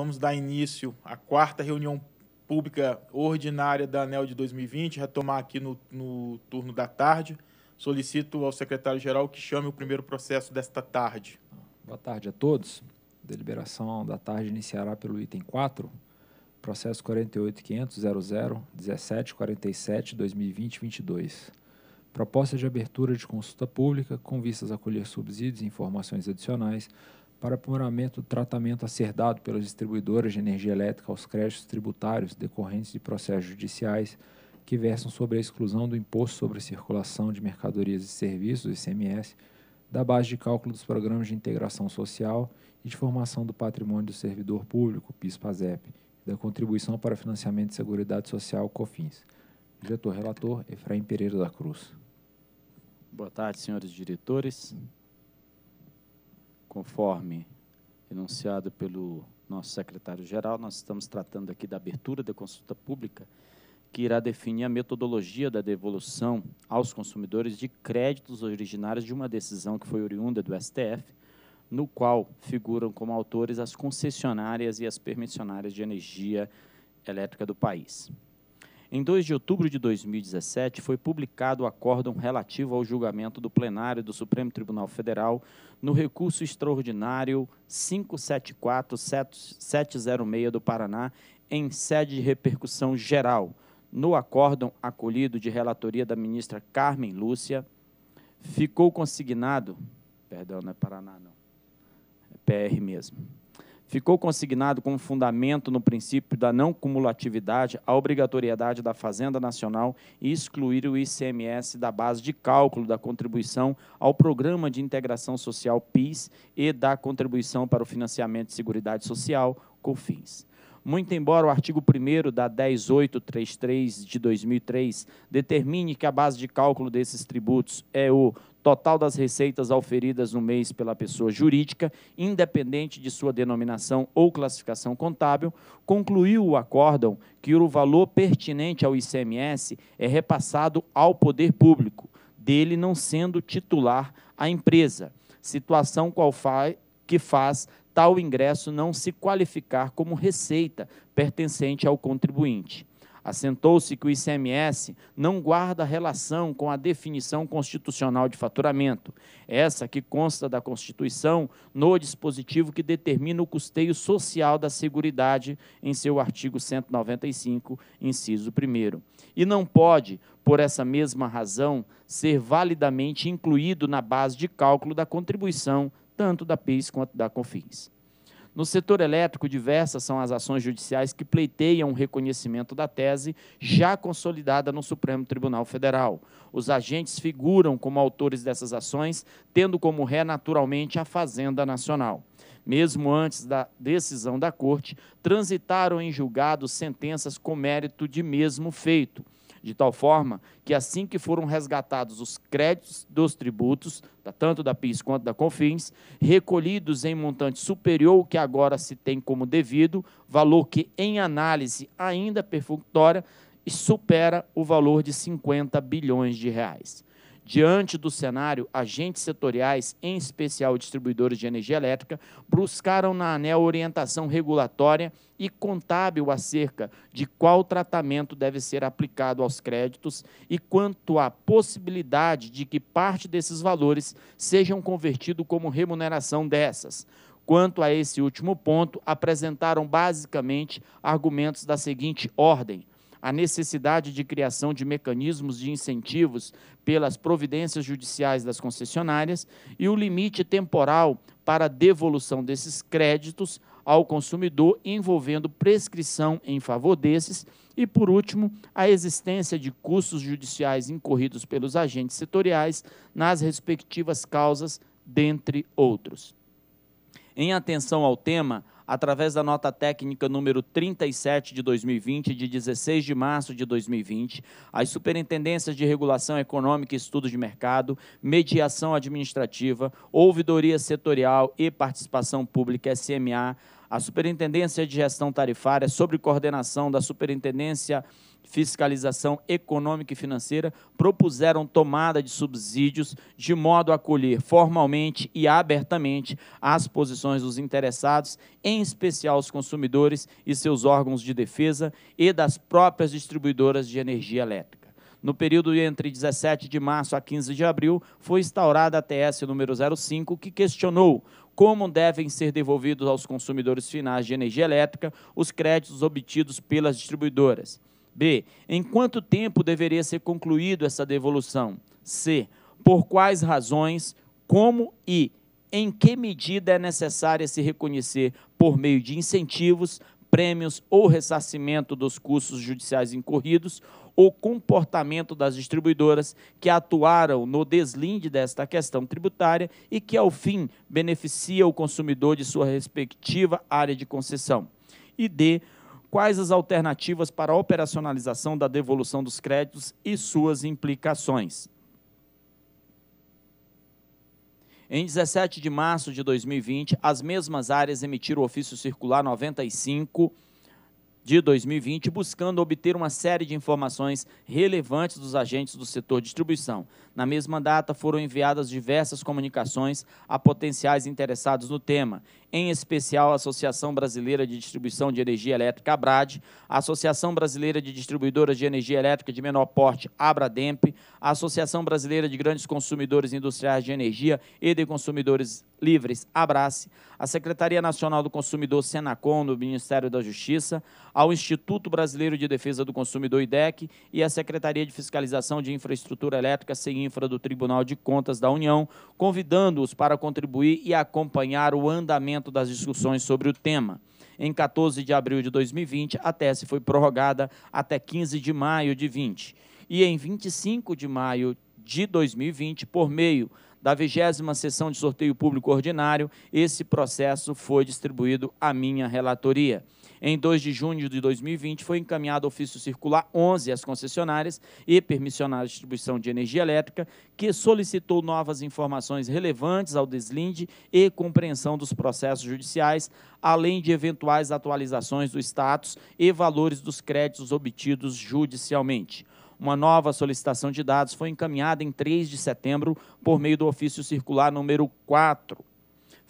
vamos dar início à quarta reunião pública ordinária da ANEL de 2020, retomar aqui no, no turno da tarde. Solicito ao secretário-geral que chame o primeiro processo desta tarde. Boa tarde a todos. A deliberação da tarde iniciará pelo item 4, processo 48.500.00.1747.2020.22. Proposta de abertura de consulta pública com vistas a colher subsídios e informações adicionais para aprimoramento do tratamento a ser dado pelas distribuidoras de energia elétrica aos créditos tributários decorrentes de processos judiciais que versam sobre a exclusão do Imposto sobre a Circulação de Mercadorias e Serviços, ICMS, da base de cálculo dos programas de integração social e de formação do patrimônio do servidor público, PIS-PASEP, da contribuição para financiamento de Seguridade Social, COFINS. Diretor-relator Efraim Pereira da Cruz. Boa tarde, senhores diretores. Conforme enunciado pelo nosso secretário-geral, nós estamos tratando aqui da abertura da consulta pública, que irá definir a metodologia da devolução aos consumidores de créditos originários de uma decisão que foi oriunda do STF, no qual figuram como autores as concessionárias e as permissionárias de energia elétrica do país. Em 2 de outubro de 2017, foi publicado o acórdão relativo ao julgamento do plenário do Supremo Tribunal Federal no recurso extraordinário 574706 do Paraná, em sede de repercussão geral. No acórdão acolhido de relatoria da ministra Carmen Lúcia, ficou consignado, perdão, não é Paraná não, é PR mesmo, ficou consignado como fundamento no princípio da não cumulatividade a obrigatoriedade da Fazenda Nacional e excluir o ICMS da base de cálculo da contribuição ao Programa de Integração Social PIS e da contribuição para o financiamento de Seguridade Social, COFINS. Muito embora o artigo 1 da 10833 de 2003 determine que a base de cálculo desses tributos é o total das receitas auferidas no mês pela pessoa jurídica, independente de sua denominação ou classificação contábil, concluiu o acórdão que o valor pertinente ao ICMS é repassado ao poder público, dele não sendo titular a empresa, situação qual fa que faz tal ingresso não se qualificar como receita pertencente ao contribuinte. Assentou-se que o ICMS não guarda relação com a definição constitucional de faturamento, essa que consta da Constituição no dispositivo que determina o custeio social da Seguridade em seu artigo 195, inciso 1. E não pode, por essa mesma razão, ser validamente incluído na base de cálculo da contribuição, tanto da PIS quanto da COFINS. No setor elétrico, diversas são as ações judiciais que pleiteiam o reconhecimento da tese já consolidada no Supremo Tribunal Federal. Os agentes figuram como autores dessas ações, tendo como ré naturalmente a Fazenda Nacional. Mesmo antes da decisão da Corte, transitaram em julgado sentenças com mérito de mesmo feito de tal forma que assim que foram resgatados os créditos dos tributos, tanto da PIS quanto da CONFINS, recolhidos em montante superior ao que agora se tem como devido, valor que em análise ainda perfunctória supera o valor de 50 bilhões de reais diante do cenário, agentes setoriais, em especial distribuidores de energia elétrica, buscaram na ANEL orientação regulatória e contábil acerca de qual tratamento deve ser aplicado aos créditos e quanto à possibilidade de que parte desses valores sejam convertidos como remuneração dessas. Quanto a esse último ponto, apresentaram basicamente argumentos da seguinte ordem: a necessidade de criação de mecanismos de incentivos pelas providências judiciais das concessionárias e o limite temporal para a devolução desses créditos ao consumidor, envolvendo prescrição em favor desses, e, por último, a existência de custos judiciais incorridos pelos agentes setoriais nas respectivas causas, dentre outros. Em atenção ao tema, através da nota técnica número 37 de 2020, de 16 de março de 2020, as superintendências de regulação econômica e estudos de mercado, mediação administrativa, ouvidoria setorial e participação pública SMA, a Superintendência de Gestão Tarifária, sobre coordenação da Superintendência fiscalização econômica e financeira propuseram tomada de subsídios de modo a acolher formalmente e abertamente as posições dos interessados, em especial os consumidores e seus órgãos de defesa e das próprias distribuidoras de energia elétrica. No período entre 17 de março a 15 de abril, foi instaurada a TS número 05, que questionou como devem ser devolvidos aos consumidores finais de energia elétrica os créditos obtidos pelas distribuidoras. B. Em quanto tempo deveria ser concluído essa devolução? C. Por quais razões, como e em que medida é necessária se reconhecer por meio de incentivos, prêmios ou ressarcimento dos custos judiciais incorridos, o comportamento das distribuidoras que atuaram no deslinde desta questão tributária e que, ao fim, beneficia o consumidor de sua respectiva área de concessão. E D quais as alternativas para a operacionalização da devolução dos créditos e suas implicações. Em 17 de março de 2020, as mesmas áreas emitiram o ofício circular 95 de 2020, buscando obter uma série de informações relevantes dos agentes do setor distribuição. Na mesma data, foram enviadas diversas comunicações a potenciais interessados no tema, em especial a Associação Brasileira de Distribuição de Energia Elétrica, ABRAD, a Associação Brasileira de Distribuidoras de Energia Elétrica de Menor Porte, ABRADEMP, a Associação Brasileira de Grandes Consumidores Industriais de Energia e de Consumidores Livres, ABRACE, a Secretaria Nacional do Consumidor, (Senacon) do Ministério da Justiça, ao Instituto Brasileiro de Defesa do Consumidor, IDEC, e à Secretaria de Fiscalização de Infraestrutura Elétrica, Infra do Tribunal de Contas da União, convidando-os para contribuir e acompanhar o andamento encerramento das discussões sobre o tema. Em 14 de abril de 2020, a tese foi prorrogada até 15 de maio de 20. E em 25 de maio de 2020, por meio da 20 sessão de sorteio público ordinário, esse processo foi distribuído à minha relatoria. Em 2 de junho de 2020, foi encaminhado ofício circular 11 às concessionárias e permissionárias de distribuição de energia elétrica, que solicitou novas informações relevantes ao deslinde e compreensão dos processos judiciais, além de eventuais atualizações do status e valores dos créditos obtidos judicialmente. Uma nova solicitação de dados foi encaminhada em 3 de setembro por meio do ofício circular número 4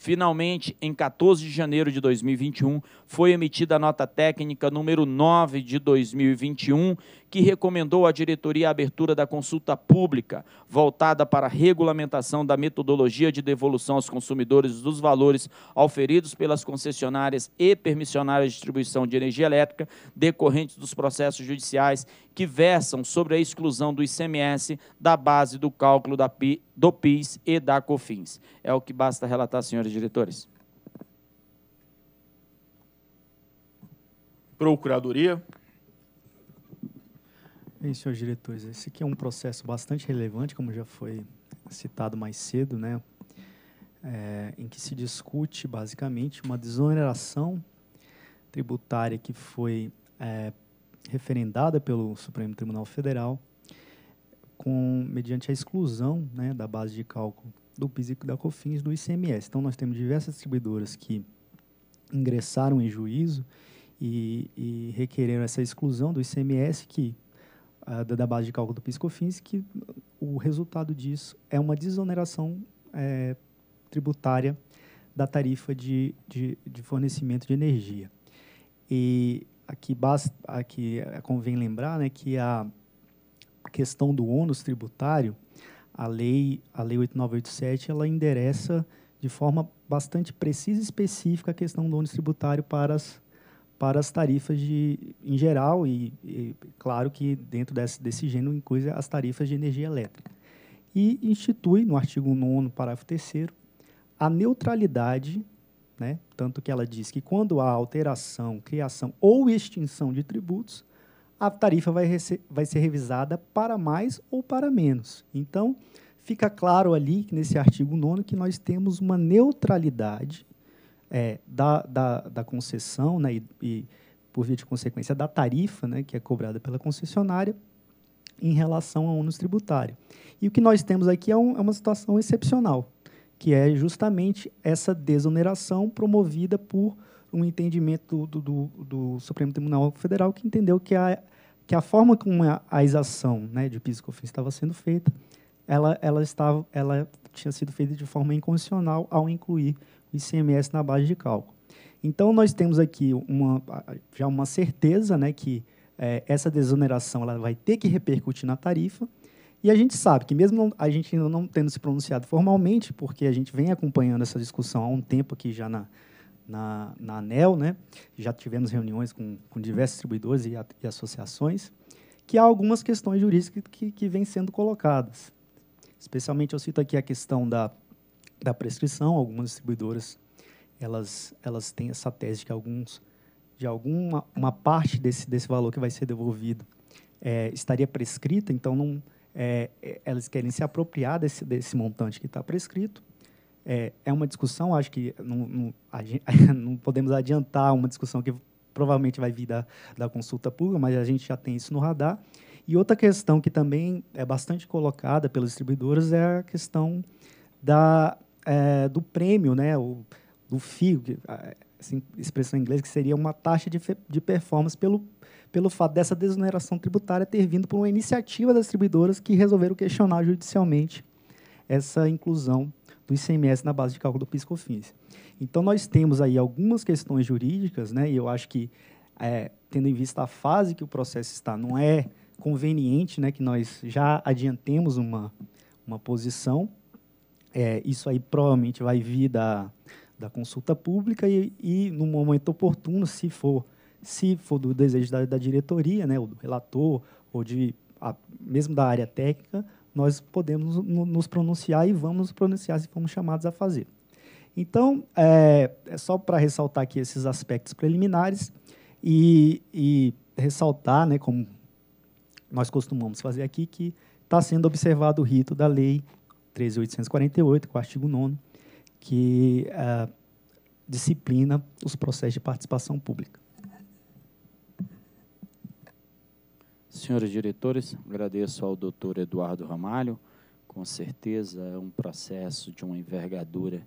Finalmente, em 14 de janeiro de 2021, foi emitida a nota técnica número 9 de 2021, que recomendou à diretoria a abertura da consulta pública voltada para a regulamentação da metodologia de devolução aos consumidores dos valores oferidos pelas concessionárias e permissionárias de distribuição de energia elétrica decorrentes dos processos judiciais que versam sobre a exclusão do ICMS da base do cálculo da PI, do PIS e da COFINS. É o que basta relatar, senhores diretores. Procuradoria. Bem, senhores diretores, esse aqui é um processo bastante relevante, como já foi citado mais cedo, né? É, em que se discute basicamente uma desoneração tributária que foi é, referendada pelo Supremo Tribunal Federal com mediante a exclusão né, da base de cálculo do PIS e da COFINS do ICMS. Então, nós temos diversas distribuidoras que ingressaram em juízo e, e requereram essa exclusão do ICMS que uh, da, base de cálculo do PiscoFins, que o resultado disso é uma desoneração é, tributária da tarifa de, de, de, fornecimento de energia. E aqui, basta, aqui é, convém lembrar né, que a questão do ônus tributário, a lei, a lei 8987, ela endereça de forma bastante precisa e específica a questão do ônus tributário para as para as tarifas de, em geral e, e claro que dentro desse, desse gênero inclui as tarifas de energia elétrica. E institui, no artigo 9 parágrafo 3 a neutralidade, né, tanto que ela diz que quando há alteração, criação ou extinção de tributos, a tarifa vai, vai ser revisada para mais ou para menos. Então, fica claro ali, nesse artigo 9 que nós temos uma neutralidade é, da, da, da, concessão né, e, e, por via de consequência, da tarifa né, que é cobrada pela concessionária em relação ao ônus tributário. E o que nós temos aqui é, um, é uma situação excepcional, que é justamente essa desoneração promovida por um entendimento do, do, do, Supremo Tribunal Federal que entendeu que a, que a forma como a, a exação né, de piscofins estava sendo feita, ela, ela, estava, ela tinha sido feita de forma inconstitucional ao incluir ICMS na base de cálculo. Então, nós temos aqui uma, já uma certeza né, que é, essa desoneração ela vai ter que repercutir na tarifa. E a gente sabe que, mesmo não, a gente ainda não tendo se pronunciado formalmente, porque a gente vem acompanhando essa discussão há um tempo aqui já na, na, na ANEL, né? já tivemos reuniões com, com diversos distribuidores e, a, e associações, que há algumas questões jurídicas que, que vêm sendo colocadas. Especialmente, eu cito aqui a questão da da prescrição. Algumas distribuidoras elas, elas têm essa tese de que alguns, de alguma uma parte desse, desse valor que vai ser devolvido é, estaria prescrita, então não, é, é, elas querem se apropriar desse, desse montante que está prescrito. É, é uma discussão, acho que não, não, a, não podemos adiantar uma discussão que provavelmente vai vir da, da consulta pública, mas a gente já tem isso no radar. E outra questão que também é bastante colocada pelas distribuidoras é a questão da, é, do prêmio, né, o, do FIO, que, assim, expressão em inglês, que seria uma taxa de, de performance pelo, pelo fato dessa desoneração tributária ter vindo por uma iniciativa das distribuidoras que resolveram questionar judicialmente essa inclusão do ICMS na base de cálculo do PIS/COFINS. Então nós temos aí algumas questões jurídicas, né? E eu acho que é, tendo em vista a fase que o processo está, não é conveniente, né, que nós já adiantemos uma uma posição, é, isso aí provavelmente vai vir da, da consulta pública e, e, no momento oportuno, se for, se for do desejo da, da diretoria, né, ou do relator, ou de, a, mesmo da área técnica, nós podemos nos pronunciar e vamos nos pronunciar se formos chamados a fazer. Então, é, é só para ressaltar aqui esses aspectos preliminares e, e ressaltar, né, como nós costumamos fazer aqui, que está sendo observado o rito da lei 13.848, com o artigo 9, que uh, disciplina os processos de participação pública. Senhores diretores, agradeço ao doutor Eduardo Ramalho. Com certeza é um processo de uma envergadura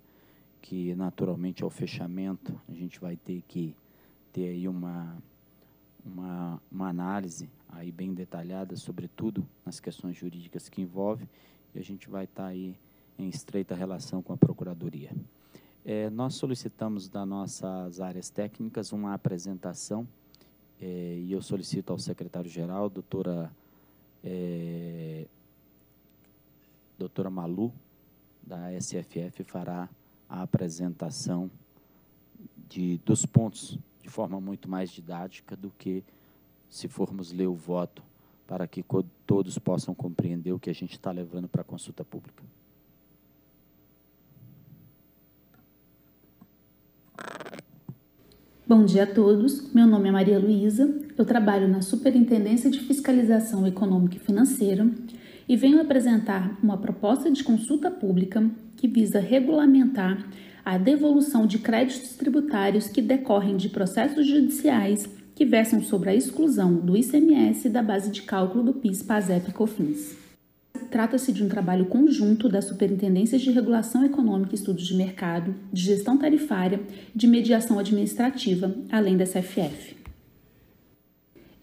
que, naturalmente, ao fechamento, a gente vai ter que ter aí uma, uma, uma análise aí bem detalhada, sobretudo nas questões jurídicas que envolve, e a gente vai estar tá aí em estreita relação com a Procuradoria. É, nós solicitamos das nossas áreas técnicas uma apresentação é, e eu solicito ao secretário-geral, doutora, é, doutora Malu, da SFF, fará a apresentação de, dos pontos de forma muito mais didática do que se formos ler o voto para que todos possam compreender o que a gente está levando para a consulta pública. Bom dia a todos. Meu nome é Maria Luísa. Eu trabalho na Superintendência de Fiscalização Econômica e Financeira e venho apresentar uma proposta de consulta pública que visa regulamentar a devolução de créditos tributários que decorrem de processos judiciais que versam sobre a exclusão do ICMS da base de cálculo do PIS, PASEP e COFINS. Trata-se de um trabalho conjunto das Superintendências de Regulação Econômica e Estudos de Mercado, de Gestão Tarifária e de Mediação Administrativa, além da CFF.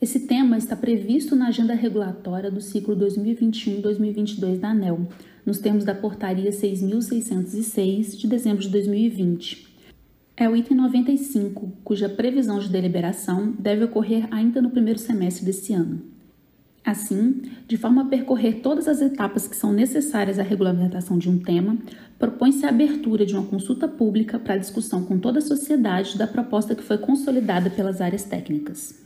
Esse tema está previsto na agenda regulatória do ciclo 2021-2022 da ANEL, nos termos da Portaria 6.606 de dezembro de 2020, é o item 95, cuja previsão de deliberação deve ocorrer ainda no primeiro semestre desse ano. Assim, de forma a percorrer todas as etapas que são necessárias à regulamentação de um tema, propõe-se a abertura de uma consulta pública para discussão com toda a sociedade da proposta que foi consolidada pelas áreas técnicas.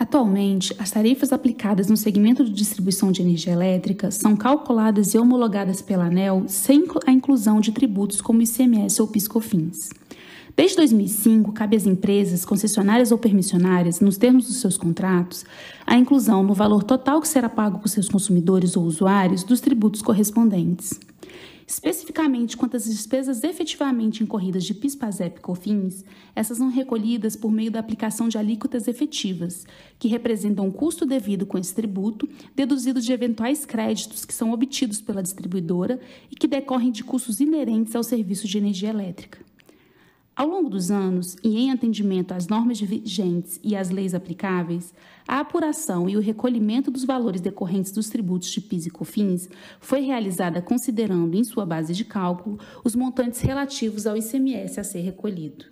Atualmente, as tarifas aplicadas no segmento de distribuição de energia elétrica são calculadas e homologadas pela ANEL sem a inclusão de tributos como ICMS ou PiscoFins. Desde 2005, cabe às empresas, concessionárias ou permissionárias, nos termos dos seus contratos, a inclusão no valor total que será pago por seus consumidores ou usuários dos tributos correspondentes. Especificamente quanto às despesas efetivamente incorridas de PIS, PASEP e COFINS, essas são recolhidas por meio da aplicação de alíquotas efetivas, que representam o custo devido com esse tributo, deduzido de eventuais créditos que são obtidos pela distribuidora e que decorrem de custos inerentes ao serviço de energia elétrica. Ao longo dos anos, e em atendimento às normas vigentes e às leis aplicáveis, a apuração e o recolhimento dos valores decorrentes dos tributos de PIS e COFINS foi realizada considerando em sua base de cálculo os montantes relativos ao ICMS a ser recolhido.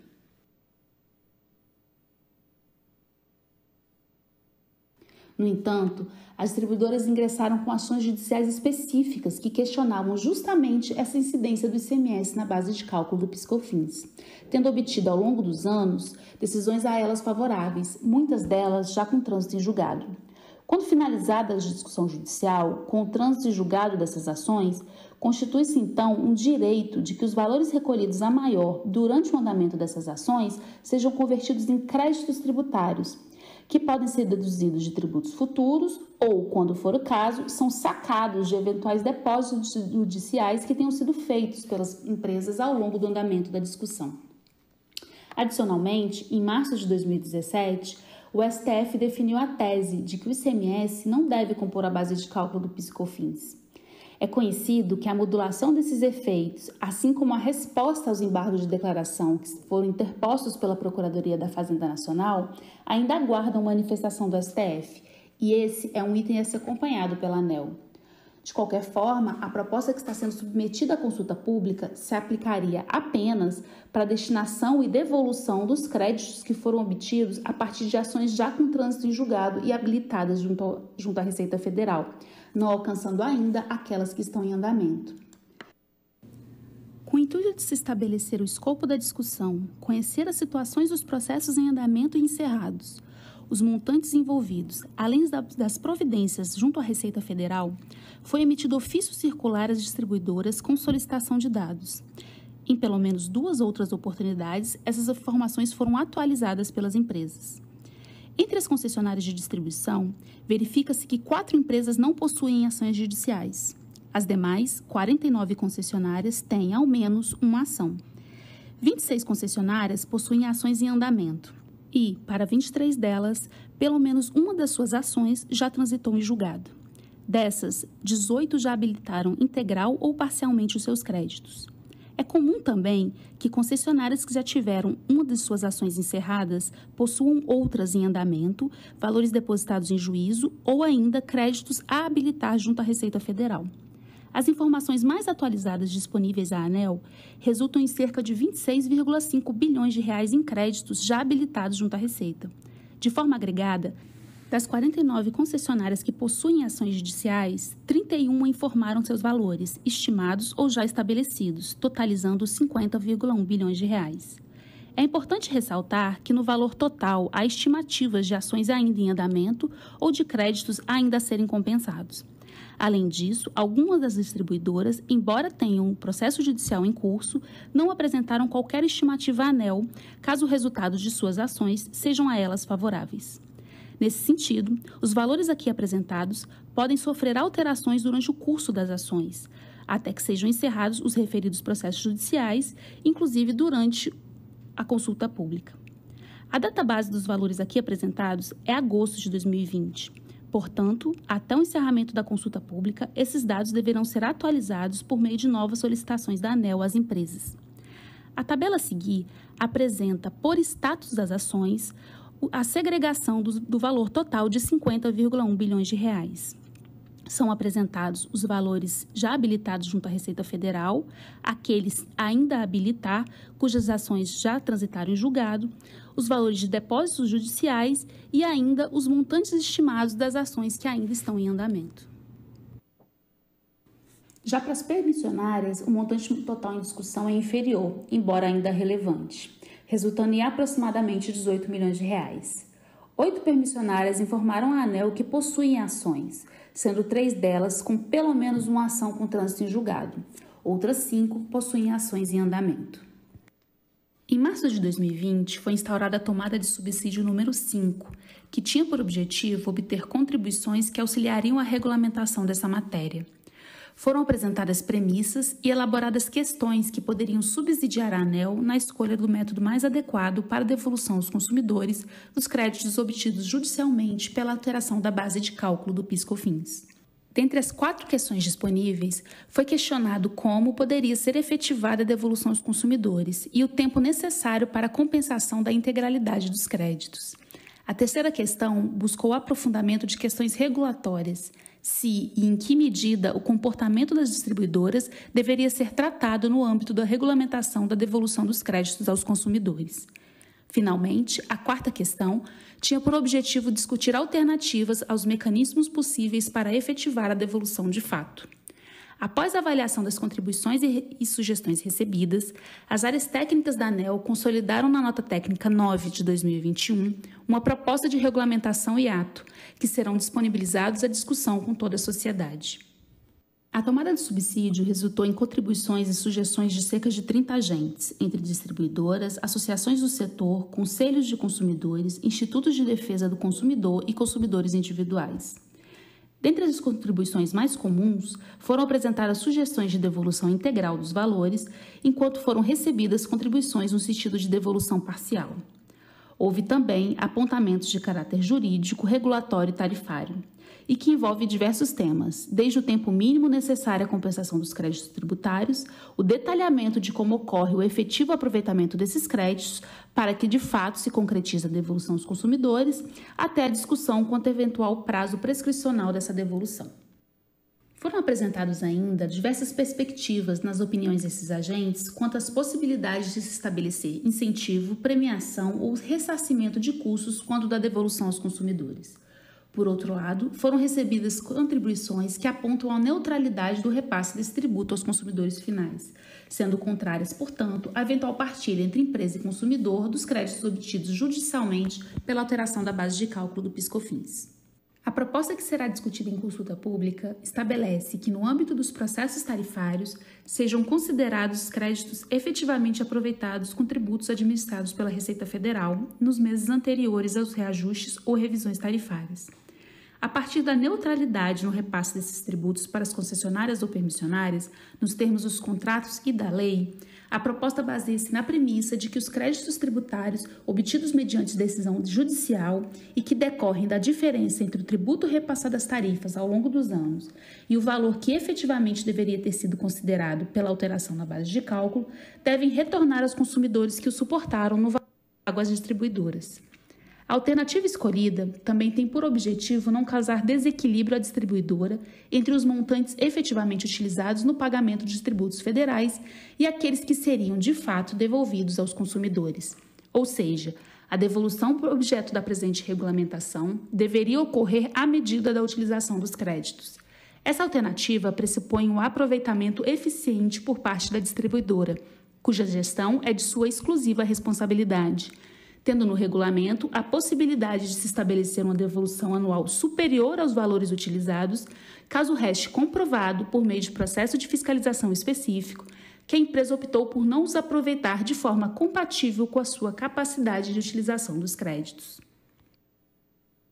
No entanto, as distribuidoras ingressaram com ações judiciais específicas que questionavam justamente essa incidência do ICMS na base de cálculo do cofins tendo obtido ao longo dos anos decisões a elas favoráveis, muitas delas já com trânsito em julgado. Quando finalizada a discussão judicial, com o trânsito em julgado dessas ações, constitui-se então um direito de que os valores recolhidos a maior durante o andamento dessas ações sejam convertidos em créditos tributários, que podem ser deduzidos de tributos futuros ou, quando for o caso, são sacados de eventuais depósitos judiciais que tenham sido feitos pelas empresas ao longo do andamento da discussão. Adicionalmente, em março de 2017, o STF definiu a tese de que o ICMS não deve compor a base de cálculo do PiscoFins. É conhecido que a modulação desses efeitos, assim como a resposta aos embargos de declaração que foram interpostos pela Procuradoria da Fazenda Nacional, ainda aguardam manifestação do STF, e esse é um item a ser acompanhado pela ANEL. De qualquer forma, a proposta que está sendo submetida à consulta pública se aplicaria apenas para a destinação e devolução dos créditos que foram obtidos a partir de ações já com trânsito em julgado e habilitadas junto, ao, junto à Receita Federal, não alcançando ainda aquelas que estão em andamento. Com o intuito de se estabelecer o escopo da discussão, conhecer as situações dos processos em andamento e encerrados, os montantes envolvidos, além das providências junto à Receita Federal, foi emitido ofício circular às distribuidoras com solicitação de dados. Em pelo menos duas outras oportunidades, essas informações foram atualizadas pelas empresas. Entre as concessionárias de distribuição, verifica-se que quatro empresas não possuem ações judiciais. As demais, 49 concessionárias, têm ao menos uma ação. 26 concessionárias possuem ações em andamento e, para 23 delas, pelo menos uma das suas ações já transitou em julgado. Dessas, 18 já habilitaram integral ou parcialmente os seus créditos. É comum também que concessionárias que já tiveram uma de suas ações encerradas possuam outras em andamento, valores depositados em juízo ou ainda créditos a habilitar junto à Receita Federal. As informações mais atualizadas disponíveis à ANEL resultam em cerca de 26,5 bilhões de reais em créditos já habilitados junto à Receita. De forma agregada, das 49 concessionárias que possuem ações judiciais, 31 informaram seus valores, estimados ou já estabelecidos, totalizando 50,1 bilhões de reais. É importante ressaltar que no valor total há estimativas de ações ainda em andamento ou de créditos ainda a serem compensados. Além disso, algumas das distribuidoras, embora tenham um processo judicial em curso, não apresentaram qualquer estimativa à ANEL, caso o resultado de suas ações sejam a elas favoráveis. Nesse sentido, os valores aqui apresentados podem sofrer alterações durante o curso das ações, até que sejam encerrados os referidos processos judiciais, inclusive durante a consulta pública. A data base dos valores aqui apresentados é agosto de 2020. Portanto, até o encerramento da consulta pública, esses dados deverão ser atualizados por meio de novas solicitações da ANEL às empresas. A tabela a seguir apresenta, por status das ações, a segregação do, do valor total de 50,1 bilhões de reais são apresentados os valores já habilitados junto à Receita Federal, aqueles ainda a habilitar, cujas ações já transitaram em julgado, os valores de depósitos judiciais e ainda os montantes estimados das ações que ainda estão em andamento. Já para as permissionárias, o montante total em discussão é inferior, embora ainda relevante, resultando em aproximadamente 18 milhões de reais. Oito permissionárias informaram à ANEL que possuem ações, sendo três delas com pelo menos uma ação com trânsito em julgado. Outras cinco possuem ações em andamento. Em março de 2020, foi instaurada a tomada de subsídio número 5, que tinha por objetivo obter contribuições que auxiliariam a regulamentação dessa matéria foram apresentadas premissas e elaboradas questões que poderiam subsidiar a ANEL na escolha do método mais adequado para a devolução aos consumidores dos créditos obtidos judicialmente pela alteração da base de cálculo do PiscoFins. Dentre as quatro questões disponíveis, foi questionado como poderia ser efetivada a devolução aos consumidores e o tempo necessário para a compensação da integralidade dos créditos. A terceira questão buscou aprofundamento de questões regulatórias, se e em que medida o comportamento das distribuidoras deveria ser tratado no âmbito da regulamentação da devolução dos créditos aos consumidores. Finalmente, a quarta questão tinha por objetivo discutir alternativas aos mecanismos possíveis para efetivar a devolução de fato. Após a avaliação das contribuições e, sugestões recebidas, as áreas técnicas da ANEL consolidaram na nota técnica 9 de 2021 uma proposta de regulamentação e ato, que serão disponibilizados à discussão com toda a sociedade. A tomada do subsídio resultou em contribuições e sugestões de cerca de 30 agentes, entre distribuidoras, associações do setor, conselhos de consumidores, institutos de defesa do consumidor e consumidores individuais. Dentre as contribuições mais comuns, foram apresentadas sugestões de devolução integral dos valores, enquanto foram recebidas contribuições no sentido de devolução parcial. Houve também apontamentos de caráter jurídico, regulatório e tarifário, e que envolve diversos temas, desde o tempo mínimo necessário à compensação dos créditos tributários, o detalhamento de como ocorre o efetivo aproveitamento desses créditos para que de fato se concretize a devolução aos consumidores, até a discussão quanto ao eventual prazo prescricional dessa devolução. Foram apresentados ainda diversas perspectivas nas opiniões desses agentes quanto às possibilidades de se estabelecer incentivo, premiação ou ressarcimento de custos quando da devolução aos consumidores. Por outro lado, foram recebidas contribuições que apontam à neutralidade do repasse desse tributo aos consumidores finais, sendo contrárias, portanto, à eventual partilha entre empresa e consumidor dos créditos obtidos judicialmente pela alteração da base de cálculo do Piscofins. A proposta que será discutida em consulta pública estabelece que, no âmbito dos processos tarifários, sejam considerados os créditos efetivamente aproveitados com tributos administrados pela Receita Federal nos meses anteriores aos reajustes ou revisões tarifárias. A partir da neutralidade no repasse desses tributos para as concessionárias ou permissionárias, nos termos dos contratos e da lei, a proposta baseia-se na premissa de que os créditos tributários obtidos mediante decisão judicial e que decorrem da diferença entre o tributo repassado às tarifas ao longo dos anos e o valor que efetivamente deveria ter sido considerado pela alteração na base de cálculo devem retornar aos consumidores que o suportaram no valor das às distribuidoras. A alternativa escolhida também tem por objetivo não causar desequilíbrio à distribuidora entre os montantes efetivamente utilizados no pagamento de tributos federais e aqueles que seriam de fato devolvidos aos consumidores. Ou seja, a devolução por objeto da presente regulamentação deveria ocorrer à medida da utilização dos créditos. Essa alternativa pressupõe o um aproveitamento eficiente por parte da distribuidora, cuja gestão é de sua exclusiva responsabilidade, tendo no regulamento a possibilidade de se estabelecer uma devolução anual superior aos valores utilizados, caso reste comprovado, por meio de processo de fiscalização específico, que a empresa optou por não os aproveitar de forma compatível com a sua capacidade de utilização dos créditos.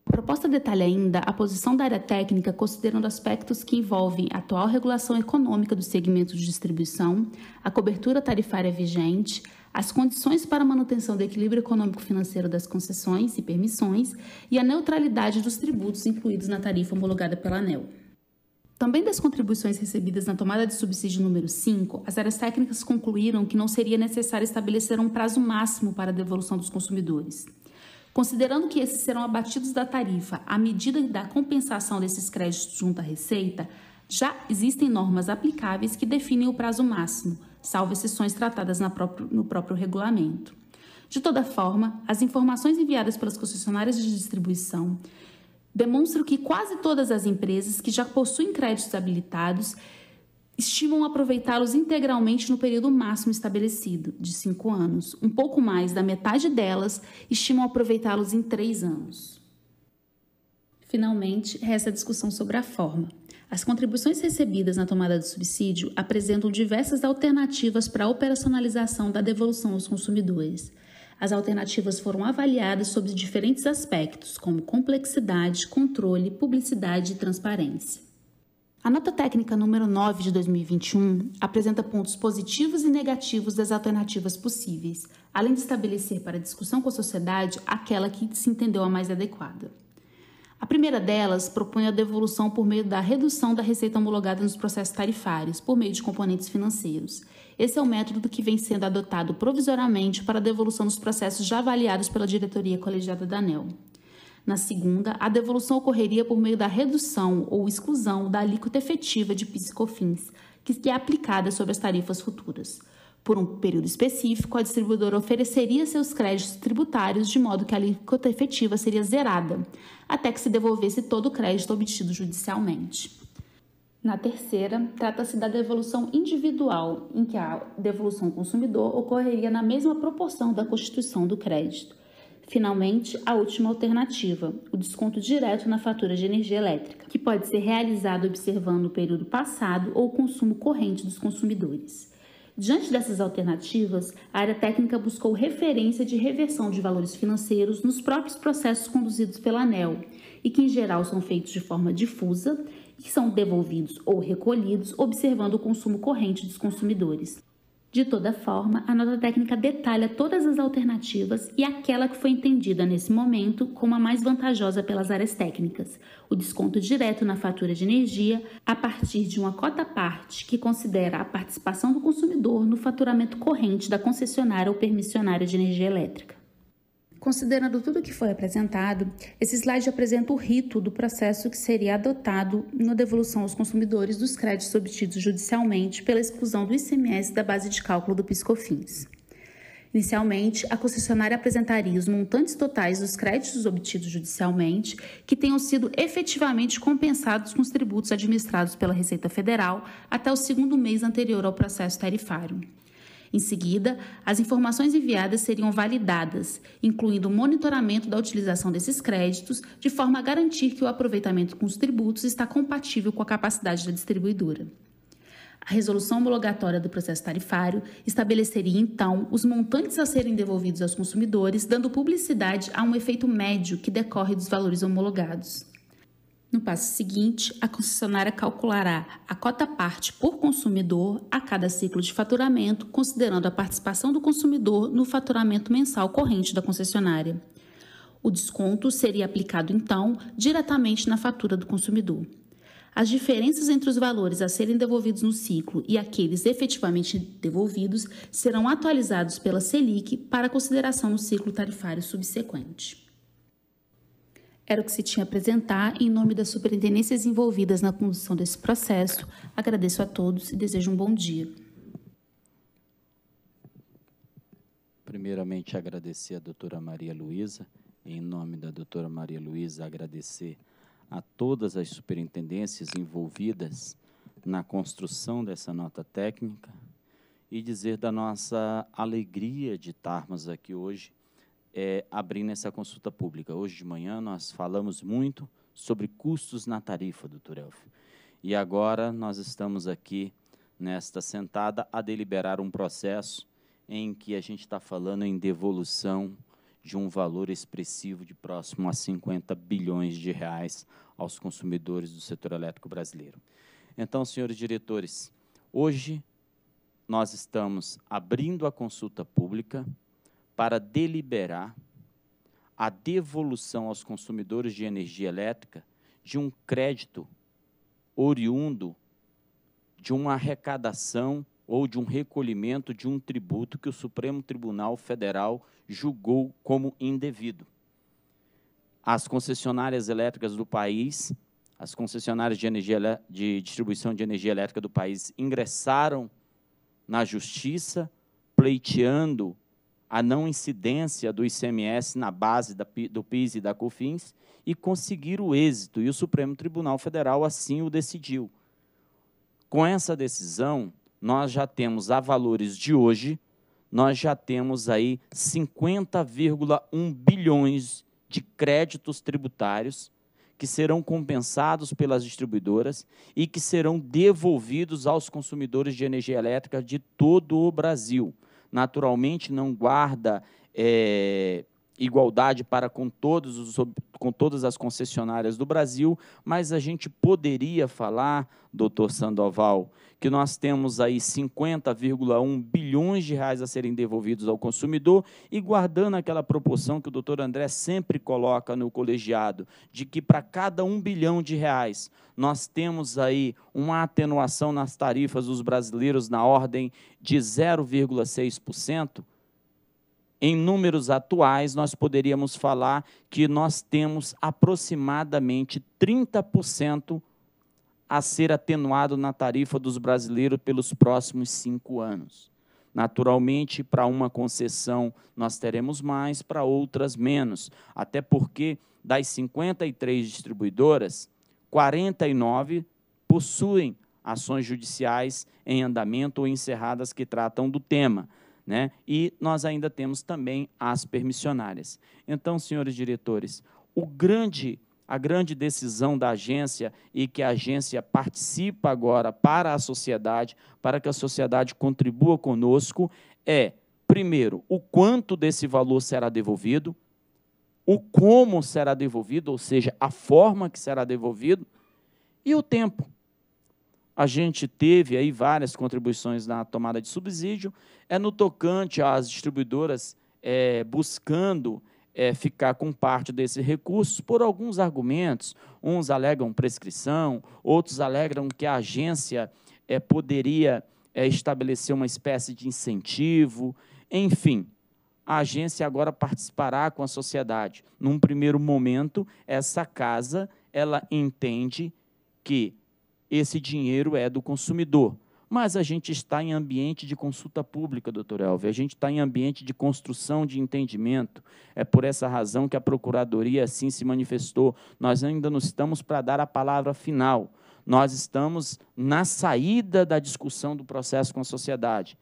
A proposta detalha ainda a posição da área técnica considerando aspectos que envolvem a atual regulação econômica do segmento de distribuição, a cobertura tarifária vigente, as condições para a manutenção do equilíbrio econômico-financeiro das concessões e permissões e a neutralidade dos tributos incluídos na tarifa homologada pela ANEL. Também das contribuições recebidas na tomada de subsídio número 5, as áreas técnicas concluíram que não seria necessário estabelecer um prazo máximo para a devolução dos consumidores. Considerando que esses serão abatidos da tarifa à medida da compensação desses créditos junto à Receita, já existem normas aplicáveis que definem o prazo máximo, salvo exceções tratadas próprio, no próprio regulamento. De toda forma, as informações enviadas pelas concessionárias de distribuição demonstram que quase todas as empresas que já possuem créditos habilitados estimam aproveitá-los integralmente no período máximo estabelecido, de cinco anos. Um pouco mais da metade delas estimam aproveitá-los em três anos. Finalmente, resta a discussão sobre a forma. As contribuições recebidas na tomada do subsídio apresentam diversas alternativas para a operacionalização da devolução aos consumidores. As alternativas foram avaliadas sob diferentes aspectos, como complexidade, controle, publicidade e transparência. A nota técnica número 9 de 2021 apresenta pontos positivos e negativos das alternativas possíveis, além de estabelecer para discussão com a sociedade aquela que se entendeu a mais adequada. A primeira delas propõe a devolução por meio da redução da receita homologada nos processos tarifários, por meio de componentes financeiros. Esse é o método que vem sendo adotado provisoriamente para a devolução dos processos já avaliados pela diretoria colegiada da ANEL. Na segunda, a devolução ocorreria por meio da redução ou exclusão da alíquota efetiva de PIS e COFINS, que é aplicada sobre as tarifas futuras. Por um período específico, a distribuidora ofereceria seus créditos tributários de modo que a alíquota efetiva seria zerada, até que se devolvesse todo o crédito obtido judicialmente. Na terceira, trata-se da devolução individual, em que a devolução ao consumidor ocorreria na mesma proporção da constituição do crédito. Finalmente, a última alternativa, o desconto direto na fatura de energia elétrica, que pode ser realizado observando o período passado ou o consumo corrente dos consumidores. Diante dessas alternativas, a área técnica buscou referência de reversão de valores financeiros nos próprios processos conduzidos pela ANEL e que, em geral, são feitos de forma difusa, que são devolvidos ou recolhidos, observando o consumo corrente dos consumidores. De toda forma, a nota técnica detalha todas as alternativas e aquela que foi entendida nesse momento como a mais vantajosa pelas áreas técnicas, o desconto direto na fatura de energia a partir de uma cota parte que considera a participação do consumidor no faturamento corrente da concessionária ou permissionária de energia elétrica. Considerando tudo o que foi apresentado, esse slide apresenta o rito do processo que seria adotado na devolução aos consumidores dos créditos obtidos judicialmente pela exclusão do ICMS da base de cálculo do Piscofins. Inicialmente, a concessionária apresentaria os montantes totais dos créditos obtidos judicialmente que tenham sido efetivamente compensados com os tributos administrados pela Receita Federal até o segundo mês anterior ao processo tarifário. Em seguida, as informações enviadas seriam validadas, incluindo o monitoramento da utilização desses créditos, de forma a garantir que o aproveitamento com os tributos está compatível com a capacidade da distribuidora. A resolução homologatória do processo tarifário estabeleceria, então, os montantes a serem devolvidos aos consumidores, dando publicidade a um efeito médio que decorre dos valores homologados. No passo seguinte, a concessionária calculará a cota parte por consumidor a cada ciclo de faturamento, considerando a participação do consumidor no faturamento mensal corrente da concessionária. O desconto seria aplicado então diretamente na fatura do consumidor. As diferenças entre os valores a serem devolvidos no ciclo e aqueles efetivamente devolvidos serão atualizados pela Selic para consideração no ciclo tarifário subsequente. Era o que se tinha a apresentar. Em nome das superintendências envolvidas na condução desse processo, agradeço a todos e desejo um bom dia. Primeiramente, agradecer à doutora Maria Luísa. Em nome da doutora Maria Luísa, agradecer a todas as superintendências envolvidas na construção dessa nota técnica e dizer da nossa alegria de estarmos aqui hoje é, abrindo essa consulta pública. Hoje de manhã nós falamos muito sobre custos na tarifa, doutor Elfio. E agora nós estamos aqui nesta sentada a deliberar um processo em que a gente está falando em devolução de um valor expressivo de próximo a 50 bilhões de reais aos consumidores do setor elétrico brasileiro. Então, senhores diretores, hoje nós estamos abrindo a consulta pública para deliberar a devolução aos consumidores de energia elétrica de um crédito oriundo de uma arrecadação ou de um recolhimento de um tributo que o Supremo Tribunal Federal julgou como indevido. As concessionárias elétricas do país, as concessionárias de, energia, de distribuição de energia elétrica do país, ingressaram na Justiça pleiteando a não incidência do ICMS na base do PIS e da COFINS e conseguir o êxito, e o Supremo Tribunal Federal assim o decidiu. Com essa decisão, nós já temos a valores de hoje, nós já temos aí 50,1 bilhões de créditos tributários que serão compensados pelas distribuidoras e que serão devolvidos aos consumidores de energia elétrica de todo o Brasil naturalmente não guarda é, igualdade para com, todos os, com todas as concessionárias do Brasil, mas a gente poderia falar, doutor Sandoval, que nós temos aí 50,1 bilhões de reais a serem devolvidos ao consumidor e guardando aquela proporção que o doutor André sempre coloca no colegiado, de que para cada um bilhão de reais nós temos aí uma atenuação nas tarifas dos brasileiros na ordem de 0,6%, em números atuais, nós poderíamos falar que nós temos aproximadamente 30% a ser atenuado na tarifa dos brasileiros pelos próximos cinco anos. Naturalmente, para uma concessão nós teremos mais, para outras menos. Até porque das 53 distribuidoras, 49 possuem ações judiciais em andamento ou encerradas que tratam do tema. Né? E nós ainda temos também as permissionárias. Então, senhores diretores, o grande a grande decisão da agência e que a agência participa agora para a sociedade, para que a sociedade contribua conosco, é, primeiro, o quanto desse valor será devolvido, o como será devolvido, ou seja, a forma que será devolvido, e o tempo a gente teve aí várias contribuições na tomada de subsídio, é no tocante às distribuidoras é, buscando é, ficar com parte desses recursos por alguns argumentos. Uns alegam prescrição, outros alegam que a agência é, poderia é, estabelecer uma espécie de incentivo. Enfim, a agência agora participará com a sociedade. Num primeiro momento, essa casa ela entende que esse dinheiro é do consumidor. Mas a gente está em ambiente de consulta pública, doutor Elvio, a gente está em ambiente de construção de entendimento. É por essa razão que a Procuradoria assim se manifestou. Nós ainda não estamos para dar a palavra final. Nós estamos na saída da discussão do processo com a sociedade.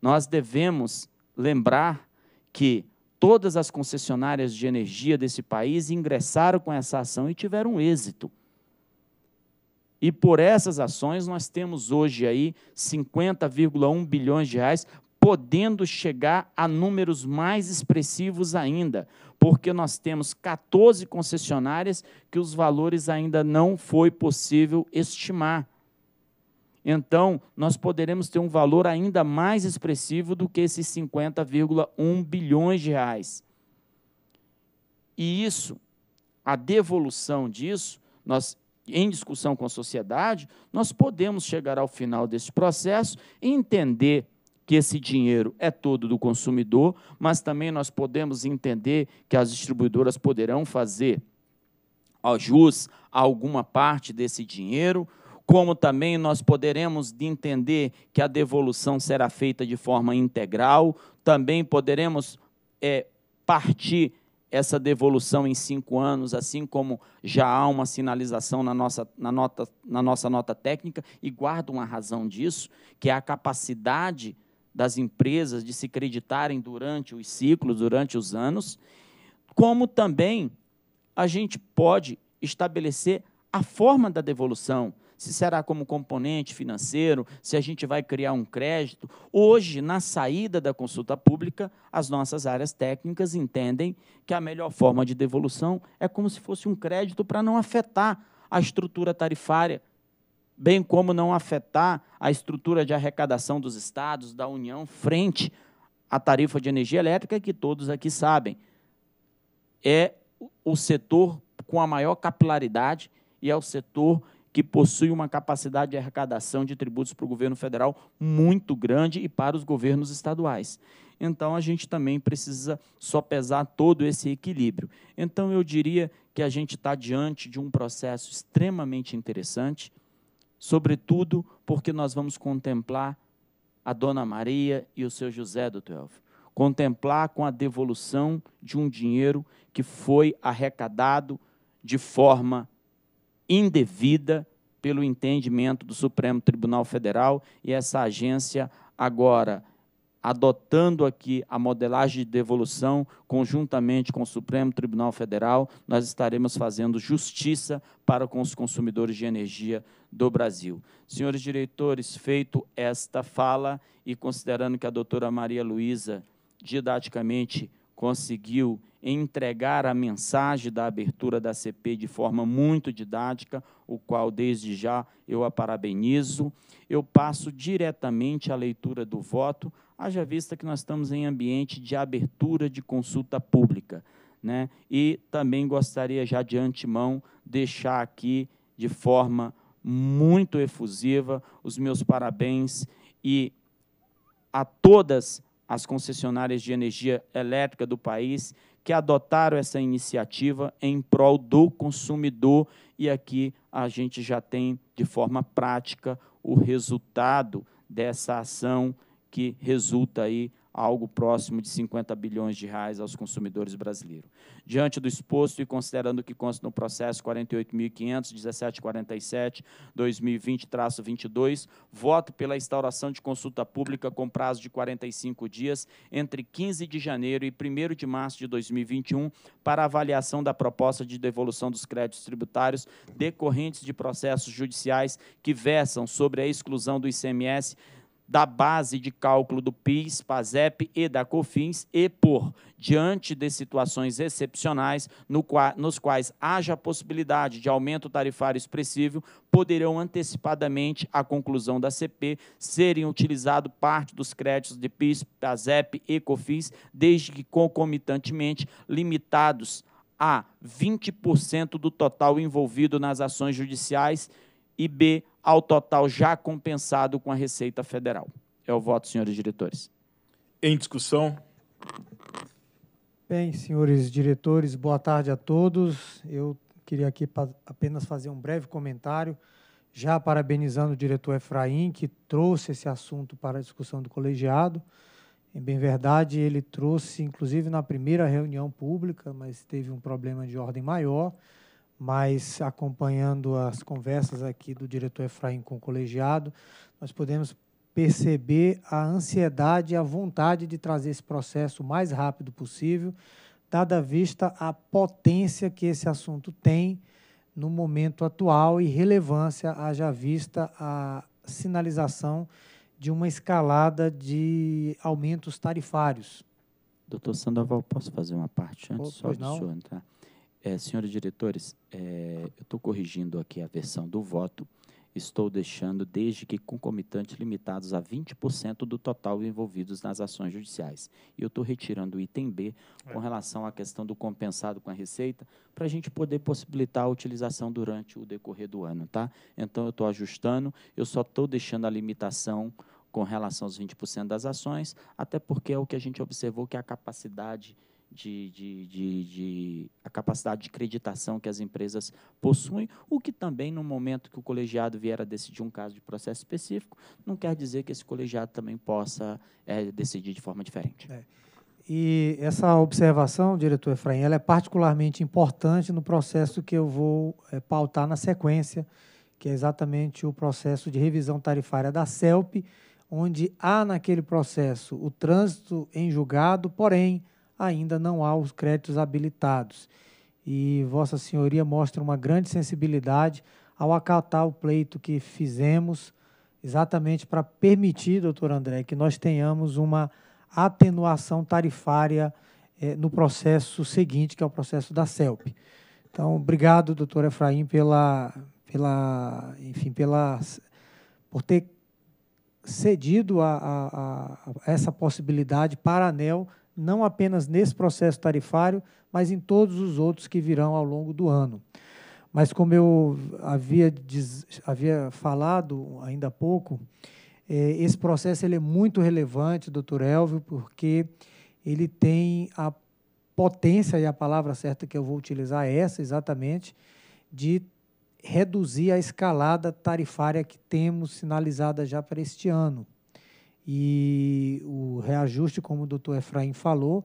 Nós devemos lembrar que todas as concessionárias de energia desse país ingressaram com essa ação e tiveram êxito. E por essas ações nós temos hoje aí 50,1 bilhões de reais, podendo chegar a números mais expressivos ainda, porque nós temos 14 concessionárias que os valores ainda não foi possível estimar. Então, nós poderemos ter um valor ainda mais expressivo do que esses 50,1 bilhões de reais. E isso, a devolução disso, nós em discussão com a sociedade, nós podemos chegar ao final desse processo e entender que esse dinheiro é todo do consumidor, mas também nós podemos entender que as distribuidoras poderão fazer jus a alguma parte desse dinheiro, como também nós poderemos entender que a devolução será feita de forma integral, também poderemos é, partir essa devolução em cinco anos, assim como já há uma sinalização na nossa, na, nota, na nossa nota técnica, e guarda uma razão disso, que é a capacidade das empresas de se creditarem durante os ciclos, durante os anos, como também a gente pode estabelecer a forma da devolução se será como componente financeiro, se a gente vai criar um crédito. Hoje, na saída da consulta pública, as nossas áreas técnicas entendem que a melhor forma de devolução é como se fosse um crédito para não afetar a estrutura tarifária, bem como não afetar a estrutura de arrecadação dos estados, da União, frente à tarifa de energia elétrica, que todos aqui sabem. É o setor com a maior capilaridade e é o setor que possui uma capacidade de arrecadação de tributos para o governo federal muito grande e para os governos estaduais. Então, a gente também precisa só pesar todo esse equilíbrio. Então, eu diria que a gente está diante de um processo extremamente interessante, sobretudo porque nós vamos contemplar a Dona Maria e o seu José, doutor Elvio. Contemplar com a devolução de um dinheiro que foi arrecadado de forma indevida pelo entendimento do Supremo Tribunal Federal e essa agência agora adotando aqui a modelagem de devolução conjuntamente com o Supremo Tribunal Federal, nós estaremos fazendo justiça para com os consumidores de energia do Brasil. Senhores diretores, feito esta fala e considerando que a doutora Maria Luísa didaticamente conseguiu entregar a mensagem da abertura da CP de forma muito didática, o qual desde já eu a parabenizo. Eu passo diretamente à leitura do voto, haja vista que nós estamos em ambiente de abertura de consulta pública. Né? E também gostaria já de antemão deixar aqui de forma muito efusiva os meus parabéns e a todas as concessionárias de energia elétrica do país que adotaram essa iniciativa em prol do consumidor e aqui a gente já tem de forma prática o resultado dessa ação que resulta aí algo próximo de 50 bilhões de reais aos consumidores brasileiros. Diante do exposto e considerando que consta no processo 48.517.47-2020-22, voto pela instauração de consulta pública com prazo de 45 dias entre 15 de janeiro e 1 de março de 2021 para avaliação da proposta de devolução dos créditos tributários decorrentes de processos judiciais que versam sobre a exclusão do ICMS da base de cálculo do PIS, PASEP e da COFINS e por, diante de situações excepcionais no qua nos quais haja possibilidade de aumento tarifário expressivo, poderão antecipadamente à conclusão da CP serem utilizado parte dos créditos de PIS, PASEP e COFINS, desde que concomitantemente limitados a 20% do total envolvido nas ações judiciais e B ao total já compensado com a Receita Federal. É o voto, senhores diretores. Em discussão. Bem, senhores diretores, boa tarde a todos. Eu queria aqui apenas fazer um breve comentário, já parabenizando o diretor Efraim, que trouxe esse assunto para a discussão do colegiado. Em é bem verdade, ele trouxe, inclusive na primeira reunião pública, mas teve um problema de ordem maior mas acompanhando as conversas aqui do diretor Efraim com o colegiado, nós podemos perceber a ansiedade e a vontade de trazer esse processo o mais rápido possível, dada a vista a potência que esse assunto tem no momento atual e relevância, haja vista a sinalização de uma escalada de aumentos tarifários. Doutor Sandoval, posso fazer uma parte antes oh, só do senhor entrar? É, senhores diretores, é, eu estou corrigindo aqui a versão do voto. Estou deixando desde que concomitantes limitados a 20% do total envolvidos nas ações judiciais. E eu estou retirando o item B com é. relação à questão do compensado com a Receita, para a gente poder possibilitar a utilização durante o decorrer do ano, tá? Então, eu estou ajustando, eu só estou deixando a limitação com relação aos 20% das ações, até porque é o que a gente observou que é a capacidade de, de, de, de, a capacidade de creditação que as empresas possuem, o que também, no momento que o colegiado vier a decidir um caso de processo específico, não quer dizer que esse colegiado também possa é, decidir de forma diferente. É. E essa observação, diretor Efraim, ela é particularmente importante no processo que eu vou é, pautar na sequência, que é exatamente o processo de revisão tarifária da CELP, onde há naquele processo o trânsito em julgado, porém ainda não há os créditos habilitados. E Vossa Senhoria mostra uma grande sensibilidade ao acatar o pleito que fizemos, exatamente para permitir, doutor André, que nós tenhamos uma atenuação tarifária eh, no processo seguinte, que é o processo da CELP. Então, obrigado, doutor Efraim, pela, pela, enfim, pela, por ter cedido a, a, a essa possibilidade para a ANEL não apenas nesse processo tarifário, mas em todos os outros que virão ao longo do ano. Mas, como eu havia, diz, havia falado ainda há pouco, é, esse processo ele é muito relevante, doutor Elvio, porque ele tem a potência, e a palavra certa que eu vou utilizar é essa exatamente, de reduzir a escalada tarifária que temos sinalizada já para este ano e o reajuste, como o doutor Efraim falou,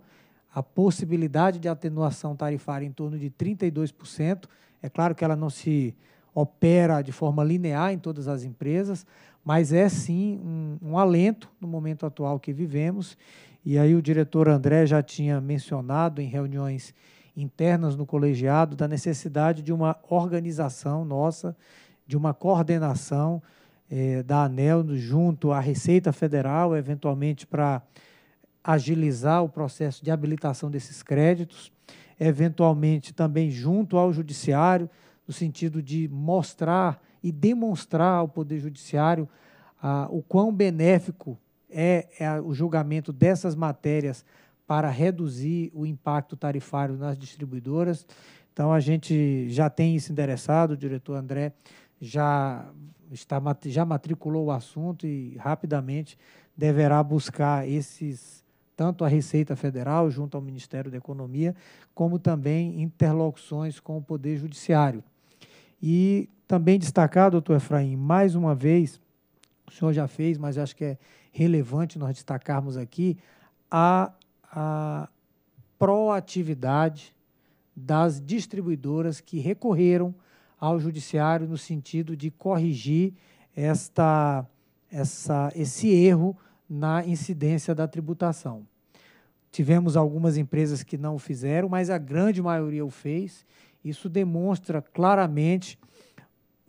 a possibilidade de atenuação tarifária em torno de 32%. É claro que ela não se opera de forma linear em todas as empresas, mas é sim um, um alento no momento atual que vivemos. E aí o diretor André já tinha mencionado em reuniões internas no colegiado da necessidade de uma organização nossa, de uma coordenação, é, eh, da ANEL junto à Receita Federal, eventualmente para agilizar o processo de habilitação desses créditos, eventualmente também junto ao Judiciário, no sentido de mostrar e demonstrar ao Poder Judiciário ah, o quão benéfico é, é o julgamento dessas matérias para reduzir o impacto tarifário nas distribuidoras. Então, a gente já tem isso endereçado, o diretor André já está, já matriculou o assunto e rapidamente deverá buscar esses tanto a Receita Federal junto ao Ministério da Economia, como também interlocuções com o Poder Judiciário. E também destacar, doutor Efraim, mais uma vez, o senhor já fez, mas acho que é relevante nós destacarmos aqui a, a proatividade das distribuidoras que recorreram ao judiciário no sentido de corrigir esta, essa, esse erro na incidência da tributação. Tivemos algumas empresas que não fizeram, mas a grande maioria o fez. Isso demonstra claramente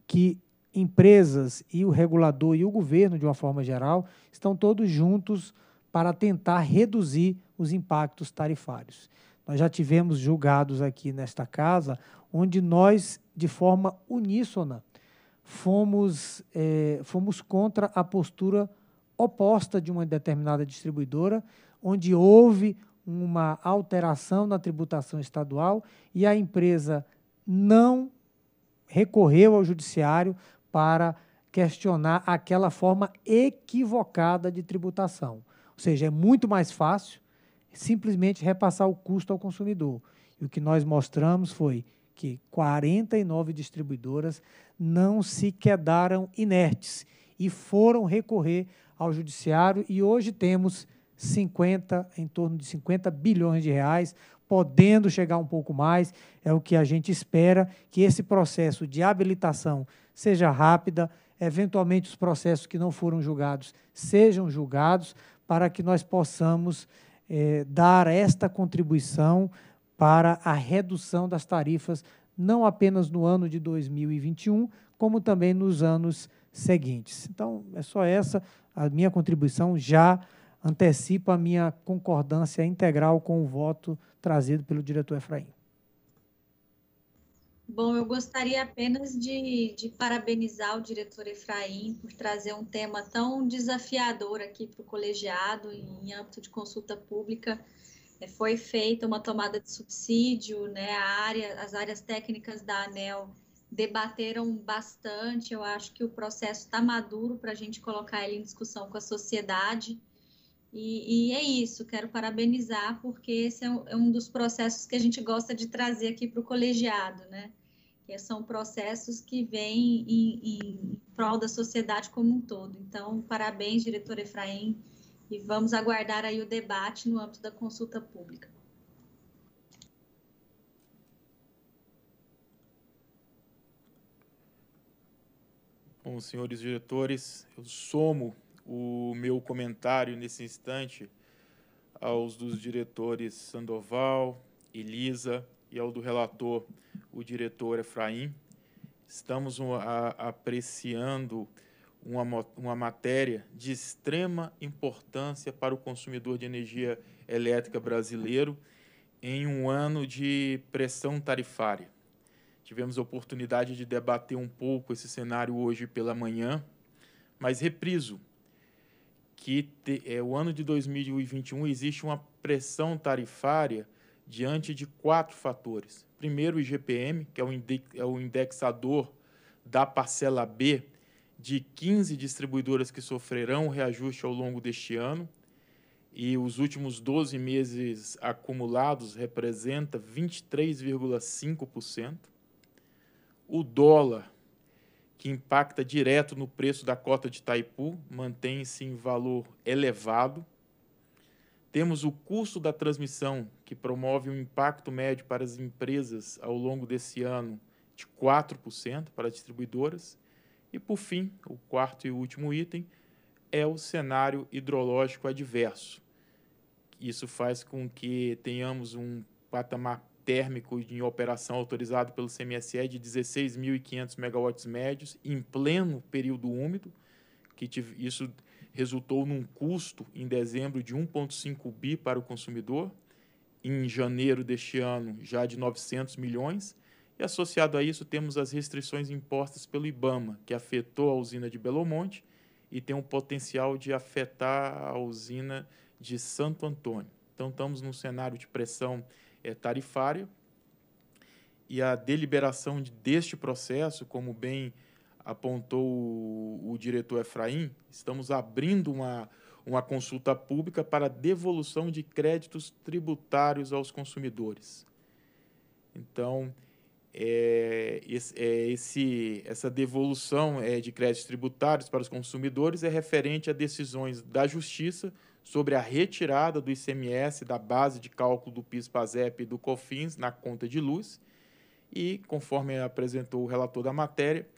que empresas e o regulador e o governo, de uma forma geral, estão todos juntos para tentar reduzir os impactos tarifários. Nós já tivemos julgados aqui nesta casa onde nós de forma uníssona, fomos, é, fomos contra a postura oposta de uma determinada distribuidora, onde houve uma alteração na tributação estadual e a empresa não recorreu ao judiciário para questionar aquela forma equivocada de tributação. Ou seja, é muito mais fácil simplesmente repassar o custo ao consumidor. E o que nós mostramos foi que 49 distribuidoras não se quedaram inertes e foram recorrer ao judiciário e hoje temos 50 em torno de 50 bilhões de reais, podendo chegar um pouco mais, é o que a gente espera que esse processo de habilitação seja rápida, eventualmente os processos que não foram julgados sejam julgados para que nós possamos eh, dar esta contribuição para a redução das tarifas, não apenas no ano de 2021, como também nos anos seguintes. Então, é só essa. A minha contribuição já antecipa a minha concordância integral com o voto trazido pelo diretor Efraim. Bom, eu gostaria apenas de, de, parabenizar o diretor Efraim por trazer um tema tão desafiador aqui para o colegiado em âmbito de consulta pública. É, foi feita uma tomada de subsídio, né? Área, as áreas técnicas da ANEL debateram bastante. Eu acho que o processo está maduro para a gente colocar ele em discussão com a sociedade. E, e é isso, quero parabenizar, porque esse é um, é um, dos processos que a gente gosta de trazer aqui para o colegiado, né? Que são processos que vêm em, em prol da sociedade como um todo. Então, parabéns, diretor Efraim, e vamos aguardar aí o debate no âmbito da consulta pública. Bom, senhores diretores, eu somo o meu comentário nesse instante aos dos diretores Sandoval, Elisa e ao do relator, o diretor Efraim. Estamos apreciando uma, uma matéria de extrema importância para o consumidor de energia elétrica brasileiro em um ano de pressão tarifária. Tivemos a oportunidade de debater um pouco esse cenário hoje pela manhã, mas repriso que te, é, o ano de 2021 existe uma pressão tarifária diante de quatro fatores. Primeiro, o IGPM, que é o, é o indexador da parcela B de 15 distribuidoras que sofrerão reajuste ao longo deste ano, e os últimos 12 meses acumulados representa 23,5%. O dólar, que impacta direto no preço da cota de Taipu, mantém-se em valor elevado. Temos o custo da transmissão, que promove um impacto médio para as empresas ao longo desse ano de 4% para as distribuidoras. E por fim, o quarto e último item é o cenário hidrológico adverso. Isso faz com que tenhamos um patamar térmico em operação autorizado pelo CMSE de 16.500 megawatts médios em pleno período úmido, que tive, isso resultou num custo em dezembro de 1,5 bi para o consumidor, em janeiro deste ano já de 900 milhões e associado a isso, temos as restrições impostas pelo IBAMA, que afetou a usina de Belo Monte e tem um potencial de afetar a usina de Santo Antônio. Então, estamos num cenário de pressão é, tarifária e a deliberação de, deste processo, como bem apontou o, o diretor Efraim, estamos abrindo uma, uma consulta pública para devolução de créditos tributários aos consumidores. Então, é, é, esse, essa devolução é, de créditos tributários para os consumidores é referente a decisões da Justiça sobre a retirada do ICMS da base de cálculo do PIS-PASEP e do COFINS na conta de luz. E, conforme apresentou o relator da matéria,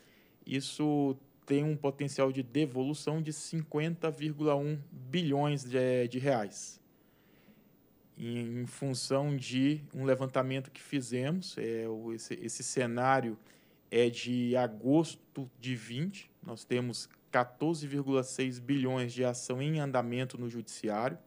isso tem um potencial de devolução de 50,1 bilhões de, de reais em função de um levantamento que fizemos. É, esse, esse cenário é de agosto de 20. Nós temos 14,6 bilhões de ação em andamento no judiciário.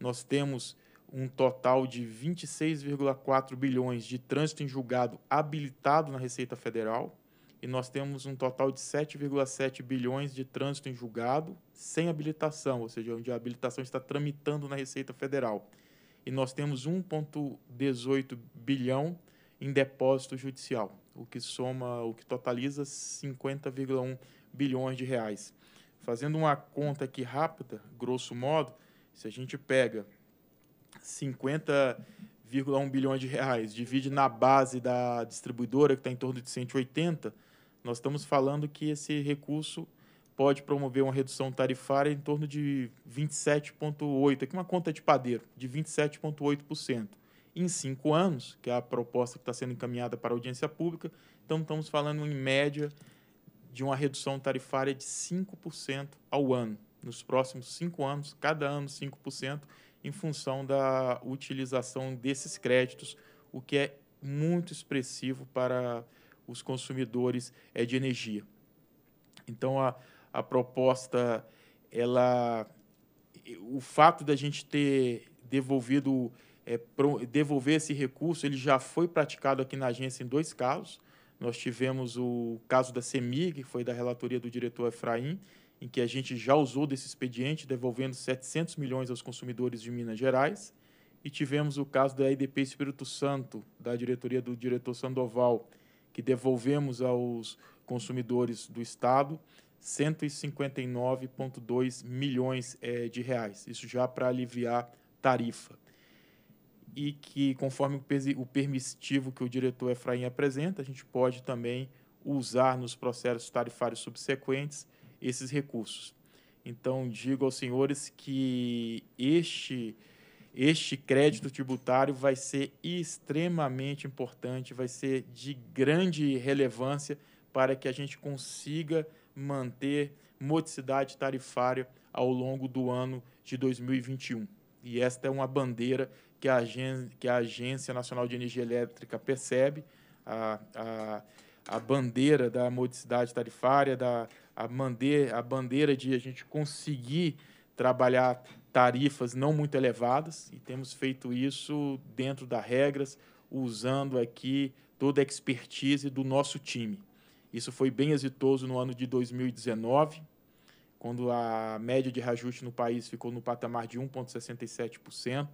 Nós temos um total de 26,4 bilhões de trânsito em julgado habilitado na Receita Federal e nós temos um total de 7,7 bilhões de trânsito em julgado sem habilitação, ou seja, onde a habilitação está tramitando na Receita Federal e nós temos 1,18 bilhão em depósito judicial, o que soma, o que totaliza 50,1 bilhões de reais. Fazendo uma conta aqui rápida, grosso modo, se a gente pega 50,1 bilhões de reais, divide na base da distribuidora, que está em torno de 180, nós estamos falando que esse recurso pode promover uma redução tarifária em torno de 27,8%, aqui uma conta de padeiro, de 27,8%. Em cinco anos, que é a proposta que está sendo encaminhada para a audiência pública, então estamos falando em média de uma redução tarifária de 5% ao ano. Nos próximos cinco anos, cada ano 5%, em função da utilização desses créditos, o que é muito expressivo para os consumidores é, de energia. Então, a, a proposta, ela, o fato da gente ter devolvido é, pro, devolver esse recurso, ele já foi praticado aqui na agência em dois casos. Nós tivemos o caso da CEMIG, que foi da relatoria do diretor Efraim, em que a gente já usou desse expediente, devolvendo 700 milhões aos consumidores de Minas Gerais. E tivemos o caso da IDP Espírito Santo, da diretoria do diretor Sandoval, que devolvemos aos consumidores do Estado 159,2 milhões é, de reais, isso já para aliviar tarifa. E que, conforme o permissivo que o diretor Efraim apresenta, a gente pode também usar nos processos tarifários subsequentes esses recursos. Então, digo aos senhores que este, este crédito tributário vai ser extremamente importante, vai ser de grande relevância para que a gente consiga manter modicidade tarifária ao longo do ano de 2021. E esta é uma bandeira que a Agência, que a Agência Nacional de Energia Elétrica percebe, a, a, a bandeira da modicidade tarifária, da, a, bandeira, a bandeira de a gente conseguir trabalhar tarifas não muito elevadas, e temos feito isso dentro das regras, usando aqui toda a expertise do nosso time. Isso foi bem exitoso no ano de 2019, quando a média de reajuste no país ficou no patamar de 1,67%,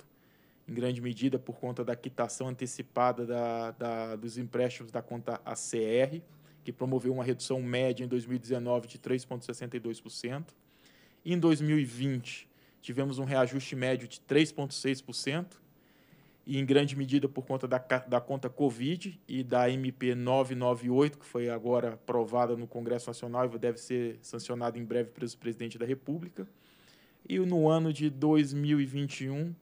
em grande medida por conta da quitação antecipada da, da, dos empréstimos da conta ACR, que promoveu uma redução média em 2019 de 3,62%. Em 2020, tivemos um reajuste médio de 3,6%, e em grande medida por conta da, da conta Covid e da MP 998, que foi agora aprovada no Congresso Nacional e deve ser sancionada em breve pelo presidente da República. E no ano de 2021,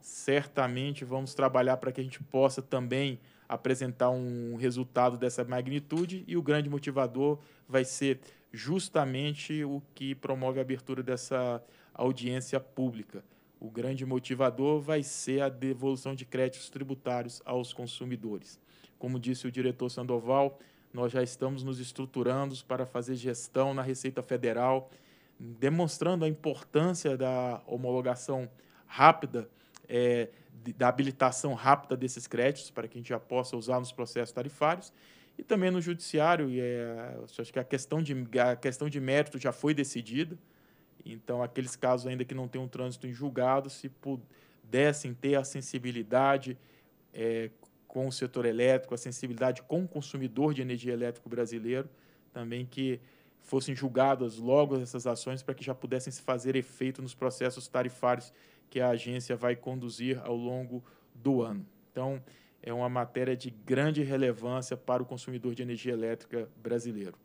certamente vamos trabalhar para que a gente possa também apresentar um resultado dessa magnitude e o grande motivador vai ser justamente o que promove a abertura dessa audiência pública o grande motivador vai ser a devolução de créditos tributários aos consumidores. Como disse o diretor Sandoval, nós já estamos nos estruturando para fazer gestão na Receita Federal, demonstrando a importância da homologação rápida, é, da habilitação rápida desses créditos, para que a gente já possa usar nos processos tarifários. E também no judiciário, e é, acho que a questão, de, a questão de mérito já foi decidida, então, aqueles casos ainda que não tem um trânsito em julgado, se pudessem ter a sensibilidade é, com o setor elétrico, a sensibilidade com o consumidor de energia elétrica brasileiro, também que fossem julgadas logo essas ações para que já pudessem se fazer efeito nos processos tarifários que a agência vai conduzir ao longo do ano. Então, é uma matéria de grande relevância para o consumidor de energia elétrica brasileiro.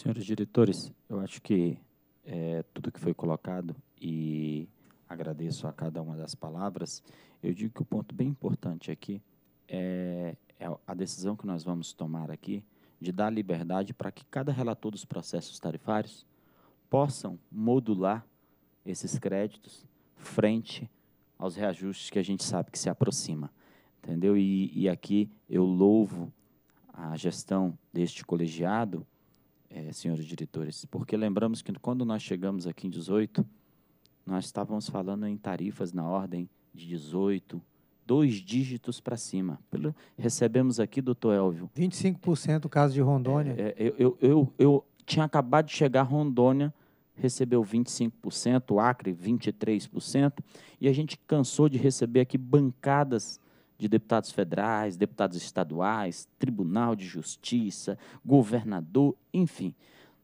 Senhores diretores, eu acho que é, tudo que foi colocado e agradeço a cada uma das palavras. Eu digo que o ponto bem importante aqui é, é a decisão que nós vamos tomar aqui de dar liberdade para que cada relator dos processos tarifários possam modular esses créditos frente aos reajustes que a gente sabe que se aproxima, entendeu? E, e aqui eu louvo a gestão deste colegiado é, senhores diretores, porque lembramos que quando nós chegamos aqui em 18, nós estávamos falando em tarifas na ordem de 18, dois dígitos para cima. Pelo, recebemos aqui, doutor Elvio. 25% o caso de Rondônia. É, é, eu, eu, eu, eu, tinha acabado de chegar a Rondônia, recebeu 25%, Acre 23%, e a gente cansou de receber aqui bancadas de deputados federais, deputados estaduais, Tribunal de Justiça, governador, enfim.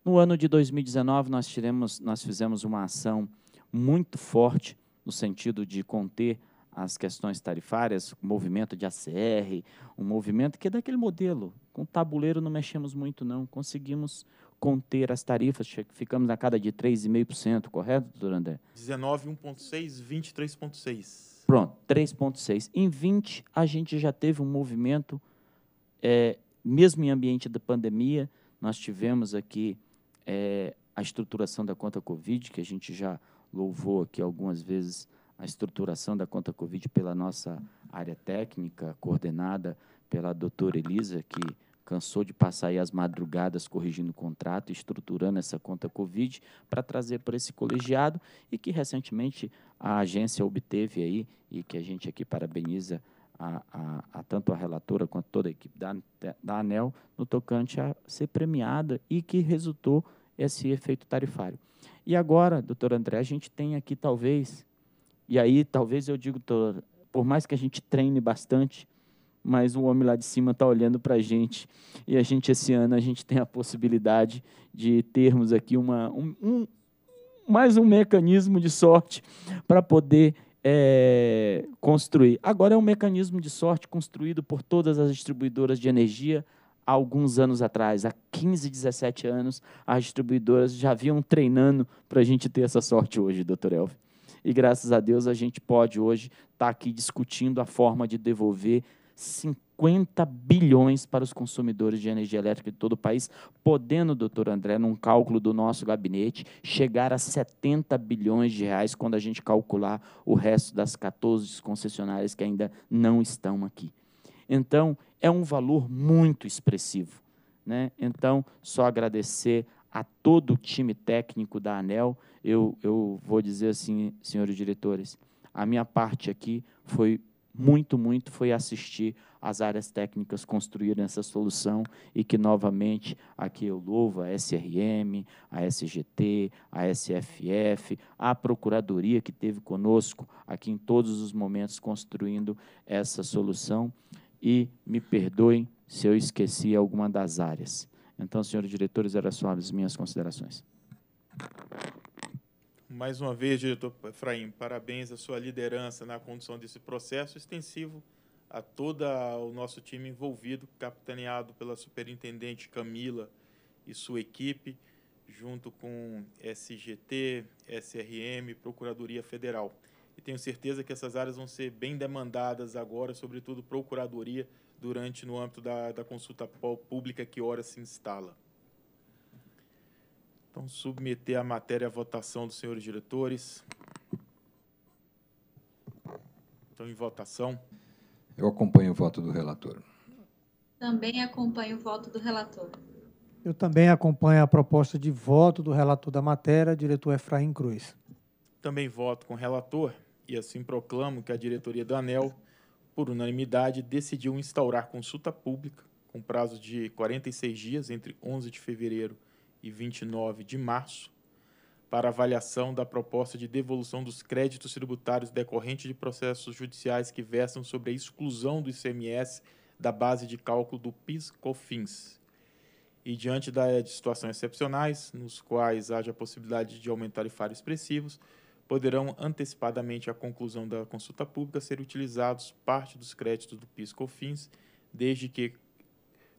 No ano de 2019, nós, tiremos, nós fizemos uma ação muito forte no sentido de conter as questões tarifárias, o movimento de ACR, um movimento que é daquele modelo. Com o tabuleiro não mexemos muito, não. Conseguimos conter as tarifas, ficamos a cada de 3,5%, correto, doutor André? 19, 1,6, 23,6%. Pronto, 3,6. Em 20, a gente já teve um movimento, é, mesmo em ambiente da pandemia, nós tivemos aqui é, a estruturação da conta Covid, que a gente já louvou aqui algumas vezes a estruturação da conta Covid pela nossa área técnica, coordenada pela doutora Elisa, que cansou de passar aí as madrugadas corrigindo o contrato, estruturando essa conta Covid para trazer para esse colegiado e que recentemente a agência obteve aí e que a gente aqui parabeniza a, a, a tanto a relatora quanto toda a equipe da, da ANEL no tocante a ser premiada e que resultou esse efeito tarifário. E agora, doutor André, a gente tem aqui talvez, e aí talvez eu digo, doutor, por mais que a gente treine bastante, mas o homem lá de cima está olhando para a gente. E a gente, esse ano, a gente tem a possibilidade de termos aqui uma, um, um mais um mecanismo de sorte para poder é, construir. Agora é um mecanismo de sorte construído por todas as distribuidoras de energia há alguns anos atrás, há 15, 17 anos, as distribuidoras já vinham treinando para a gente ter essa sorte hoje, doutor Elvio. E graças a Deus a gente pode hoje estar tá aqui discutindo a forma de devolver 50 bilhões para os consumidores de energia elétrica de todo o país, podendo, doutor André, num cálculo do nosso gabinete, chegar a 70 bilhões de reais quando a gente calcular o resto das 14 concessionárias que ainda não estão aqui. Então, é um valor muito expressivo. Né? Então, só agradecer a todo o time técnico da ANEL. Eu, eu vou dizer assim, senhores diretores, a minha parte aqui foi muito, muito foi assistir as áreas técnicas construírem essa solução e que, novamente, aqui eu louvo a SRM, a SGT, a SFF, a Procuradoria que teve conosco aqui em todos os momentos construindo essa solução. E me perdoem se eu esqueci alguma das áreas. Então, senhores diretores, era só as minhas considerações. Mais uma vez, diretor Efraim, parabéns à sua liderança na condução desse processo extensivo a todo o nosso time envolvido, capitaneado pela superintendente Camila e sua equipe, junto com SGT, SRM, Procuradoria Federal. E tenho certeza que essas áreas vão ser bem demandadas agora, sobretudo Procuradoria, durante no âmbito da, da consulta pública que ora se instala. Então, submeter a matéria à votação dos senhores diretores. Então, em votação. Eu acompanho o voto do relator. Também acompanho o voto do relator. Eu também acompanho a proposta de voto do relator da matéria, diretor Efraim Cruz. Também voto com o relator e assim proclamo que a diretoria do ANEL, por unanimidade, decidiu instaurar consulta pública com prazo de 46 dias entre 11 de fevereiro e 29 de março para avaliação da proposta de devolução dos créditos tributários decorrentes de processos judiciais que versam sobre a exclusão do ICMS da base de cálculo do PIS/COFINS. E diante da, de situações excepcionais, nos quais haja possibilidade de aumentar tarifários expressivos, poderão antecipadamente à conclusão da consulta pública ser utilizados parte dos créditos do PIS/COFINS, desde que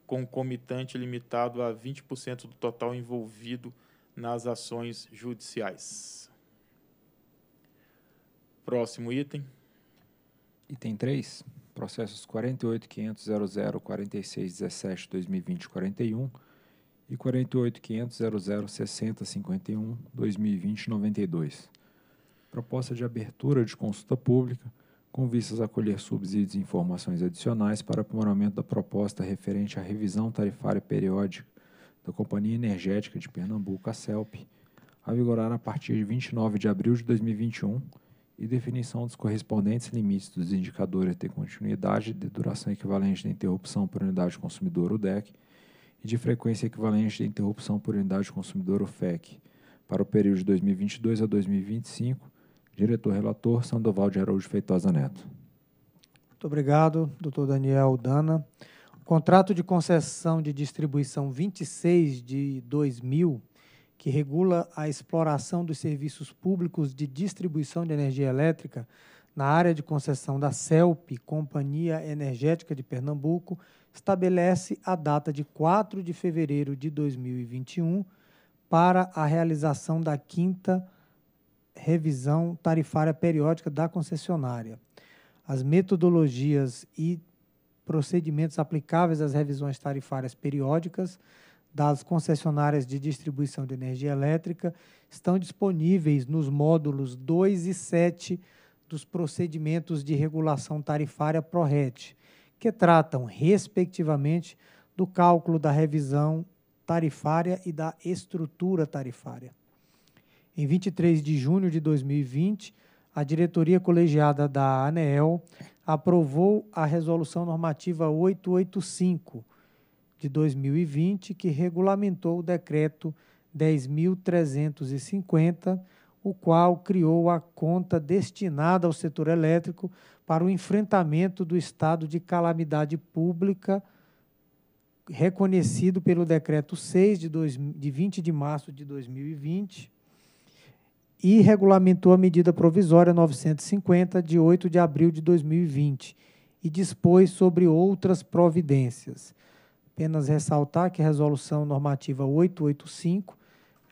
concomitante limitado a 20% do total envolvido nas ações judiciais. Próximo item. Item 3. Processos 48.500.0046.17.2020.41 e 48.500.0060.51.2020.92. Proposta de abertura de consulta pública com vistas a colher subsídios e informações adicionais para aprimoramento da proposta referente à revisão tarifária periódica da Companhia Energética de Pernambuco, a CELP, a vigorar a partir de 29 de abril de 2021 e definição dos correspondentes limites dos indicadores de continuidade de duração equivalente de interrupção por unidade consumidora, o DEC, e de frequência equivalente de interrupção por unidade consumidora, o FEC, para o período de 2022 a 2025 Diretor-relator Sandoval de Araújo Feitosa Neto. Muito obrigado, doutor Daniel Dana. O contrato de concessão de distribuição 26 de 2000, que regula a exploração dos serviços públicos de distribuição de energia elétrica na área de concessão da CELP, Companhia Energética de Pernambuco, estabelece a data de 4 de fevereiro de 2021 para a realização da quinta revisão tarifária periódica da concessionária. As metodologias e procedimentos aplicáveis às revisões tarifárias periódicas das concessionárias de distribuição de energia elétrica estão disponíveis nos módulos 2 e 7 dos procedimentos de regulação tarifária PRORET, que tratam, respectivamente, do cálculo da revisão tarifária e da estrutura tarifária. Em 23 de junho de 2020, a diretoria colegiada da ANEEL aprovou a Resolução Normativa 885 de 2020, que regulamentou o decreto 10.350, o qual criou a conta destinada ao setor elétrico para o enfrentamento do estado de calamidade pública reconhecido pelo decreto 6 de, de 20 de março de 2020 e regulamentou a medida provisória 950 de 8 de abril de 2020 e dispôs sobre outras providências. Apenas ressaltar que a resolução normativa 885,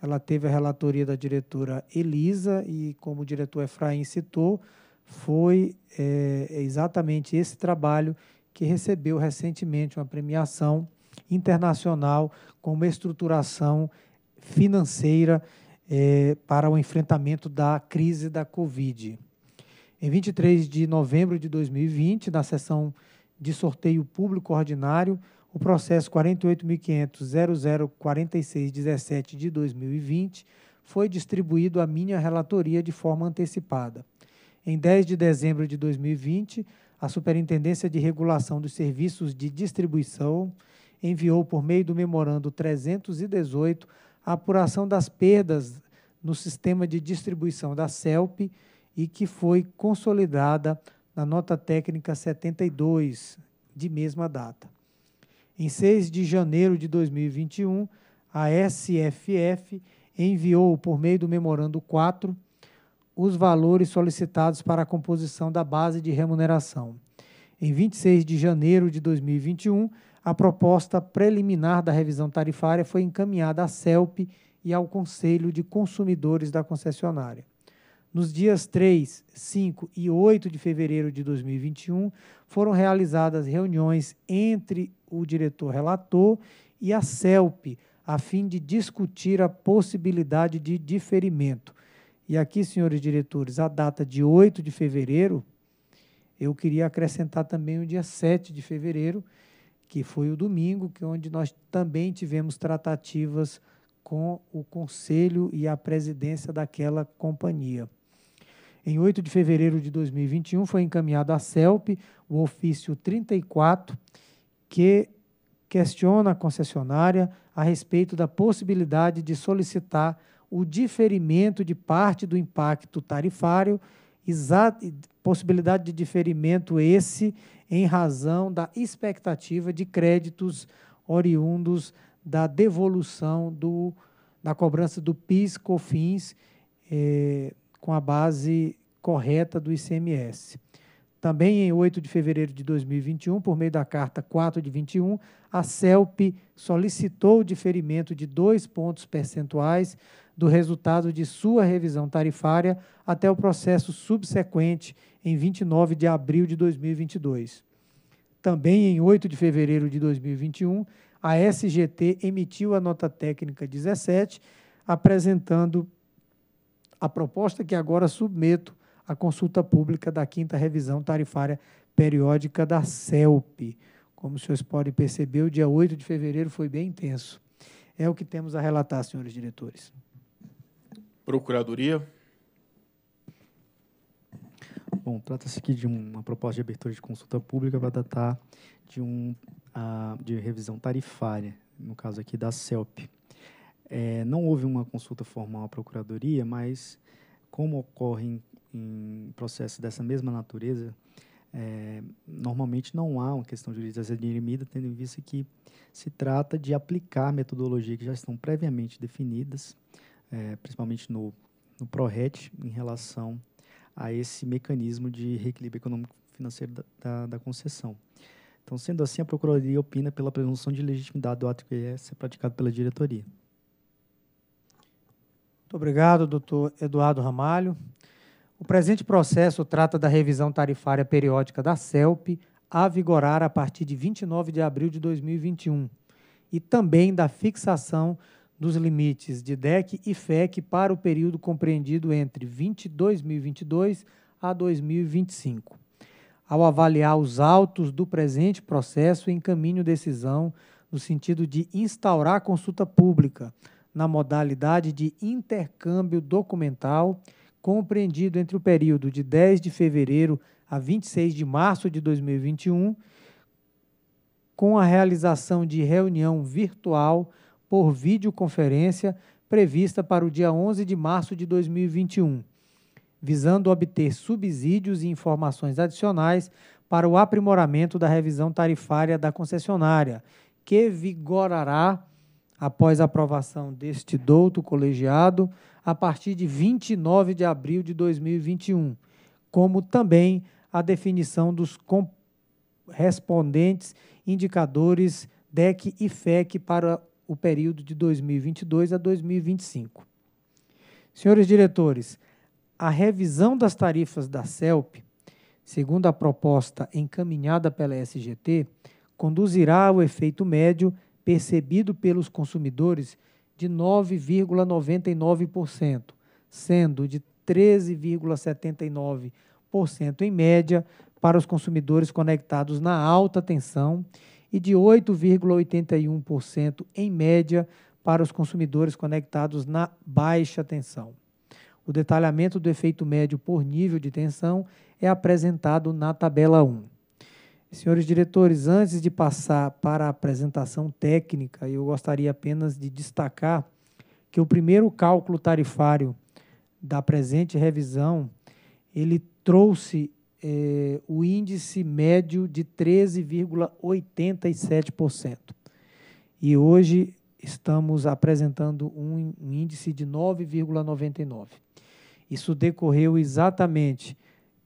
ela teve a relatoria da diretora Elisa e como o diretor Efraim citou, foi é, exatamente esse trabalho que recebeu recentemente uma premiação internacional como estruturação financeira é, para o enfrentamento da crise da Covid. Em 23 de novembro de 2020, na sessão de sorteio público ordinário, o processo 48.500.004617 de 2020 foi distribuído à minha relatoria de forma antecipada. Em 10 de dezembro de 2020, a Superintendência de Regulação dos Serviços de Distribuição enviou por meio do memorando 318 a apuração das perdas no sistema de distribuição da CELP e que foi consolidada na nota técnica 72, de mesma data. Em 6 de janeiro de 2021, a SFF enviou, por meio do Memorando 4, os valores solicitados para a composição da base de remuneração. Em 26 de janeiro de 2021, a proposta preliminar da revisão tarifária foi encaminhada à CELP e ao Conselho de Consumidores da concessionária. Nos dias 3, 5 e 8 de fevereiro de 2021, foram realizadas reuniões entre o diretor relator e a CELP, a fim de discutir a possibilidade de diferimento. E aqui, senhores diretores, a data de 8 de fevereiro, eu queria acrescentar também o dia 7 de fevereiro, que foi o domingo, que é onde nós também tivemos tratativas com o conselho e a presidência daquela companhia. Em 8 de fevereiro de 2021 foi encaminhado à CELP o ofício 34 que questiona a concessionária a respeito da possibilidade de solicitar o diferimento de parte do impacto tarifário, possibilidade de diferimento esse em razão da expectativa de créditos oriundos da devolução do, da cobrança do PIS, COFINS, eh, com a base correta do ICMS. Também em 8 de fevereiro de 2021, por meio da carta 4 de 21, a CELP solicitou o diferimento de dois pontos percentuais do resultado de sua revisão tarifária até o processo subsequente em 29 de abril de 2022. Também em 8 de fevereiro de 2021, a SGT emitiu a nota técnica 17, apresentando a proposta que agora submeto à consulta pública da quinta revisão tarifária periódica da CELP. Como os senhores podem perceber, o dia 8 de fevereiro foi bem intenso. É o que temos a relatar, senhores diretores. Procuradoria. Bom, trata-se aqui de uma proposta de abertura de consulta pública para tratar de, um, uh, de revisão tarifária, no caso aqui da CELP. É, não houve uma consulta formal à Procuradoria, mas como ocorre em, em processos dessa mesma natureza, é, normalmente não há uma questão jurídica a ser dirimida, tendo em vista que se trata de aplicar metodologias que já estão previamente definidas, é, principalmente no, no PRORET, em relação a esse mecanismo de reequilíbrio econômico financeiro da, da, da concessão. Então, sendo assim, a Procuradoria opina pela presunção de legitimidade do ato que é ser praticado pela diretoria. Muito obrigado, doutor Eduardo Ramalho. O presente processo trata da revisão tarifária periódica da CELP, a vigorar a partir de 29 de abril de 2021, e também da fixação dos limites de DEC e FEC para o período compreendido entre 20, 2022 a 2025. Ao avaliar os autos do presente processo, encaminho decisão no sentido de instaurar consulta pública na modalidade de intercâmbio documental, compreendido entre o período de 10 de fevereiro a 26 de março de 2021, com a realização de reunião virtual por videoconferência prevista para o dia 11 de março de 2021, visando obter subsídios e informações adicionais para o aprimoramento da revisão tarifária da concessionária, que vigorará após aprovação deste douto colegiado a partir de 29 de abril de 2021, como também a definição dos correspondentes indicadores DEC e FEC para o período de 2022 a 2025. Senhores diretores, a revisão das tarifas da CELP, segundo a proposta encaminhada pela SGT, conduzirá ao efeito médio percebido pelos consumidores de 9,99%, sendo de 13,79% em média para os consumidores conectados na alta tensão e de 8,81% em média para os consumidores conectados na baixa tensão. O detalhamento do efeito médio por nível de tensão é apresentado na tabela 1. Senhores diretores, antes de passar para a apresentação técnica, eu gostaria apenas de destacar que o primeiro cálculo tarifário da presente revisão, ele trouxe é, o índice médio de 13,87%. E hoje estamos apresentando um, um índice de 9,99%. Isso decorreu exatamente,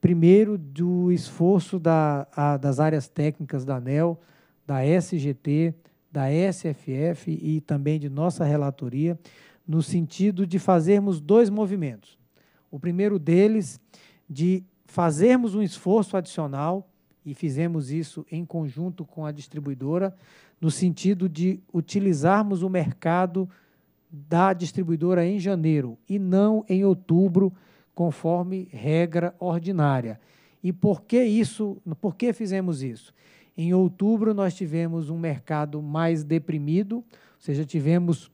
primeiro, do esforço da, a, das áreas técnicas da ANEL, da SGT, da SFF e também de nossa relatoria, no sentido de fazermos dois movimentos. O primeiro deles, de fazermos um esforço adicional, e fizemos isso em conjunto com a distribuidora, no sentido de utilizarmos o mercado da distribuidora em janeiro e não em outubro, conforme regra ordinária. E por que isso? Por que fizemos isso? Em outubro nós tivemos um mercado mais deprimido, ou seja, tivemos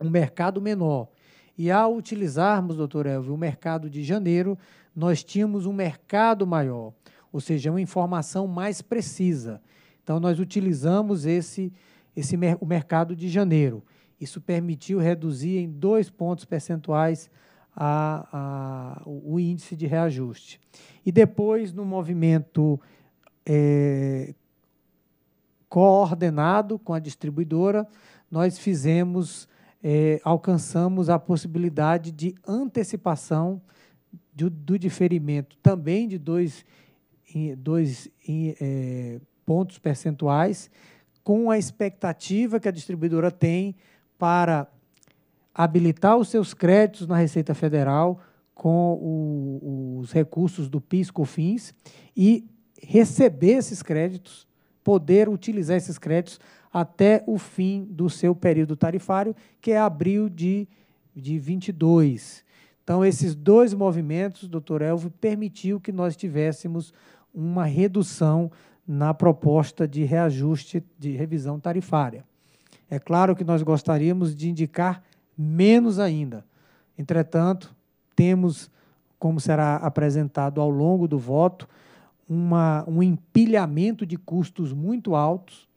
um mercado menor. E ao utilizarmos, doutor Elvio, o mercado de janeiro, nós tínhamos um mercado maior, ou seja, uma informação mais precisa. Então, nós utilizamos esse, esse o mercado de janeiro. Isso permitiu reduzir em dois pontos percentuais a, a, o índice de reajuste. E depois, no movimento é, coordenado com a distribuidora, nós fizemos, é, alcançamos a possibilidade de antecipação do, do diferimento também de dois, dois é, pontos percentuais, com a expectativa que a distribuidora tem para habilitar os seus créditos na Receita Federal com o, os recursos do PIS/COFINS e receber esses créditos, poder utilizar esses créditos até o fim do seu período tarifário, que é abril de, de 22. Então, esses dois movimentos, doutor Elvio, permitiu que nós tivéssemos uma redução na proposta de reajuste de revisão tarifária. É claro que nós gostaríamos de indicar menos ainda. Entretanto, temos, como será apresentado ao longo do voto, uma, um empilhamento de custos muito altos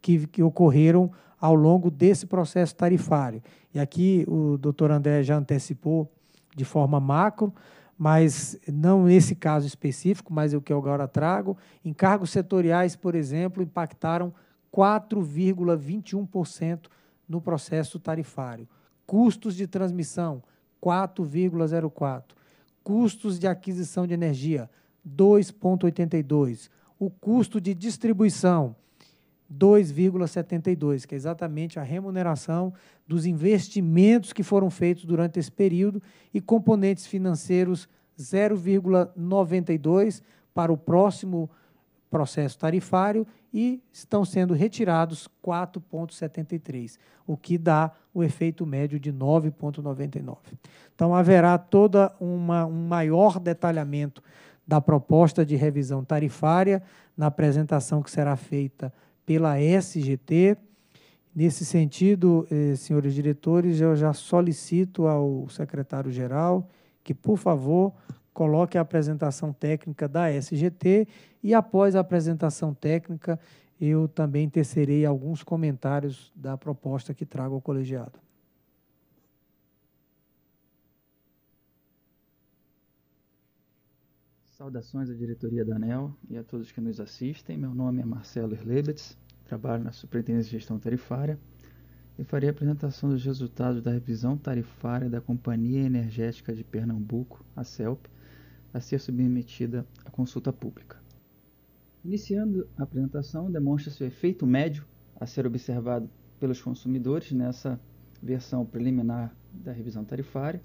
que, que ocorreram ao longo desse processo tarifário. E aqui o doutor André já antecipou de forma macro, mas não nesse caso específico, mas é o que eu agora trago. Encargos setoriais, por exemplo, impactaram 4,21% no processo tarifário. Custos de transmissão, 4,04%. Custos de aquisição de energia, 2,82%. O custo de distribuição, 2,72, que é exatamente a remuneração dos investimentos que foram feitos durante esse período, e componentes financeiros 0,92 para o próximo processo tarifário e estão sendo retirados 4,73, o que dá o efeito médio de 9,99. Então, haverá toda uma, um maior detalhamento da proposta de revisão tarifária na apresentação que será feita pela SGT. Nesse sentido, eh, senhores diretores, eu já solicito ao secretário-geral que, por favor, coloque a apresentação técnica da SGT e, após a apresentação técnica, eu também tecerei alguns comentários da proposta que trago ao colegiado. Saudações à diretoria da ANEL e a todos que nos assistem. Meu nome é Marcelo Erlebetz, trabalho na Superintendência de Gestão Tarifária e farei a apresentação dos resultados da revisão tarifária da Companhia Energética de Pernambuco, a CELP, a ser submetida à consulta pública. Iniciando a apresentação, demonstra-se o efeito médio a ser observado pelos consumidores nessa versão preliminar da revisão tarifária,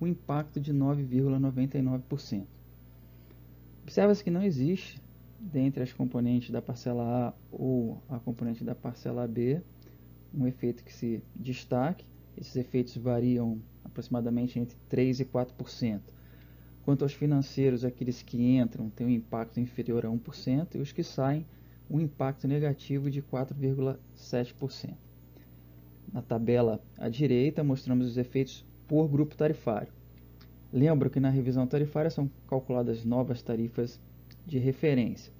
o impacto de 9,99%. Observa-se que não existe, dentre as componentes da parcela A ou a componente da parcela B, um efeito que se destaque. Esses efeitos variam aproximadamente entre 3% e 4%. Quanto aos financeiros, aqueles que entram têm um impacto inferior a 1% e os que saem, um impacto negativo de 4,7%. Na tabela à direita, mostramos os efeitos por grupo tarifário. Lembro que na revisão tarifária são calculadas novas tarifas de referência.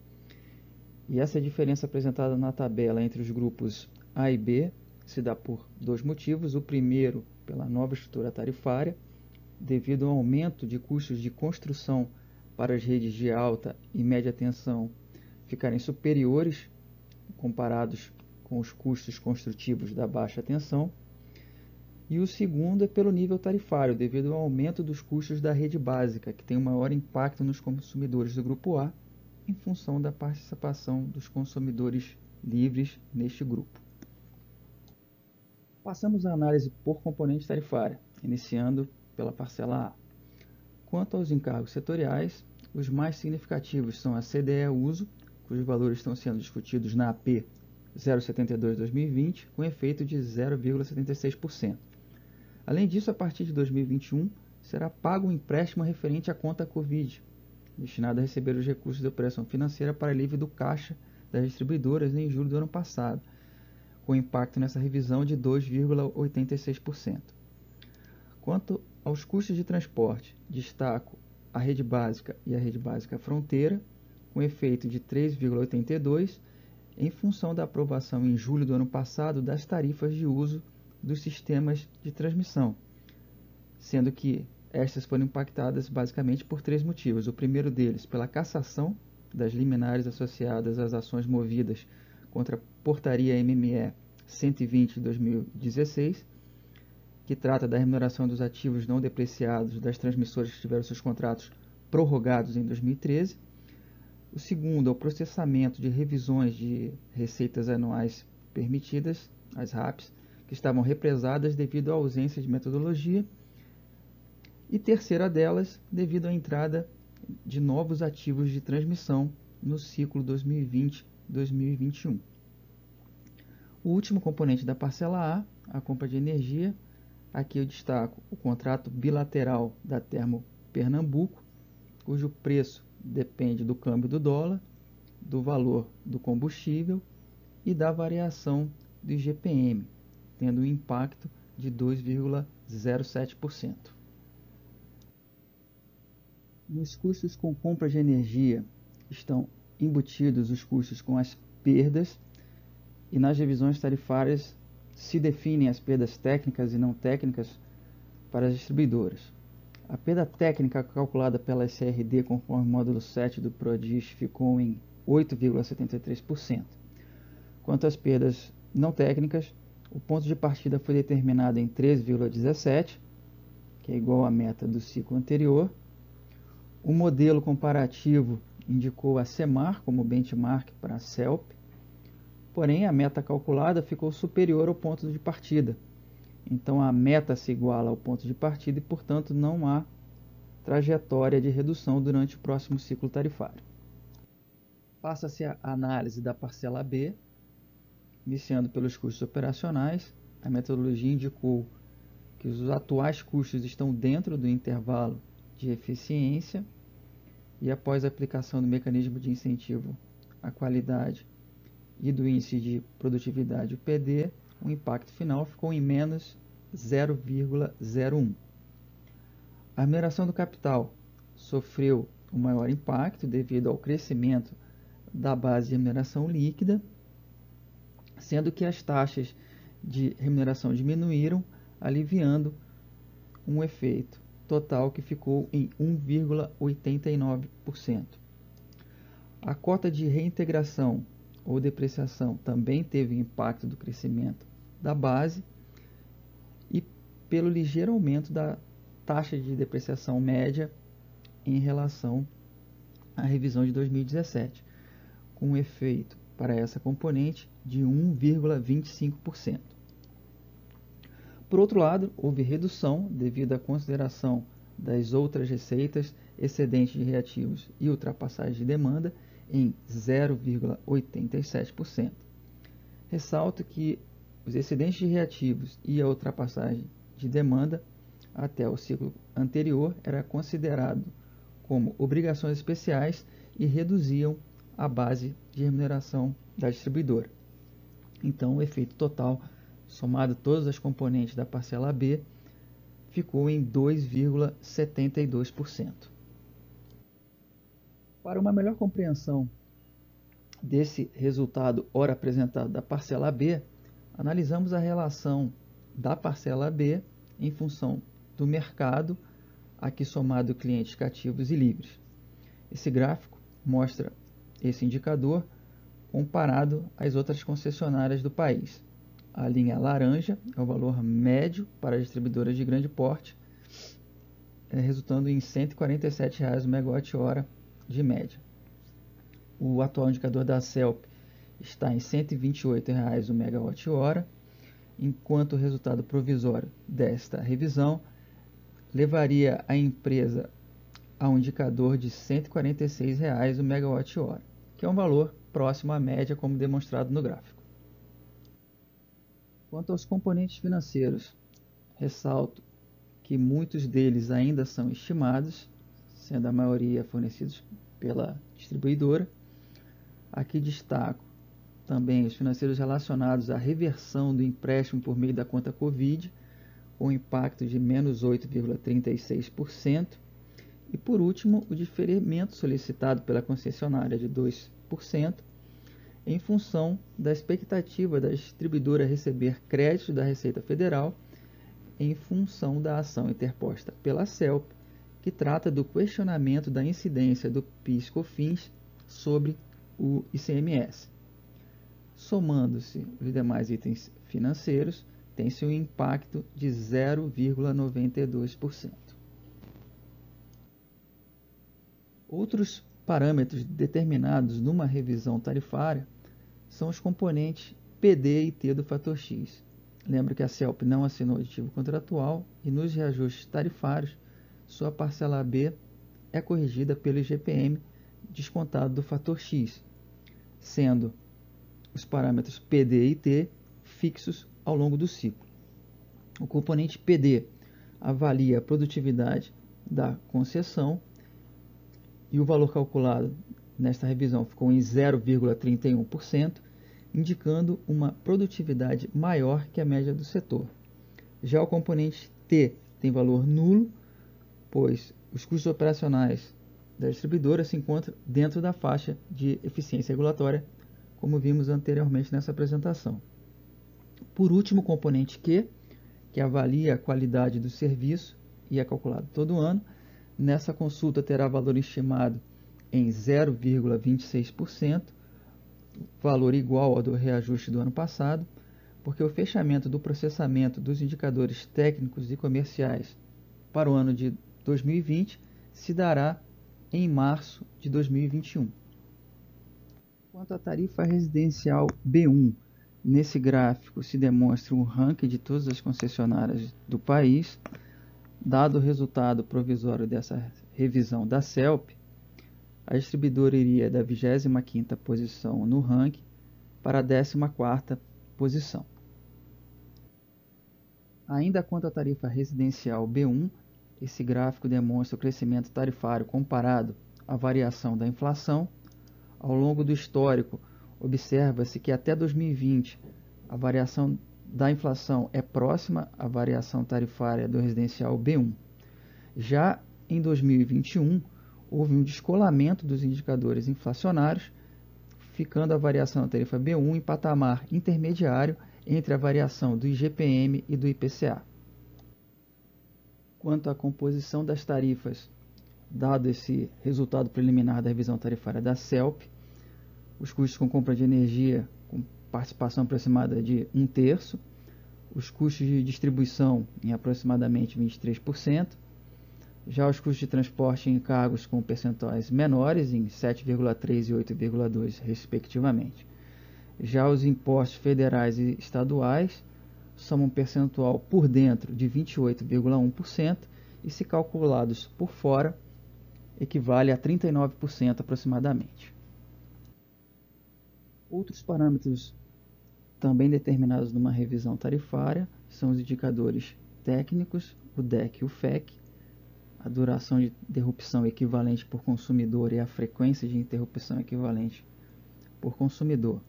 E essa diferença apresentada na tabela entre os grupos A e B se dá por dois motivos. O primeiro, pela nova estrutura tarifária, devido ao aumento de custos de construção para as redes de alta e média tensão ficarem superiores comparados com os custos construtivos da baixa tensão e o segundo é pelo nível tarifário, devido ao aumento dos custos da rede básica, que tem um maior impacto nos consumidores do grupo A, em função da participação dos consumidores livres neste grupo. Passamos à análise por componente tarifária, iniciando pela parcela A. Quanto aos encargos setoriais, os mais significativos são a CDE Uso, cujos valores estão sendo discutidos na AP 072-2020, com efeito de 0,76% Além disso, a partir de 2021, será pago um empréstimo referente à conta Covid, destinado a receber os recursos da operação financeira para alívio do caixa das distribuidoras em julho do ano passado, com impacto nessa revisão de 2,86%. Quanto aos custos de transporte, destaco a rede básica e a rede básica fronteira, com efeito de 3,82, em função da aprovação em julho do ano passado das tarifas de uso dos sistemas de transmissão, sendo que estas foram impactadas basicamente por três motivos. O primeiro deles, pela cassação das liminares associadas às ações movidas contra a Portaria MME 120 de 2016, que trata da remuneração dos ativos não depreciados das transmissoras que tiveram seus contratos prorrogados em 2013. O segundo é o processamento de revisões de receitas anuais permitidas, as RAPs, que estavam represadas devido à ausência de metodologia, e terceira delas, devido à entrada de novos ativos de transmissão no ciclo 2020-2021. O último componente da parcela A, a compra de energia, aqui eu destaco o contrato bilateral da Termo Pernambuco, cujo preço depende do câmbio do dólar, do valor do combustível e da variação do IGPM, tendo um impacto de 2,07%. Nos custos com compra de energia estão embutidos os custos com as perdas e nas revisões tarifárias se definem as perdas técnicas e não técnicas para as distribuidoras. A perda técnica calculada pela SRD conforme o módulo 7 do PRODIS ficou em 8,73%. Quanto às perdas não técnicas, o ponto de partida foi determinado em 3,17, que é igual à meta do ciclo anterior. O modelo comparativo indicou a CEMAR como benchmark para a CELP, porém a meta calculada ficou superior ao ponto de partida. Então a meta se iguala ao ponto de partida e, portanto, não há trajetória de redução durante o próximo ciclo tarifário. Passa-se a análise da parcela B, Iniciando pelos custos operacionais, a metodologia indicou que os atuais custos estão dentro do intervalo de eficiência e após a aplicação do mecanismo de incentivo à qualidade e do índice de produtividade, o PD, o impacto final ficou em menos 0,01. A mineração do capital sofreu o maior impacto devido ao crescimento da base de mineração líquida sendo que as taxas de remuneração diminuíram, aliviando um efeito total que ficou em 1,89%. A cota de reintegração ou depreciação também teve impacto do crescimento da base e pelo ligeiro aumento da taxa de depreciação média em relação à revisão de 2017, com efeito para essa componente de 1,25%. Por outro lado, houve redução devido à consideração das outras receitas, excedentes de reativos e ultrapassagem de demanda em 0,87%. Ressalto que os excedentes de reativos e a ultrapassagem de demanda até o ciclo anterior era considerado como obrigações especiais e reduziam a base de remuneração da distribuidora. Então, o efeito total, somado todas as componentes da parcela B, ficou em 2,72%. Para uma melhor compreensão desse resultado ora apresentado da parcela B, analisamos a relação da parcela B em função do mercado, aqui somado clientes cativos e livres. Esse gráfico mostra esse indicador comparado às outras concessionárias do país. A linha laranja é o valor médio para distribuidoras de grande porte, é, resultando em R$ 147,00 o megawatt-hora de média. O atual indicador da CELP está em R$ 128,00 o megawatt-hora, enquanto o resultado provisório desta revisão levaria a empresa a um indicador de R$ 146,00 o megawatt-hora, que é um valor próximo à média, como demonstrado no gráfico. Quanto aos componentes financeiros, ressalto que muitos deles ainda são estimados, sendo a maioria fornecidos pela distribuidora. Aqui destaco também os financeiros relacionados à reversão do empréstimo por meio da conta Covid, com impacto de menos 8,36%. E por último, o diferimento solicitado pela concessionária de 2 em função da expectativa da distribuidora receber crédito da Receita Federal em função da ação interposta pela CELP, que trata do questionamento da incidência do PIS/COFINS sobre o ICMS. Somando-se os demais itens financeiros, tem-se um impacto de 0,92%. Outros Parâmetros determinados numa revisão tarifária são os componentes PD e T do fator X. Lembra que a CELP não assinou aditivo contratual e nos reajustes tarifários, sua parcela B é corrigida pelo IGPM descontado do fator X, sendo os parâmetros PD e T fixos ao longo do ciclo. O componente PD avalia a produtividade da concessão e o valor calculado nesta revisão ficou em 0,31%, indicando uma produtividade maior que a média do setor. Já o componente T tem valor nulo, pois os custos operacionais da distribuidora se encontram dentro da faixa de eficiência regulatória, como vimos anteriormente nessa apresentação. Por último, o componente Q, que avalia a qualidade do serviço e é calculado todo ano, Nessa consulta terá valor estimado em 0,26%, valor igual ao do reajuste do ano passado, porque o fechamento do processamento dos indicadores técnicos e comerciais para o ano de 2020 se dará em março de 2021. Quanto à tarifa residencial B1, nesse gráfico se demonstra um ranking de todas as concessionárias do país Dado o resultado provisório dessa revisão da CELP, a distribuidora iria da 25ª posição no ranking para a 14ª posição. Ainda quanto à tarifa residencial B1, esse gráfico demonstra o crescimento tarifário comparado à variação da inflação. Ao longo do histórico, observa-se que até 2020 a variação da inflação é próxima à variação tarifária do residencial B1. Já em 2021, houve um descolamento dos indicadores inflacionários, ficando a variação da tarifa B1 em patamar intermediário entre a variação do IGPM e do IPCA. Quanto à composição das tarifas, dado esse resultado preliminar da revisão tarifária da CELP, os custos com compra de energia participação aproximada de um terço, os custos de distribuição em aproximadamente 23%, já os custos de transporte em cargos com percentuais menores, em 7,3% e 8,2%, respectivamente. Já os impostos federais e estaduais somam um percentual por dentro de 28,1% e, se calculados por fora, equivale a 39% aproximadamente. Outros parâmetros também determinados numa revisão tarifária são os indicadores técnicos, o DEC e o FEC, a duração de interrupção equivalente por consumidor e a frequência de interrupção equivalente por consumidor.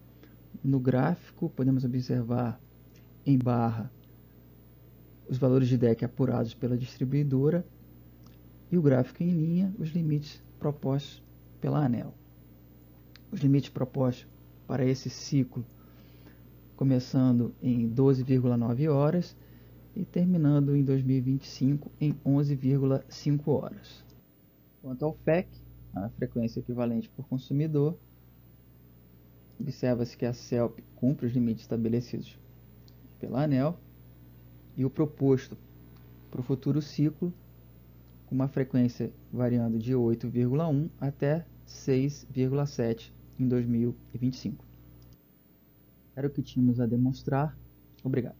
No gráfico, podemos observar em barra os valores de DEC apurados pela distribuidora e o gráfico em linha, os limites propostos pela ANEL. Os limites propostos para esse ciclo, começando em 12,9 horas e terminando em 2025 em 11,5 horas. Quanto ao FEC, a frequência equivalente por consumidor, observa-se que a CELP cumpre os limites estabelecidos pela ANEL e o proposto para o futuro ciclo, com uma frequência variando de 8,1 até 6,7 em 2025. Era o que tínhamos a demonstrar. Obrigado.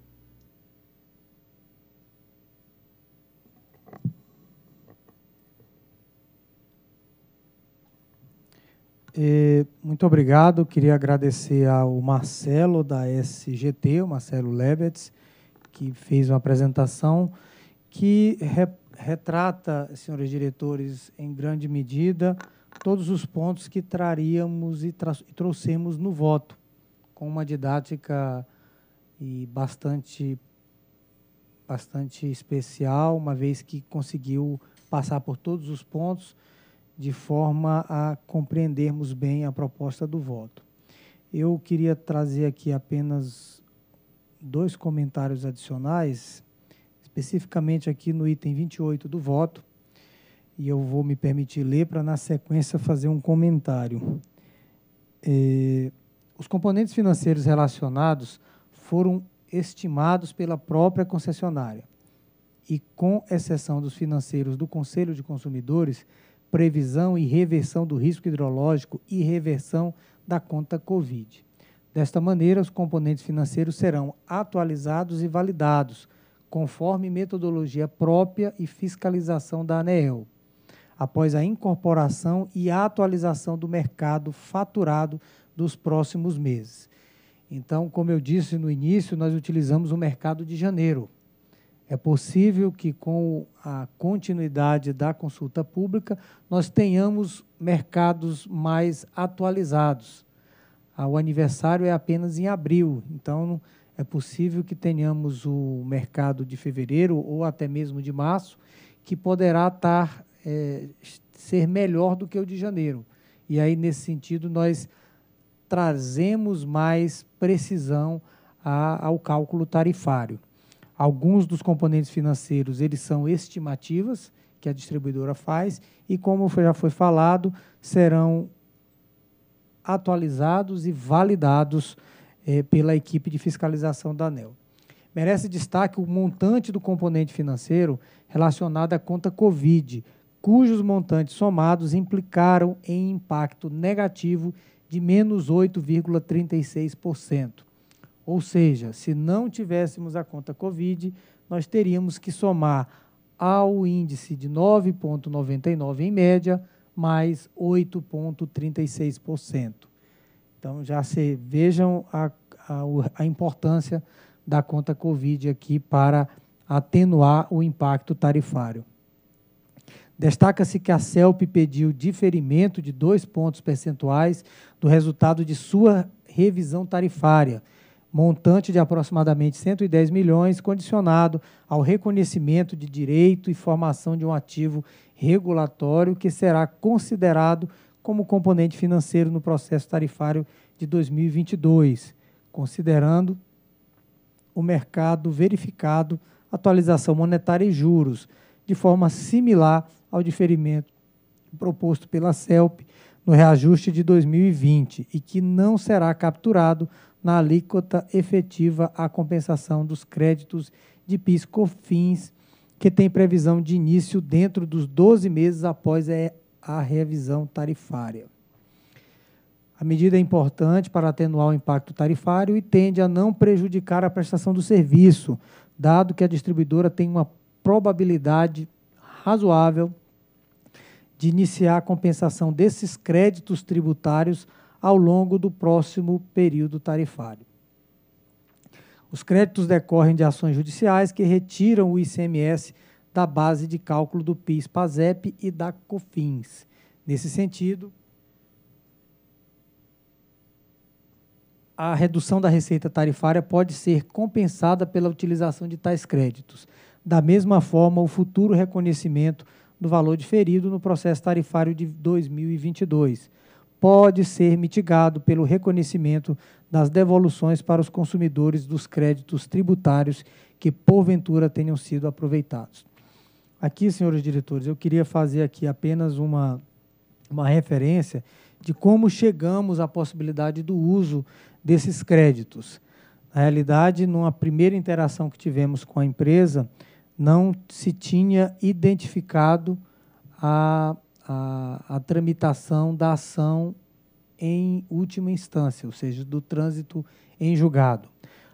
Muito obrigado. Queria agradecer ao Marcelo da SGT, o Marcelo Lebetz, que fez uma apresentação que re retrata, senhores diretores, em grande medida, todos os pontos que traríamos e, tra e trouxemos no voto, com uma didática e bastante bastante especial, uma vez que conseguiu passar por todos os pontos de forma a compreendermos bem a proposta do voto. Eu queria trazer aqui apenas dois comentários adicionais, especificamente aqui no item 28 do voto, e eu vou me permitir ler para, na sequência, fazer um comentário. É, os componentes financeiros relacionados foram estimados pela própria concessionária e, com exceção dos financeiros do Conselho de Consumidores, previsão e reversão do risco hidrológico e reversão da conta Covid. Desta maneira, os componentes financeiros serão atualizados e validados, conforme metodologia própria e fiscalização da ANEEL após a incorporação e a atualização do mercado faturado dos próximos meses. Então, como eu disse no início, nós utilizamos o mercado de janeiro. É possível que, com a continuidade da consulta pública, nós tenhamos mercados mais atualizados. Ah, o aniversário é apenas em abril, então é possível que tenhamos o mercado de fevereiro ou até mesmo de março, que poderá estar é, ser melhor do que o de janeiro. E aí, nesse sentido, nós trazemos mais precisão a, ao cálculo tarifário. Alguns dos componentes financeiros, eles são estimativas, que a distribuidora faz, e como já foi falado, serão atualizados e validados é, pela equipe de fiscalização da ANEL. Merece destaque o montante do componente financeiro relacionado à conta Covid, cujos montantes somados implicaram em impacto negativo de menos 8,36%. Ou seja, se não tivéssemos a conta Covid, nós teríamos que somar ao índice de 9,99% em média, mais 8,36%. Então, já se vejam a, a, a importância da conta Covid aqui para atenuar o impacto tarifário. Destaca-se que a CELP pediu diferimento de dois pontos percentuais do resultado de sua revisão tarifária, montante de aproximadamente 110 milhões, condicionado ao reconhecimento de direito e formação de um ativo regulatório que será considerado como componente financeiro no processo tarifário de 2022, considerando o mercado verificado, atualização monetária e juros, de forma similar ao diferimento proposto pela CELP no reajuste de 2020 e que não será capturado na alíquota efetiva à compensação dos créditos de PIS/COFINS, que tem previsão de início dentro dos 12 meses após a revisão tarifária. A medida é importante para atenuar o impacto tarifário e tende a não prejudicar a prestação do serviço, dado que a distribuidora tem uma probabilidade razoável de iniciar a compensação desses créditos tributários ao longo do próximo período tarifário. Os créditos decorrem de ações judiciais que retiram o ICMS da base de cálculo do PIS-PASEP e da COFINS. Nesse sentido, a redução da receita tarifária pode ser compensada pela utilização de tais créditos. Da mesma forma, o futuro reconhecimento do valor diferido no processo tarifário de 2022. Pode ser mitigado pelo reconhecimento das devoluções para os consumidores dos créditos tributários que porventura tenham sido aproveitados. Aqui, senhores diretores, eu queria fazer aqui apenas uma, uma referência de como chegamos à possibilidade do uso desses créditos. Na realidade, numa primeira interação que tivemos com a empresa, não se tinha identificado a, a, a tramitação da ação em última instância, ou seja, do trânsito em julgado.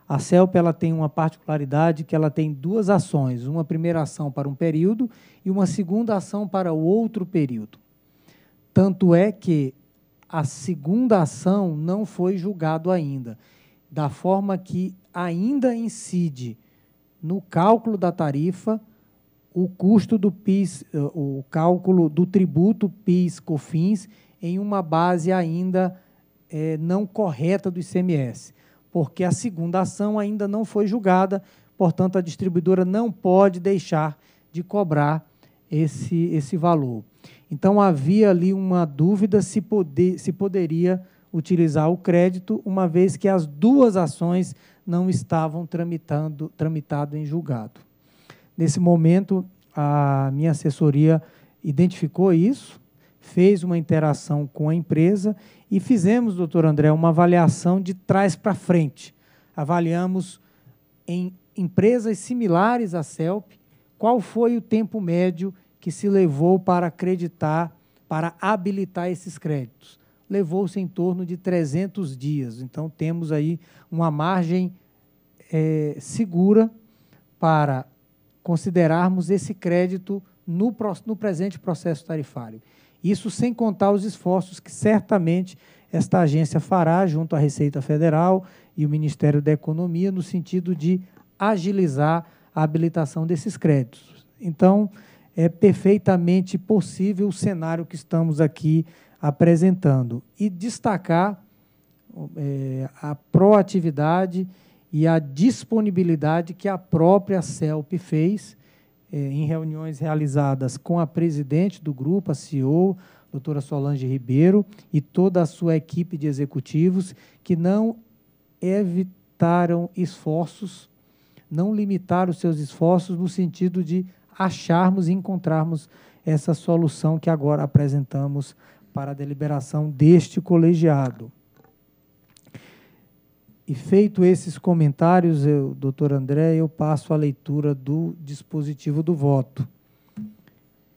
A CELP ela tem uma particularidade que ela tem duas ações, uma primeira ação para um período e uma segunda ação para o outro período. Tanto é que a segunda ação não foi julgado ainda, da forma que ainda incide no cálculo da tarifa o custo do PIS, eh, o cálculo do tributo PIS/COFINS em uma base ainda é, não correta do ICMS, porque a segunda ação ainda não foi julgada, portanto a distribuidora não pode deixar de cobrar esse esse valor. Então havia ali uma dúvida se poder, se poderia utilizar o crédito, uma vez que as duas ações não estavam tramitando, tramitado em julgado. Nesse momento, a minha assessoria identificou isso, fez uma interação com a empresa e fizemos, doutor André, uma avaliação de trás para frente. Avaliamos em empresas similares à CELP qual foi o tempo médio que se levou para acreditar, para habilitar esses créditos levou-se em torno de 300 dias. Então, temos aí uma margem é, segura para considerarmos esse crédito no, no presente processo tarifário. Isso sem contar os esforços que certamente esta agência fará junto à Receita Federal e o Ministério da Economia no sentido de agilizar a habilitação desses créditos. Então, é perfeitamente possível o cenário que estamos aqui apresentando e destacar é, a proatividade e a disponibilidade que a própria CELP fez é, em reuniões realizadas com a presidente do grupo, a CEO, doutora Solange Ribeiro, e toda a sua equipe de executivos, que não evitaram esforços, não limitaram seus esforços no sentido de acharmos e encontrarmos essa solução que agora apresentamos para a deliberação deste colegiado. E feito esses comentários, eu, doutor André, eu passo a leitura do dispositivo do voto,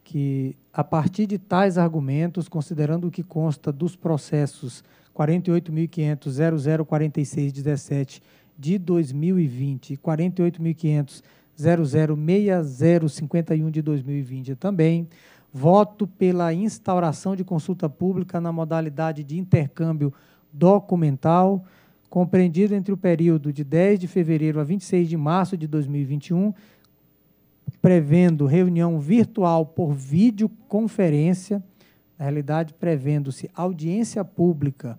que a partir de tais argumentos, considerando o que consta dos processos 48.500.004617 de 2020 e 48.500.006051 de 2020 também, Voto pela instauração de consulta pública na modalidade de intercâmbio documental, compreendido entre o período de 10 de fevereiro a 26 de março de 2021, prevendo reunião virtual por videoconferência, na realidade, prevendo-se audiência pública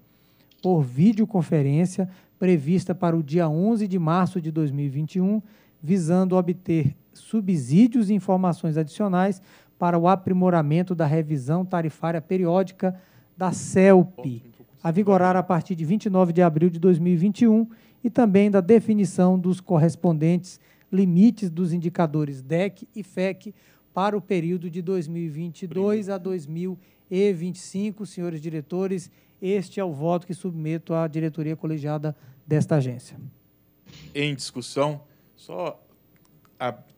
por videoconferência, prevista para o dia 11 de março de 2021, visando obter subsídios e informações adicionais para o aprimoramento da revisão tarifária periódica da então, CELP, a vigorar a partir de 29 de abril de 2021, e também da definição dos correspondentes limites dos indicadores DEC e FEC para o período de 2022 a 2025. Senhores diretores, este é o voto que submeto à diretoria colegiada desta agência. Em discussão, só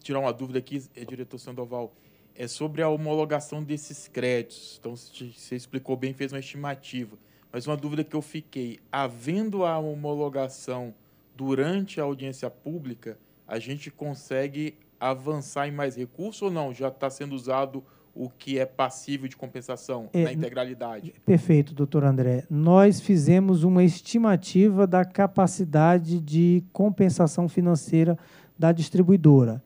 tirar uma dúvida aqui, é diretor Sandoval é sobre a homologação desses créditos. Então, você explicou bem, fez uma estimativa. Mas uma dúvida que eu fiquei: havendo a homologação durante a audiência pública, a gente consegue avançar em mais recursos ou não? Já está sendo usado o que é passível de compensação é, na integralidade? É, perfeito, doutor André. Nós fizemos uma estimativa da capacidade de compensação financeira da distribuidora.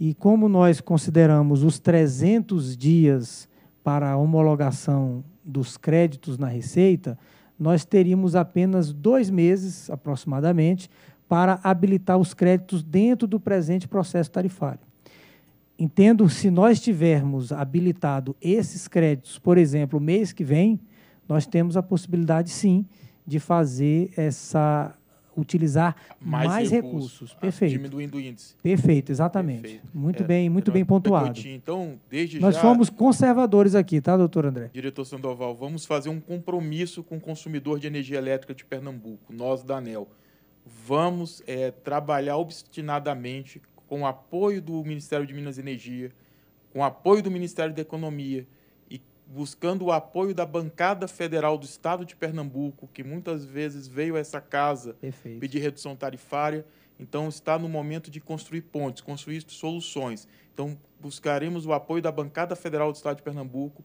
E como nós consideramos os 300 dias para a homologação dos créditos na Receita, nós teríamos apenas dois meses, aproximadamente, para habilitar os créditos dentro do presente processo tarifário. Entendo, se nós tivermos habilitado esses créditos, por exemplo, mês que vem, nós temos a possibilidade, sim, de fazer essa utilizar mais, mais recursos. recursos. Ah, Perfeito. Diminuindo o índice. Perfeito, exatamente. Perfeito. Muito é, bem, muito bem pontuado. Então, desde Nós já... fomos conservadores aqui, tá, doutor André? Diretor Sandoval, vamos fazer um compromisso com o consumidor de energia elétrica de Pernambuco, nós da ANEL. Vamos é, trabalhar obstinadamente com o apoio do Ministério de Minas e Energia, com o apoio do Ministério da Economia, buscando o apoio da bancada federal do Estado de Pernambuco, que muitas vezes veio a essa casa Perfeito. pedir redução tarifária. Então, está no momento de construir pontes, construir soluções. Então, buscaremos o apoio da bancada federal do Estado de Pernambuco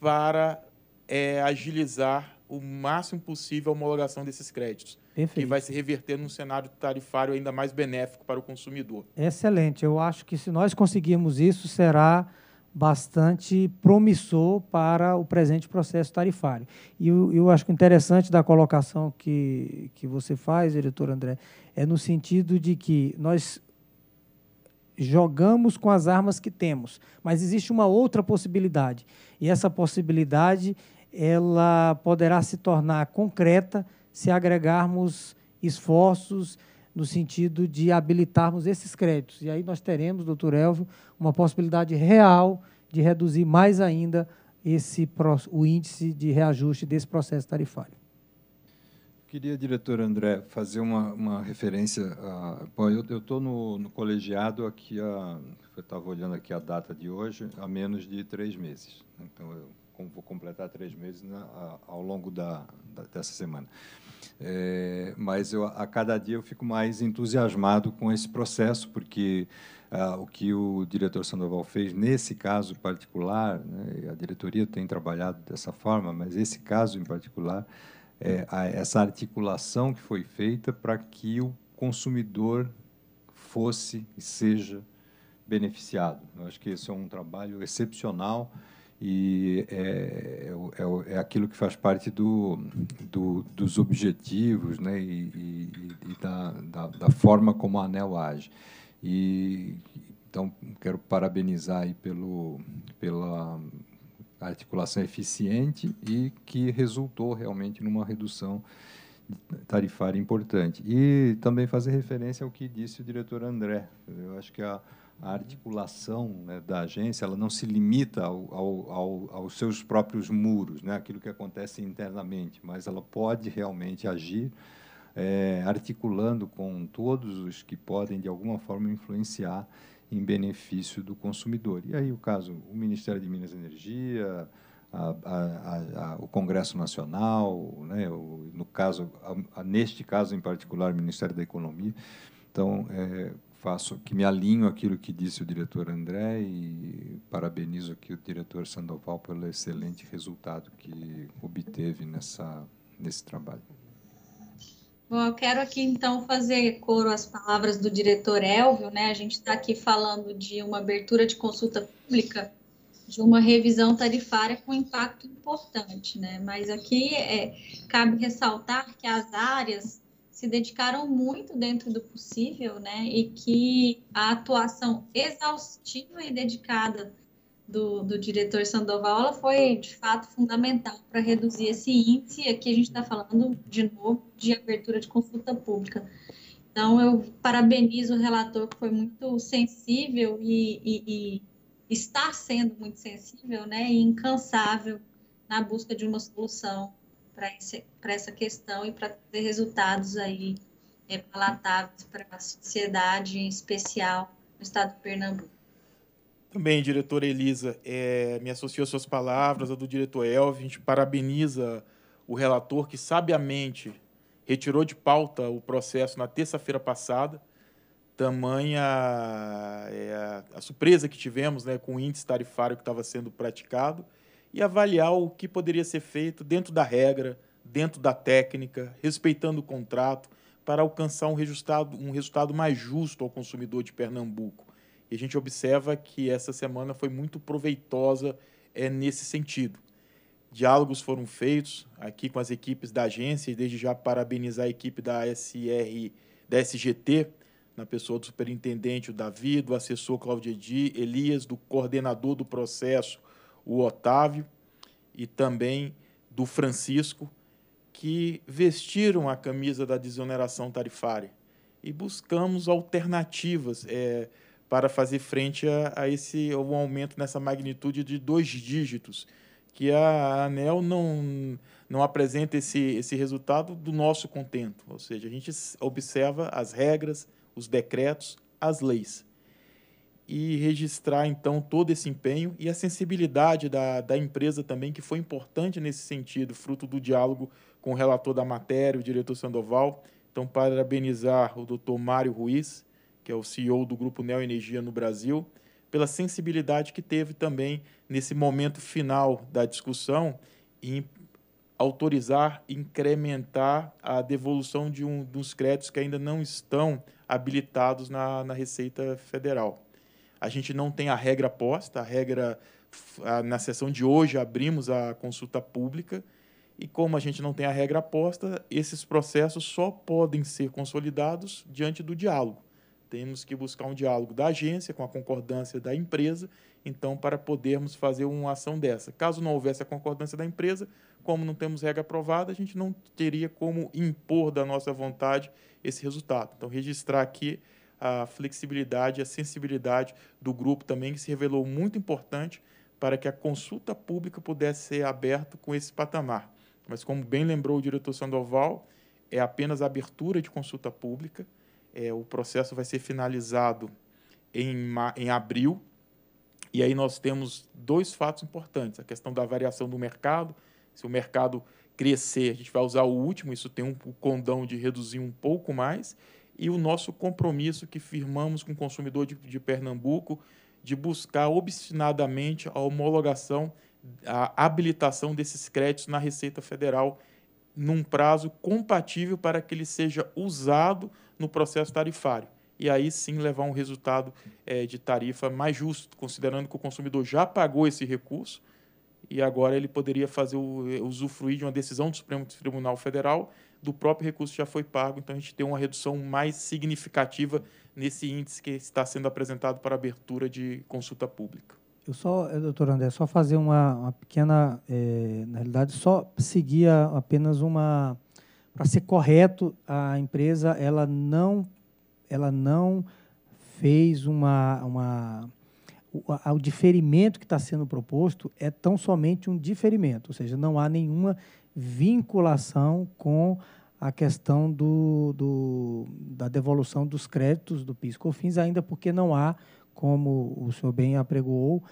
para é, agilizar o máximo possível a homologação desses créditos, Perfeito. que vai se reverter num cenário tarifário ainda mais benéfico para o consumidor. Excelente. Eu acho que se nós conseguirmos isso, será bastante promissor para o presente processo tarifário. E eu, eu acho interessante da colocação que, que você faz, diretor André, é no sentido de que nós jogamos com as armas que temos, mas existe uma outra possibilidade. E essa possibilidade ela poderá se tornar concreta se agregarmos esforços no sentido de habilitarmos esses créditos. E aí nós teremos, doutor Elvio, uma possibilidade real de reduzir mais ainda esse, o índice de reajuste desse processo tarifário. Queria, diretor André, fazer uma, uma referência. A, bom, eu estou no, no, colegiado aqui, a, eu estava olhando aqui a data de hoje, há menos de três meses. Então, eu vou completar três meses na, a, ao longo da, da, dessa semana. É, mas eu, a cada dia eu fico mais entusiasmado com esse processo, porque ah, o que o diretor Sandoval fez nesse caso particular, né, a diretoria tem trabalhado dessa forma, mas esse caso em particular, é, a, essa articulação que foi feita para que o consumidor fosse e seja beneficiado. Eu acho que esse é um trabalho excepcional e é, é, é, é, aquilo que faz parte do, do dos objetivos né, e, e, e da, da, da, forma como a ANEL age. E, então, quero parabenizar aí pelo, pela articulação eficiente e que resultou realmente numa redução tarifária importante. E também fazer referência ao que disse o diretor André. Eu acho que a a articulação né, da agência ela não se limita ao, ao, ao, aos seus próprios muros, né, aquilo que acontece internamente, mas ela pode realmente agir é, articulando com todos os que podem, de alguma forma, influenciar em benefício do consumidor. E aí o caso, o Ministério de Minas e Energia, a, a, a, o Congresso Nacional, né, o, no caso, neste caso em particular, o Ministério da Economia. Então, é, faço, que me alinho àquilo que disse o diretor André e parabenizo aqui o diretor Sandoval pelo excelente resultado que obteve nessa, nesse trabalho. Bom, eu quero aqui então fazer coro às palavras do diretor Elvio, né? A gente está aqui falando de uma abertura de consulta pública, de uma revisão tarifária com impacto importante, né? Mas aqui é, cabe ressaltar que as áreas se dedicaram muito dentro do possível, né? E que a atuação exaustiva e dedicada do, do diretor Sandoval foi de fato fundamental para reduzir esse índice. Aqui a gente está falando de novo de abertura de consulta pública. Então eu parabenizo o relator que foi muito sensível e, e, e está sendo muito sensível, né? E incansável na busca de uma solução para essa questão e para ter resultados aí é, palatáveis para a sociedade, em especial no estado de Pernambuco. Também, diretora Elisa, é, me associo às suas palavras, a do diretor Elvin, a gente parabeniza o relator que sabiamente retirou de pauta o processo na terça-feira passada, tamanha é, a, a surpresa que tivemos né, com o índice tarifário que estava sendo praticado e avaliar o que poderia ser feito dentro da regra, dentro da técnica, respeitando o contrato, para alcançar um resultado, um resultado mais justo ao consumidor de Pernambuco. E a gente observa que essa semana foi muito proveitosa é, nesse sentido. Diálogos foram feitos aqui com as equipes da agência, e desde já parabenizar a equipe da SR, da SGT, na pessoa do superintendente o Davi, do assessor Cláudio Elias, do coordenador do processo, o Otávio e também do Francisco, que vestiram a camisa da desoneração tarifária. E buscamos alternativas é, para fazer frente a, a esse um aumento nessa magnitude de dois dígitos, que a ANEL não, não apresenta esse, esse resultado do nosso contento. Ou seja, a gente observa as regras, os decretos, as leis e registrar então todo esse empenho e a sensibilidade da, da empresa também, que foi importante nesse sentido, fruto do diálogo com o relator da matéria, o diretor Sandoval. Então, parabenizar o doutor Mário Ruiz, que é o CEO do Grupo Neo Energia no Brasil, pela sensibilidade que teve também nesse momento final da discussão em autorizar, incrementar a devolução de um dos créditos que ainda não estão habilitados na, na Receita Federal. A gente não tem a regra posta, a regra na sessão de hoje abrimos a consulta pública e como a gente não tem a regra posta, esses processos só podem ser consolidados diante do diálogo. Temos que buscar um diálogo da agência com a concordância da empresa, então para podermos fazer uma ação dessa. Caso não houvesse a concordância da empresa, como não temos regra aprovada, a gente não teria como impor da nossa vontade esse resultado. Então registrar aqui a flexibilidade, a sensibilidade do grupo também, que se revelou muito importante para que a consulta pública pudesse ser aberta com esse patamar. Mas, como bem lembrou o diretor Sandoval, é apenas a abertura de consulta pública, é, o processo vai ser finalizado em, em abril, e aí nós temos dois fatos importantes: a questão da variação do mercado, se o mercado crescer, a gente vai usar o último, isso tem um condão de reduzir um pouco mais, e o nosso compromisso que firmamos com o consumidor de, de Pernambuco de buscar obstinadamente a homologação, a habilitação desses créditos na Receita Federal num prazo compatível para que ele seja usado no processo tarifário. E aí sim levar um resultado é, de tarifa mais justo, considerando que o consumidor já pagou esse recurso e agora ele poderia fazer o, usufruir de uma decisão do Supremo Tribunal Federal do próprio recurso já foi pago, então a gente tem uma redução mais significativa nesse índice que está sendo apresentado para abertura de consulta pública. Eu só, eh, doutor André, só fazer uma, uma pequena, é, na realidade, só seguir apenas uma, para ser correto, a empresa ela não, ela não fez uma, uma o, o diferimento que está sendo proposto é tão somente um diferimento, ou seja, não há nenhuma vinculação com a questão do, do, da devolução dos créditos do PIS-COFINS, ainda porque não há, como o senhor bem apregoou,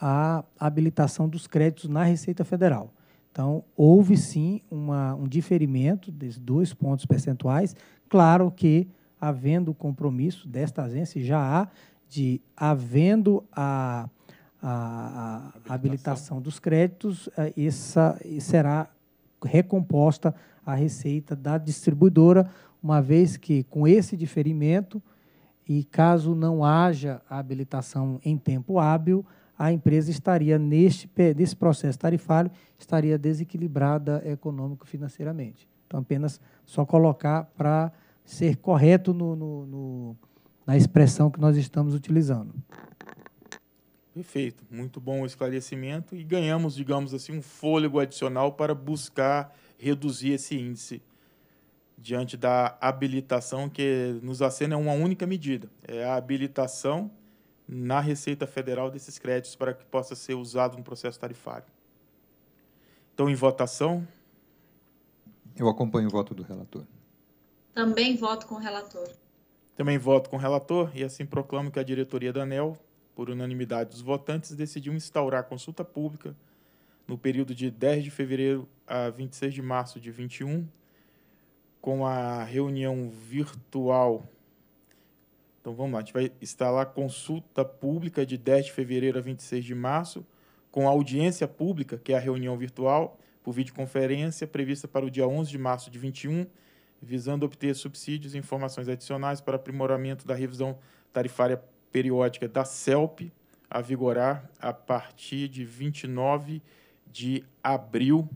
a habilitação dos créditos na Receita Federal. Então, houve sim uma, um diferimento desses dois pontos percentuais. Claro que, havendo o compromisso desta agência, já há, de havendo a, a, a habilitação. dos créditos, eh, essa será recomposta a receita da distribuidora, uma vez que, com esse diferimento, e caso não haja a habilitação em tempo hábil, a empresa estaria, neste, nesse processo tarifário, estaria desequilibrada econômico-financeiramente. Então, apenas só colocar para ser correto no, no, no, na expressão que nós estamos utilizando. Perfeito, muito bom o esclarecimento e ganhamos, digamos assim, um fôlego adicional para buscar reduzir esse índice diante da habilitação que nos acena é uma única medida, é a habilitação na Receita Federal desses créditos para que possa ser usado no processo tarifário. Então, em votação. Eu acompanho o voto do relator. Também voto com o relator. Também voto com o relator e assim proclamo que a diretoria da ANEL por unanimidade dos votantes, decidiu instaurar consulta pública no período de 10 de fevereiro a 26 de março de 21, com a reunião virtual. Então vamos lá, a gente vai instalar consulta pública de 10 de fevereiro a 26 de março, com audiência pública, que é a reunião virtual, por videoconferência, prevista para o dia 11 de março de 21, visando obter subsídios e informações adicionais para aprimoramento da revisão tarifária periódica da CELP a vigorar a partir de 29 de abril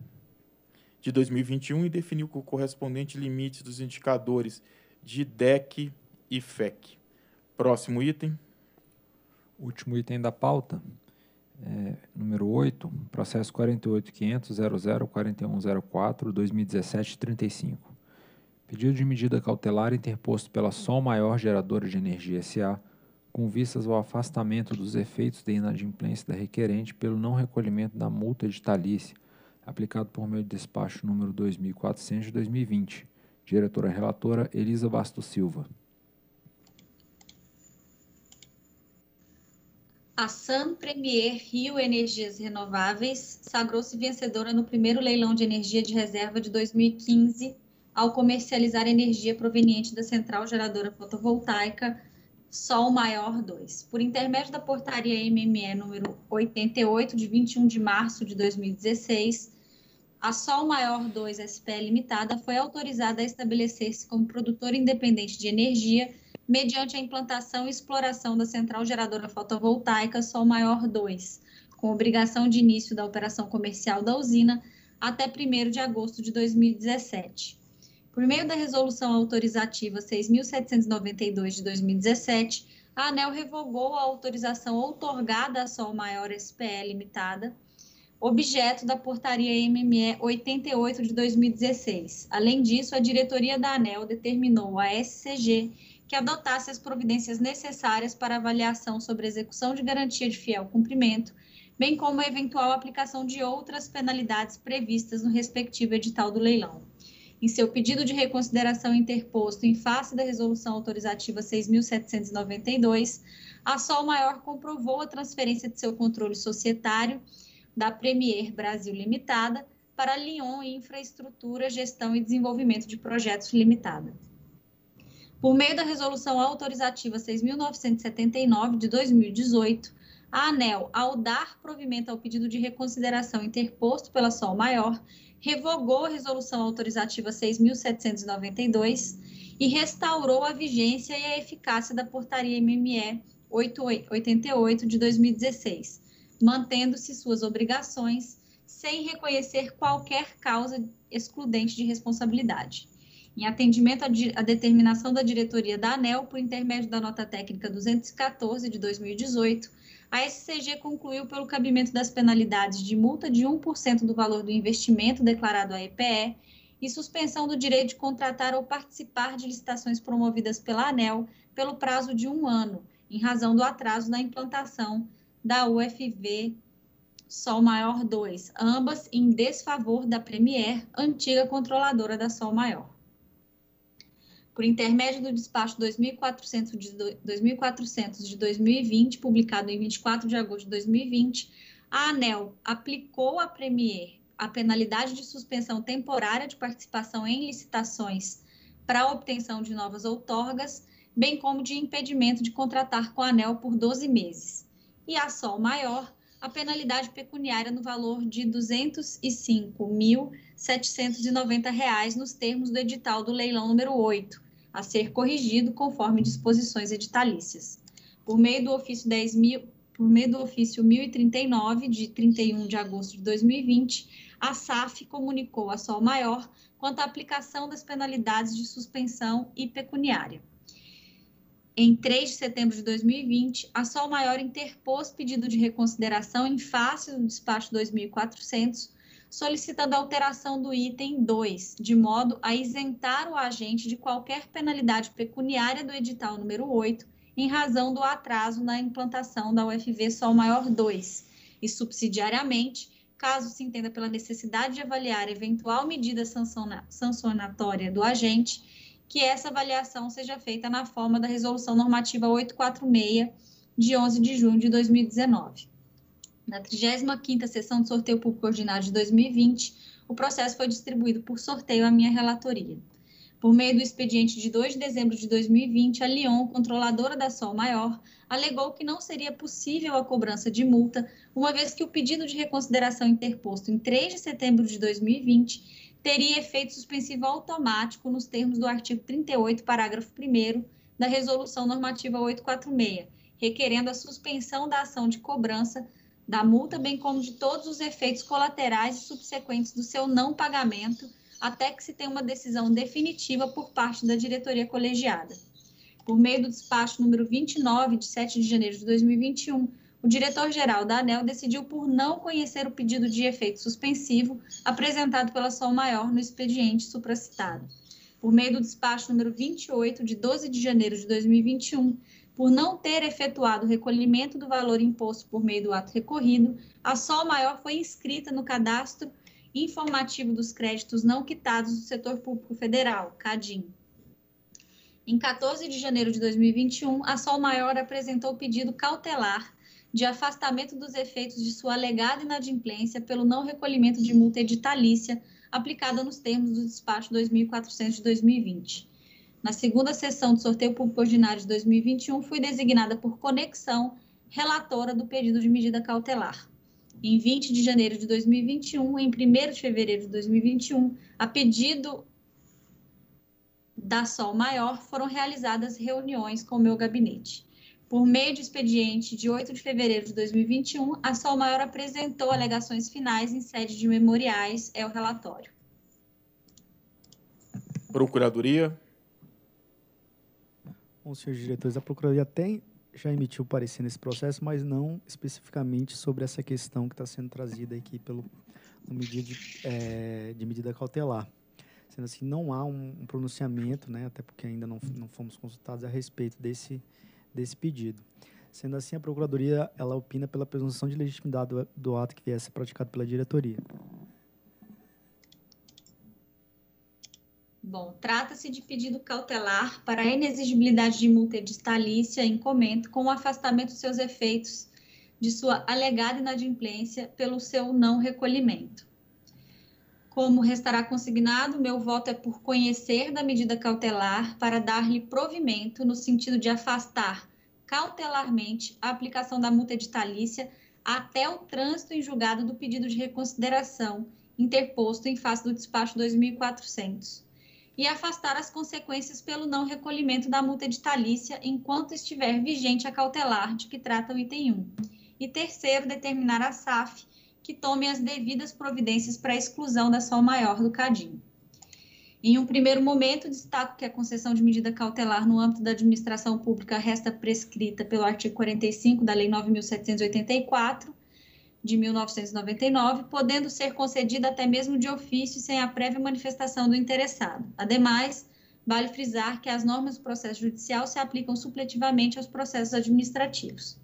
de 2021 e definiu o correspondente limite dos indicadores de DEC e FEC. Próximo item. Último item da pauta, é, número 8, processo 48.500.0041.04.2017.35. Pedido de medida cautelar interposto pela Sol Maior Geradora de Energia S.A., com vistas ao afastamento dos efeitos de inadimplência da requerente pelo não recolhimento da multa de editalícia, aplicado por meio de despacho número 2400 de 2020. Diretora relatora Elisa Basto Silva. A Sun Premier Rio Energias Renováveis sagrou-se vencedora no primeiro leilão de energia de reserva de 2015 ao comercializar energia proveniente da central geradora fotovoltaica Sol Maior 2. Por intermédio da portaria MME número 88, de 21 de março de 2016, a Sol Maior 2 SPE Limitada foi autorizada a estabelecer-se como produtora independente de energia mediante a implantação e exploração da central geradora fotovoltaica Sol Maior 2, com obrigação de início da operação comercial da usina até 1 de agosto de 2017. Por meio da Resolução Autorizativa 6.792 de 2017, a ANEL revogou a autorização outorgada à Sol Maior SPE Limitada, objeto da Portaria MME 88 de 2016. Além disso, a diretoria da ANEL determinou à SCG que adotasse as providências necessárias para avaliação sobre execução de garantia de fiel cumprimento, bem como a eventual aplicação de outras penalidades previstas no respectivo edital do leilão em seu pedido de reconsideração interposto em face da resolução autorizativa 6.792, a Sol Maior comprovou a transferência de seu controle societário da Premier Brasil Limitada para Lyon Infraestrutura, Gestão e Desenvolvimento de Projetos Limitada. Por meio da resolução autorizativa 6.979 de 2018, a ANEL, ao dar provimento ao pedido de reconsideração interposto pela Sol Maior, revogou a Resolução Autorizativa 6.792 e restaurou a vigência e a eficácia da Portaria MME 88 de 2016, mantendo-se suas obrigações sem reconhecer qualquer causa excludente de responsabilidade. Em atendimento à, determinação da diretoria da ANEL, por intermédio da nota técnica 214 de 2018, a SCG concluiu pelo cabimento das penalidades de multa de 1% do valor do investimento declarado à EPE e suspensão do direito de contratar ou participar de licitações promovidas pela ANEL pelo prazo de um ano, em razão do atraso na implantação da UFV Sol Maior 2, ambas em desfavor da Premier, antiga controladora da Sol Maior por intermédio do despacho 2400 de, 2400 de 2020, publicado em 24 de agosto de 2020, a ANEL aplicou à Premier a penalidade de suspensão temporária de participação em licitações para obtenção de novas outorgas, bem como de impedimento de contratar com a ANEL por 12 meses. E a Sol Maior a penalidade pecuniária no valor de R$ 205.790 nos termos do edital do leilão número 8, a ser corrigido conforme disposições editalícias. Por meio do ofício 10 por meio do ofício 1039 de 31 de agosto de 2020, a SAF comunicou a Sol Maior quanto à aplicação das penalidades de suspensão e pecuniária. Em 3 de setembro de 2020, a Sol Maior interpôs pedido de reconsideração em face do despacho 2400, solicitando a alteração do item 2, de modo a isentar o agente de qualquer penalidade pecuniária do edital número 8, em razão do atraso na implantação da UFV Sol Maior 2, e subsidiariamente, caso se entenda pela necessidade de avaliar eventual medida sancionatória do agente, que essa avaliação seja feita na forma da Resolução Normativa 846, de 11 de junho de 2019. Na 35ª sessão de sorteio público ordinário de 2020, o processo foi distribuído por sorteio à minha relatoria. Por meio do expediente de 2 de dezembro de 2020, a Lyon, controladora da Sol Maior, alegou que não seria possível a cobrança de multa, uma vez que o pedido de reconsideração interposto em 3 de setembro de 2020 teria efeito suspensivo automático nos termos do artigo 38, parágrafo 1 da Resolução Normativa 846, requerendo a suspensão da ação de cobrança da multa, bem como de todos os efeitos colaterais e subsequentes do seu não pagamento, até que se tenha uma decisão definitiva por parte da diretoria colegiada. Por meio do despacho número 29, de 7 de janeiro de 2021, o diretor-geral da ANEL decidiu por não conhecer o pedido de efeito suspensivo apresentado pela Sol Maior no expediente supracitado. Por meio do despacho número 28, de 12 de janeiro de 2021, por não ter efetuado o recolhimento do valor imposto por meio do ato recorrido, a Sol Maior foi inscrita no cadastro informativo dos créditos não quitados do setor público federal, CADIM. Em 14 de janeiro de 2021, a Sol Maior apresentou o pedido cautelar de afastamento dos efeitos de sua alegada inadimplência pelo não recolhimento de multa editalícia aplicada nos termos do despacho 2400 de 2020. Na segunda sessão do sorteio público ordinário de 2021, fui designada por conexão relatora do pedido de medida cautelar. Em 20 de janeiro de 2021, em 1 de fevereiro de 2021, a pedido da Sol Maior, foram realizadas reuniões com o meu gabinete. Por meio de expediente de 8 de fevereiro de 2021, a Sol Maior apresentou alegações finais em sede de memoriais. É o relatório. Procuradoria. Bom, senhores diretores, a Procuradoria até já emitiu parecer nesse processo, mas não especificamente sobre essa questão que está sendo trazida aqui pelo no medida de, é, de, medida cautelar. Sendo assim, não há um, um pronunciamento, né, até porque ainda não, não fomos consultados a respeito desse, desse pedido. Sendo assim, a Procuradoria ela opina pela presunção de legitimidade do, do ato que viesse praticado pela diretoria. Bom, trata-se de pedido cautelar para a inexigibilidade de multa editalícia em comento com o afastamento de seus efeitos de sua alegada inadimplência pelo seu não recolhimento como restará consignado, meu voto é por conhecer da medida cautelar para dar-lhe provimento no sentido de afastar cautelarmente a aplicação da multa editalícia até o trânsito em julgado do pedido de reconsideração interposto em face do despacho 2400 e afastar as consequências pelo não recolhimento da multa editalícia enquanto estiver vigente a cautelar de que trata o item 1. E terceiro, determinar a SAF que tome as devidas providências para a exclusão da Sol Maior do Cadinho. Em um primeiro momento, destaco que a concessão de medida cautelar no âmbito da administração pública resta prescrita pelo artigo 45 da Lei 9.784, de 1999, podendo ser concedida até mesmo de ofício sem a prévia manifestação do interessado. Ademais, vale frisar que as normas do processo judicial se aplicam supletivamente aos processos administrativos.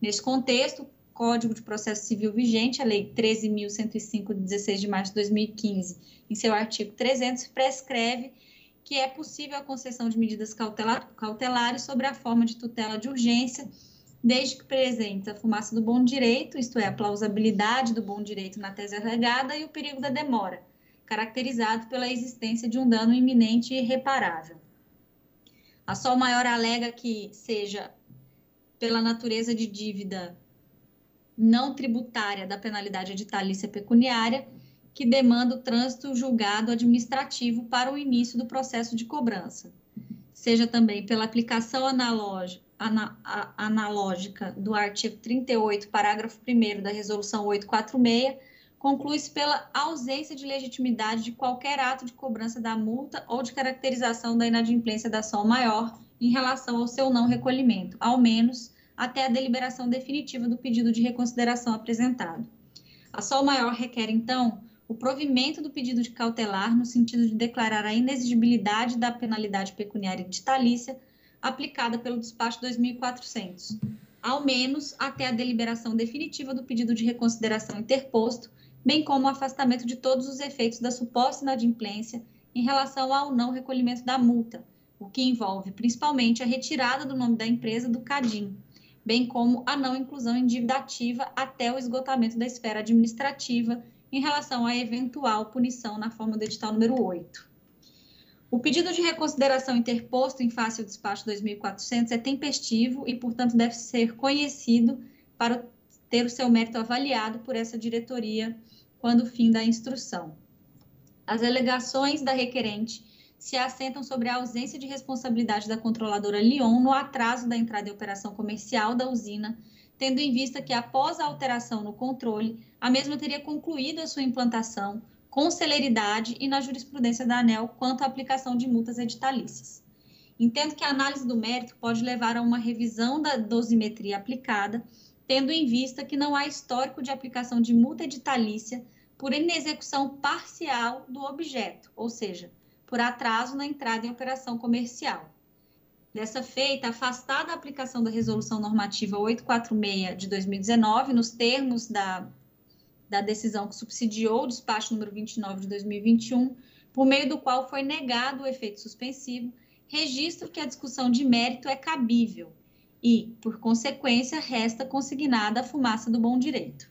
Nesse contexto, Código de Processo Civil vigente, a Lei 13.105, de 16 de março de 2015, em seu artigo 300, prescreve que é possível a concessão de medidas cautelares sobre a forma de tutela de urgência, desde que presente a fumaça do bom direito, isto é, a plausibilidade do bom direito na tese alegada e o perigo da demora, caracterizado pela existência de um dano iminente e irreparável. A Sol Maior alega que seja pela natureza de dívida não tributária da penalidade editalícia pecuniária, que demanda o trânsito julgado administrativo para o início do processo de cobrança, seja também pela aplicação analógica, analógica do artigo 38, parágrafo 1 da Resolução 846, conclui-se pela ausência de legitimidade de qualquer ato de cobrança da multa ou de caracterização da inadimplência da ação maior em relação ao seu não recolhimento, ao menos até a deliberação definitiva do pedido de reconsideração apresentado. A Sol Maior requer, então, o provimento do pedido de cautelar no sentido de declarar a inexigibilidade da penalidade pecuniária ditalícia aplicada pelo despacho 2400, ao menos até a deliberação definitiva do pedido de reconsideração interposto, bem como o afastamento de todos os efeitos da suposta inadimplência em relação ao não recolhimento da multa, o que envolve principalmente a retirada do nome da empresa do CADIM, bem como a não inclusão em dívida ativa até o esgotamento da esfera administrativa em relação à eventual punição na forma do edital número 8. O pedido de reconsideração interposto em face ao despacho 2400 é tempestivo e, portanto, deve ser conhecido para ter o seu mérito avaliado por essa diretoria quando fim da instrução. As alegações da requerente se assentam sobre a ausência de responsabilidade da controladora Lyon no atraso da entrada em operação comercial da usina, tendo em vista que, após a alteração no controle, a mesma teria concluído a sua implantação com celeridade e na jurisprudência da ANEL quanto à aplicação de multas editalícias. Entendo que a análise do mérito pode levar a uma revisão da dosimetria aplicada, tendo em vista que não há histórico de aplicação de multa editalícia por inexecução parcial do objeto, ou seja, por atraso na entrada em operação comercial. Dessa feita, afastada a aplicação da Resolução Normativa 846 de 2019, nos termos da, da decisão que subsidiou o despacho número 29 de 2021, por meio do qual foi negado o efeito suspensivo, registro que a discussão de mérito é cabível e, por consequência, resta consignada a fumaça do bom direito.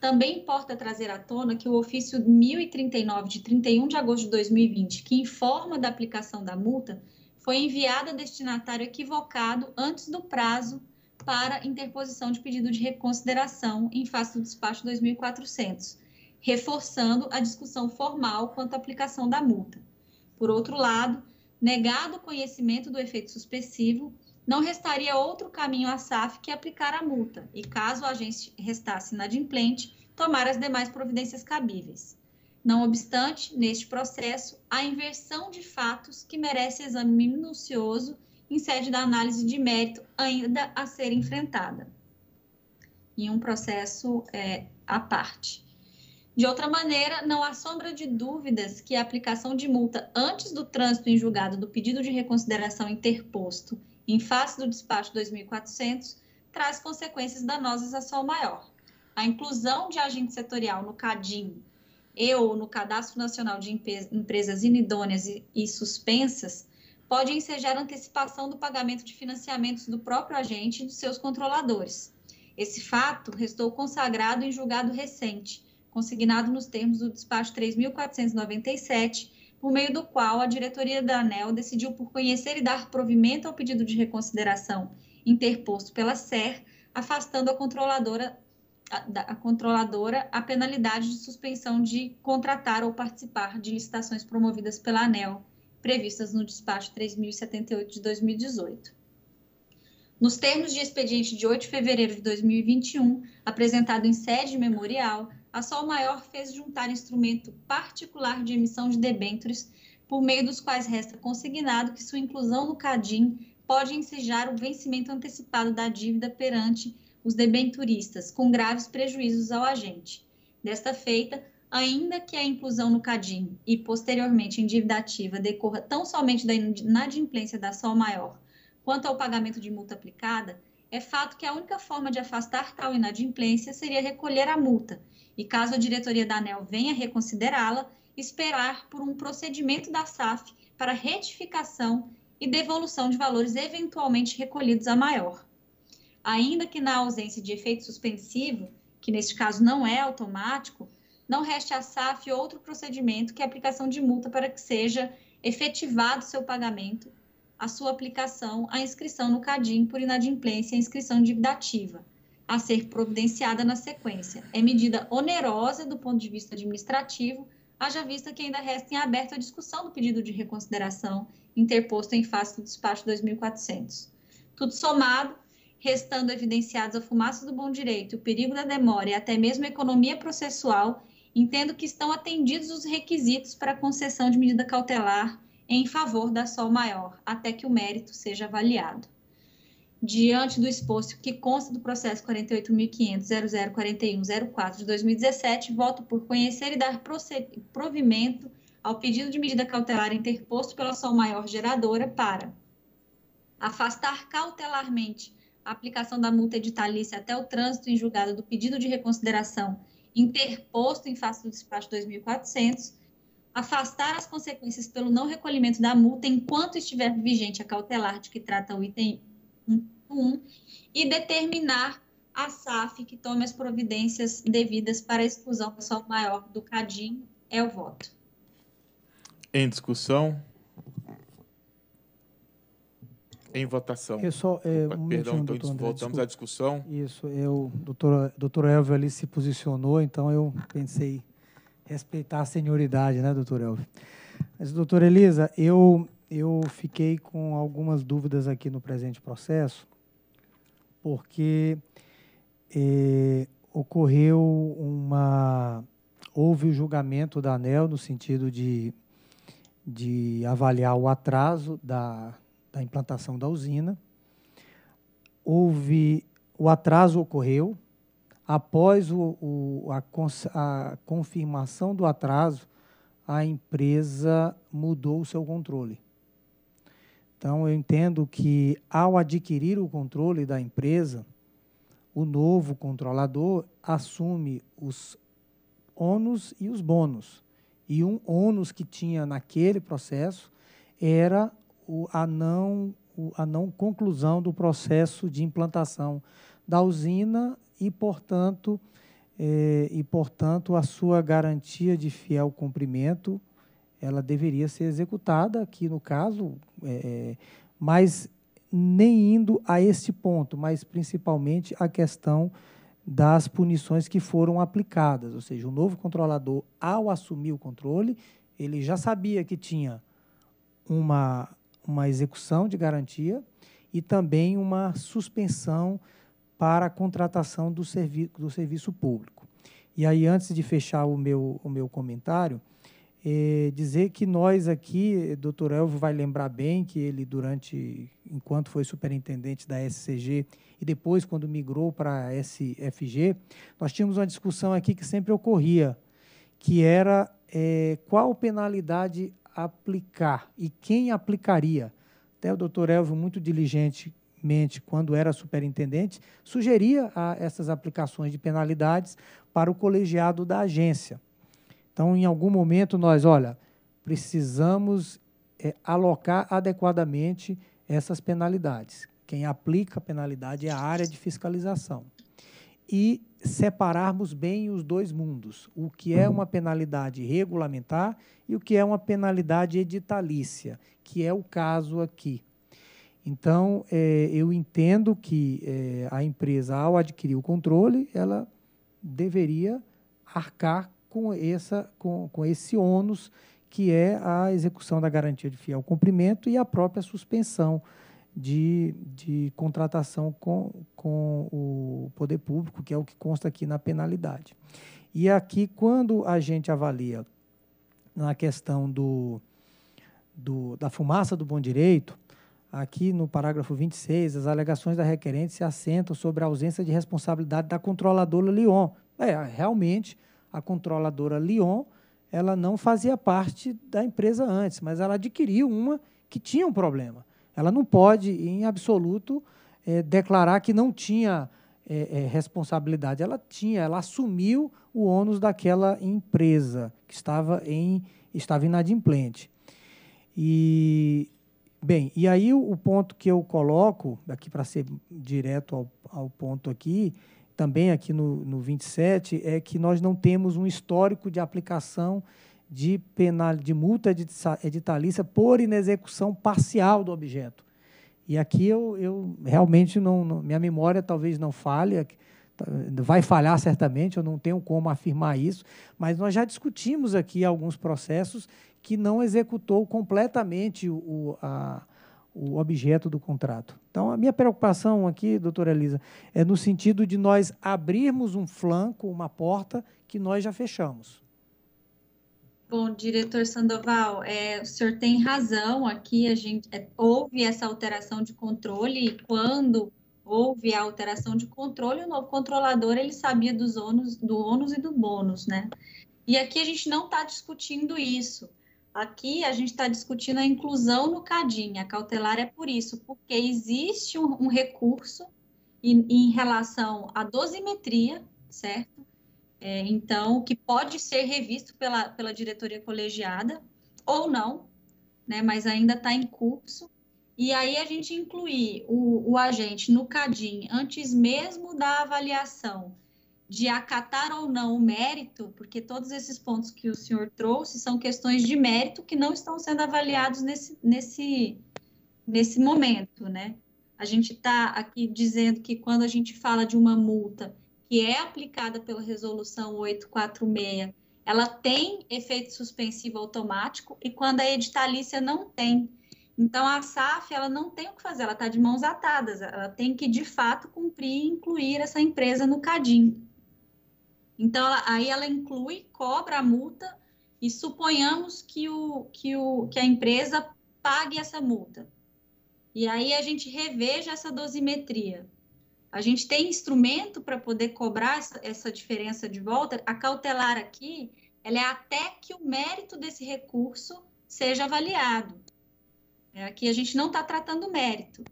Também importa trazer à tona que o ofício 1039 de 31 de agosto de 2020, que informa da aplicação da multa, foi enviado a destinatário equivocado antes do prazo para interposição de pedido de reconsideração em face do despacho 2400, reforçando a discussão formal quanto à aplicação da multa. Por outro lado, negado o conhecimento do efeito suspensivo, não restaria outro caminho à SAF que aplicar a multa e, caso a agência restasse inadimplente, tomar as demais providências cabíveis. Não obstante, neste processo, há inversão de fatos que merece exame minucioso em sede da análise de mérito ainda a ser enfrentada, em um processo é, à parte. De outra maneira, não há sombra de dúvidas que a aplicação de multa antes do trânsito em julgado do pedido de reconsideração interposto em face do despacho 2400, traz consequências danosas a sol maior. A inclusão de agente setorial no CADIM ou no Cadastro Nacional de Empresas Inidôneas e, Suspensas pode ensejar antecipação do pagamento de financiamentos do próprio agente e de seus controladores. Esse fato restou consagrado em julgado recente, consignado nos termos do despacho 3497 por meio do qual a diretoria da ANEL decidiu por conhecer e dar provimento ao pedido de reconsideração interposto pela SER, afastando a controladora a, a controladora a penalidade de suspensão de contratar ou participar de licitações promovidas pela ANEL, previstas no despacho 3078 de 2018. Nos termos de expediente de 8 de fevereiro de 2021, apresentado em sede memorial, a Sol Maior fez juntar instrumento particular de emissão de debêntures, por meio dos quais resta consignado que sua inclusão no CADIM pode ensejar o vencimento antecipado da dívida perante os debenturistas, com graves prejuízos ao agente. Desta feita, ainda que a inclusão no CADIM e posteriormente em dívida ativa decorra tão somente da inadimplência da Sol Maior quanto ao pagamento de multa aplicada, é fato que a única forma de afastar tal inadimplência seria recolher a multa, e caso a diretoria da ANEL venha reconsiderá-la, esperar por um procedimento da SAF para retificação e devolução de valores eventualmente recolhidos a maior. Ainda que na ausência de efeito suspensivo, que neste caso não é automático, não reste à SAF outro procedimento que a aplicação de multa para que seja efetivado seu pagamento, a sua aplicação, a inscrição no CADIM por inadimplência e a inscrição de dívida ativa a ser providenciada na sequência. É medida onerosa do ponto de vista administrativo, haja vista que ainda resta em aberto a discussão do pedido de reconsideração interposto em face do despacho 2400. Tudo somado, restando evidenciados a fumaça do bom direito, o perigo da demora e até mesmo a economia processual, entendo que estão atendidos os requisitos para a concessão de medida cautelar em favor da sol maior, até que o mérito seja avaliado diante do exposto que consta do processo 48.500.0041.04 de 2017, voto por conhecer e dar provimento ao pedido de medida cautelar interposto pela sua maior geradora para afastar cautelarmente a aplicação da multa editalícia até o trânsito em julgado do pedido de reconsideração interposto em face do despacho 2400, afastar as consequências pelo não recolhimento da multa enquanto estiver vigente a cautelar de que trata o item 1 e determinar a SAF que tome as providências devidas para a exclusão pessoal maior do CADIM. É o voto. Em discussão? Em votação. Eu só, é, Opa, um perdão, então doutor, voltamos à discussão. Isso, eu, doutor Elvio ali se posicionou, então eu pensei respeitar a senioridade, né, doutor Elvio? Mas, doutora Elisa, eu, eu fiquei com algumas dúvidas aqui no presente processo porque eh, ocorreu uma. Houve o julgamento da ANEL no sentido de, de avaliar o atraso da, da implantação da usina. Houve. O atraso ocorreu. Após o, o a, a confirmação do atraso, a empresa mudou o seu controle então, eu entendo que, ao adquirir o controle da empresa, o novo controlador assume os ônus e os bônus. E um ônus que tinha naquele processo era o, a, não, o, a não conclusão do processo de implantação da usina e, portanto, eh, e, portanto, a sua garantia de fiel cumprimento ela deveria ser executada aqui no caso, é, é mas nem indo a esse ponto, mas principalmente a questão das punições que foram aplicadas, ou seja, o novo controlador ao assumir o controle, ele já sabia que tinha uma uma execução de garantia e também uma suspensão para a contratação do, servi do serviço público. E aí, antes de fechar o meu, o meu comentário, é, dizer que nós aqui, doutor Elvo vai lembrar bem que ele, durante, enquanto foi superintendente da SCG e depois, quando migrou para a SFG, nós tínhamos uma discussão aqui que sempre ocorria, que era é, qual penalidade aplicar e quem aplicaria. Até o doutor Elvio, muito diligentemente, quando era superintendente, sugeria essas aplicações de penalidades para o colegiado da agência. Então, em algum momento, nós, olha, precisamos é, alocar adequadamente essas penalidades. Quem aplica a penalidade é a área de fiscalização. E separarmos bem os dois mundos, o que é uma penalidade regulamentar e o que é uma penalidade editalícia, que é o caso aqui. Então, é, eu entendo que é, a empresa, ao adquirir o controle, ela deveria arcar com, essa, com, com esse ônus que é a execução da garantia de fiel cumprimento e a própria suspensão de, de contratação com, com o poder público, que é o que consta aqui na penalidade. E aqui, quando a gente avalia na questão do, do, da fumaça do bom direito, aqui no parágrafo 26, as alegações da requerente se assentam sobre a ausência de responsabilidade da controladora Lyon. É, realmente, a controladora Lyon, ela não fazia parte da empresa antes, mas ela adquiriu uma que tinha um problema. Ela não pode, em absoluto, é, declarar que não tinha é, é, responsabilidade. Ela tinha, ela assumiu o ônus daquela empresa que estava em estava inadimplente. E bem, e aí o, o ponto que eu coloco aqui para ser direto ao, ao ponto aqui também aqui no, no 27 é que nós não temos um histórico de aplicação de penal de multa editalícia por inexecução parcial do objeto. E aqui eu, eu realmente não, não, minha memória talvez não falhe, tá, vai falhar certamente, eu não tenho como afirmar isso, mas nós já discutimos aqui alguns processos que não executou completamente o, a, o objeto do contrato. Então, a minha preocupação aqui, doutora Elisa, é no sentido de nós abrirmos um flanco, uma porta que nós já fechamos. Bom, diretor Sandoval, é, o senhor tem razão aqui, a gente é, houve essa alteração de controle e quando houve a alteração de controle, o novo controlador ele sabia dos ônus, do ônus e do bônus, né? E aqui a gente não está discutindo isso. Aqui a gente está discutindo a inclusão no CADIM, a cautelar é por isso, porque existe um, um recurso em, em, relação à dosimetria, certo? É, então, que pode ser revisto pela, pela diretoria colegiada ou não, né? Mas ainda está em curso. E aí a gente incluir o, o agente no CADIM antes mesmo da avaliação de acatar ou não o mérito, porque todos esses pontos que o senhor trouxe são questões de mérito que não estão sendo avaliados nesse, nesse, nesse momento, né? A gente está aqui dizendo que quando a gente fala de uma multa que é aplicada pela resolução 846, ela tem efeito suspensivo automático e quando a editalícia não tem. Então a SAF ela não tem o que fazer, ela está de mãos atadas, ela tem que de fato cumprir e incluir essa empresa no CADIM. Então, ela, aí ela inclui, cobra a multa e suponhamos que, o, que, o, que a empresa pague essa multa. E aí a gente reveja essa dosimetria. A gente tem instrumento para poder cobrar essa, essa, diferença de volta. A cautelar aqui, ela é até que o mérito desse recurso seja avaliado. É, aqui a gente não está tratando mérito.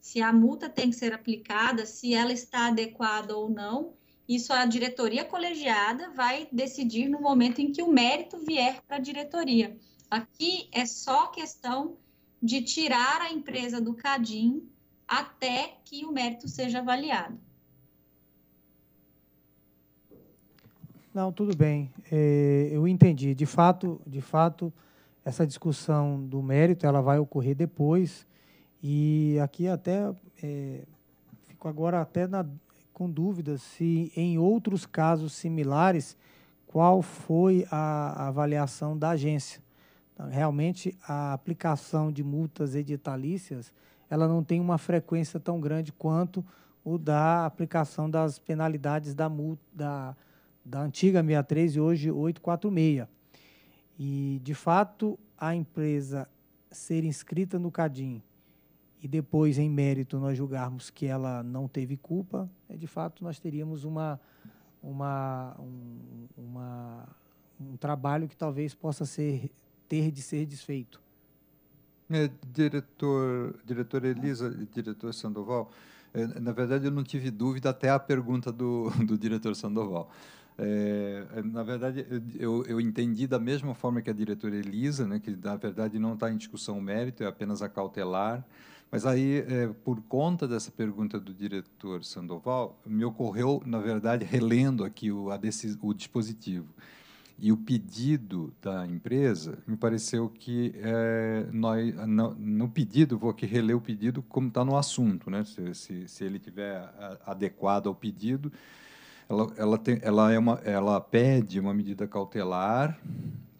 Se a multa tem que ser aplicada, se ela está adequada ou não, isso a diretoria colegiada vai decidir no momento em que o mérito vier para a diretoria. Aqui é só questão de tirar a empresa do CADIM até que o mérito seja avaliado. Não, tudo bem. É, eu entendi. De fato, de fato, essa discussão do mérito ela vai ocorrer depois. E aqui até é, fico agora até na com dúvidas se em outros casos similares, qual foi a avaliação da agência. Então, realmente, a aplicação de multas editalícias, ela não tem uma frequência tão grande quanto o da aplicação das penalidades da, multa, da, da antiga 63 e hoje 846. E, de fato, a empresa ser inscrita no CADIM e depois, em mérito, nós julgarmos que ela não teve culpa, é, de fato nós teríamos uma, uma, um, uma, um trabalho que talvez possa ser, ter de ser desfeito. É, diretor, diretor Elisa, diretor Sandoval, é, na verdade eu não tive dúvida até a pergunta do, do diretor Sandoval. É, é na verdade, eu, eu entendi da mesma forma que a diretora Elisa, né, que na verdade não está em discussão o mérito, é apenas a cautelar. Mas aí, é, por conta dessa pergunta do diretor Sandoval, me ocorreu, na verdade, relendo aqui o, o dispositivo e o pedido da empresa, me pareceu que é, nós, no, no, pedido, vou aqui reler o pedido como está no assunto, né? se, se, se ele tiver adequado ao pedido, ela, ela, tem, ela, é uma, ela pede uma medida cautelar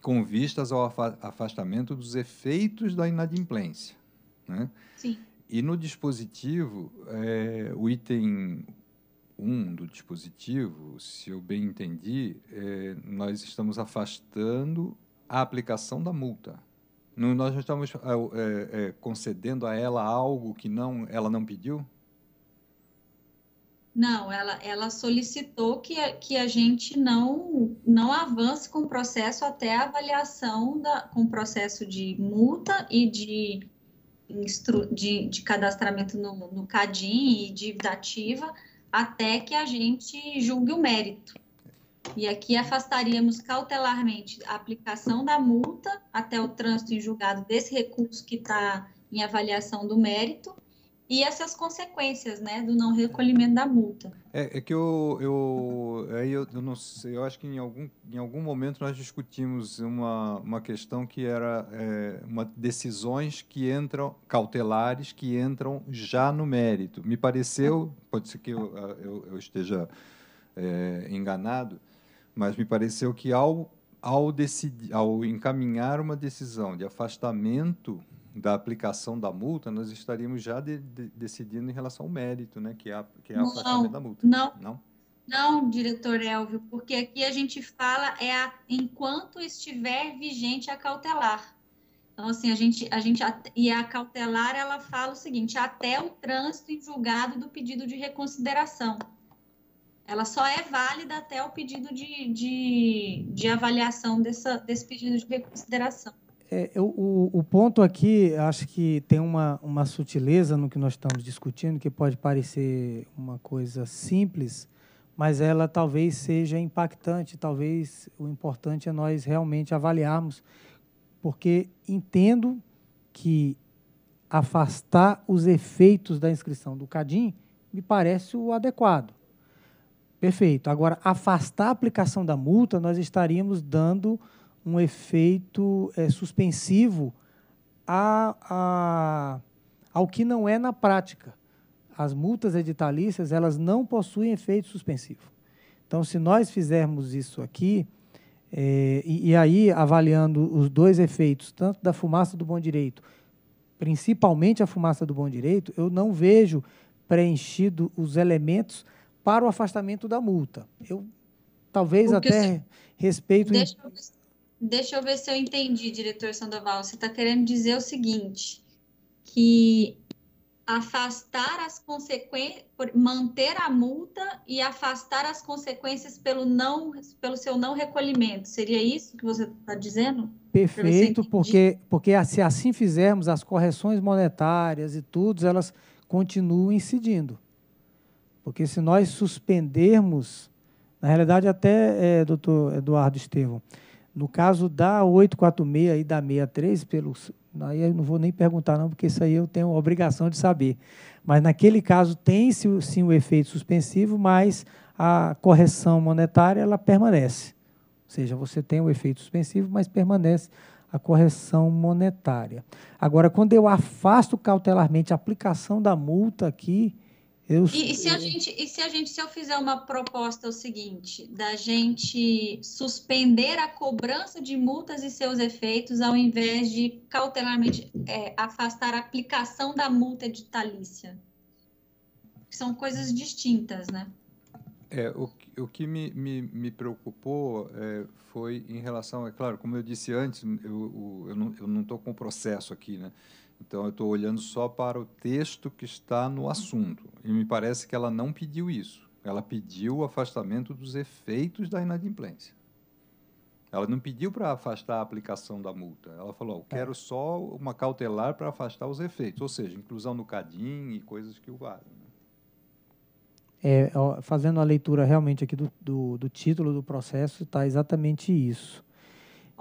com vistas ao afastamento dos efeitos da inadimplência né? Sim. E no dispositivo, é, o item 1 do dispositivo, se eu bem entendi, é, nós estamos afastando a aplicação da multa. No, nós estamos é, é, é, concedendo a ela algo que não, ela não pediu? Não, ela, ela solicitou que a, que a gente não, não avance com o processo até a avaliação da, com o processo de multa e de de, de cadastramento no, no CADIM e dívida ativa, até que a gente julgue o mérito. E aqui afastaríamos cautelarmente a aplicação da multa até o trânsito em julgado desse recurso que está em avaliação do mérito e essas consequências né, do não recolhimento da multa. É, é que eu, eu, aí eu, eu, não sei, eu acho que em algum, em algum momento nós discutimos uma, uma questão que era é, uma, decisões que entram, cautelares, que entram já no mérito. Me pareceu, pode ser que eu, eu, eu esteja é, enganado, mas me pareceu que ao, ao, decidir, ao encaminhar uma decisão de afastamento da aplicação da multa, nós estaríamos já de, de, decidindo em relação ao mérito, né, que é a, que é a não, da multa. Não, não, não, diretor Elvio, porque aqui a gente fala é a, enquanto estiver vigente a cautelar. Então, assim, a gente, a gente e a cautelar ela fala o seguinte: até o trânsito em julgado do pedido de reconsideração. Ela só é válida até o pedido de, de, de avaliação dessa, desse pedido de reconsideração é, o, o ponto aqui, acho que tem uma, uma sutileza no que nós estamos discutindo, que pode parecer uma coisa simples, mas ela talvez seja impactante. Talvez o importante é nós realmente avaliarmos, porque entendo que afastar os efeitos da inscrição do CADIM me parece o adequado. Perfeito. Agora, afastar a aplicação da multa, nós estaríamos dando um efeito é, suspensivo a, a, ao que não é na prática. As multas editalícias elas não possuem efeito suspensivo. Então, se nós fizermos isso aqui, é, e, e, aí avaliando os dois efeitos, tanto da fumaça do bom direito, principalmente a fumaça do bom direito, eu não vejo preenchido os elementos para o afastamento da multa. Eu talvez Porque até se... respeito. Deixa eu... Deixa eu ver se eu entendi, diretor Sandoval. Você está querendo dizer o seguinte: que afastar as consequências, manter a multa e afastar as consequências pelo não, pelo seu não recolhimento. Seria isso que você está dizendo? Perfeito, porque porque se assim fizermos, as correções monetárias e tudo, elas continuam incidindo. Porque se nós suspendermos, na realidade até, é, doutor Eduardo Estevam, no caso da 846 e da 63, pelos, aí eu não vou nem perguntar não, porque isso aí eu tenho obrigação de saber. Mas naquele caso tem sim o efeito suspensivo, mas a correção monetária ela permanece. Ou seja, você tem o efeito suspensivo, mas permanece a correção monetária. Agora, quando eu afasto cautelarmente a aplicação da multa aqui, eu... E, e, se a gente, e se a gente, se eu fizer uma proposta é o seguinte, da gente suspender a cobrança de multas e seus efeitos, ao invés de cautelarmente é, afastar a aplicação da multa editalícia, são coisas distintas, né? É, o, o que me, me, me preocupou é, foi em relação, é claro, como eu disse antes, eu, eu não estou com o processo aqui, né? Então, eu estou olhando só para o texto que está no assunto. E me parece que ela não pediu isso. Ela pediu o afastamento dos efeitos da inadimplência. Ela não pediu para afastar a aplicação da multa. Ela falou: oh, quero só uma cautelar para afastar os efeitos, ou seja, inclusão no CADIM e coisas que o valem. Né? É, fazendo a leitura realmente aqui do, do, do título do processo, está exatamente isso.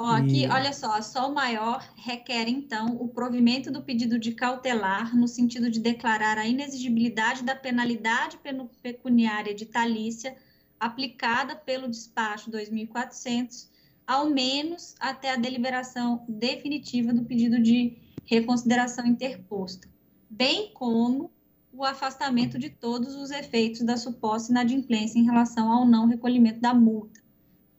Ó, aqui, e... olha só, a sol maior requer, então, o provimento do pedido de cautelar no sentido de declarar a inexigibilidade da penalidade pecuniária de talícia aplicada pelo despacho 2400, ao menos até a deliberação definitiva do pedido de reconsideração interposta, bem como o afastamento de todos os efeitos da suposta inadimplência em relação ao não recolhimento da multa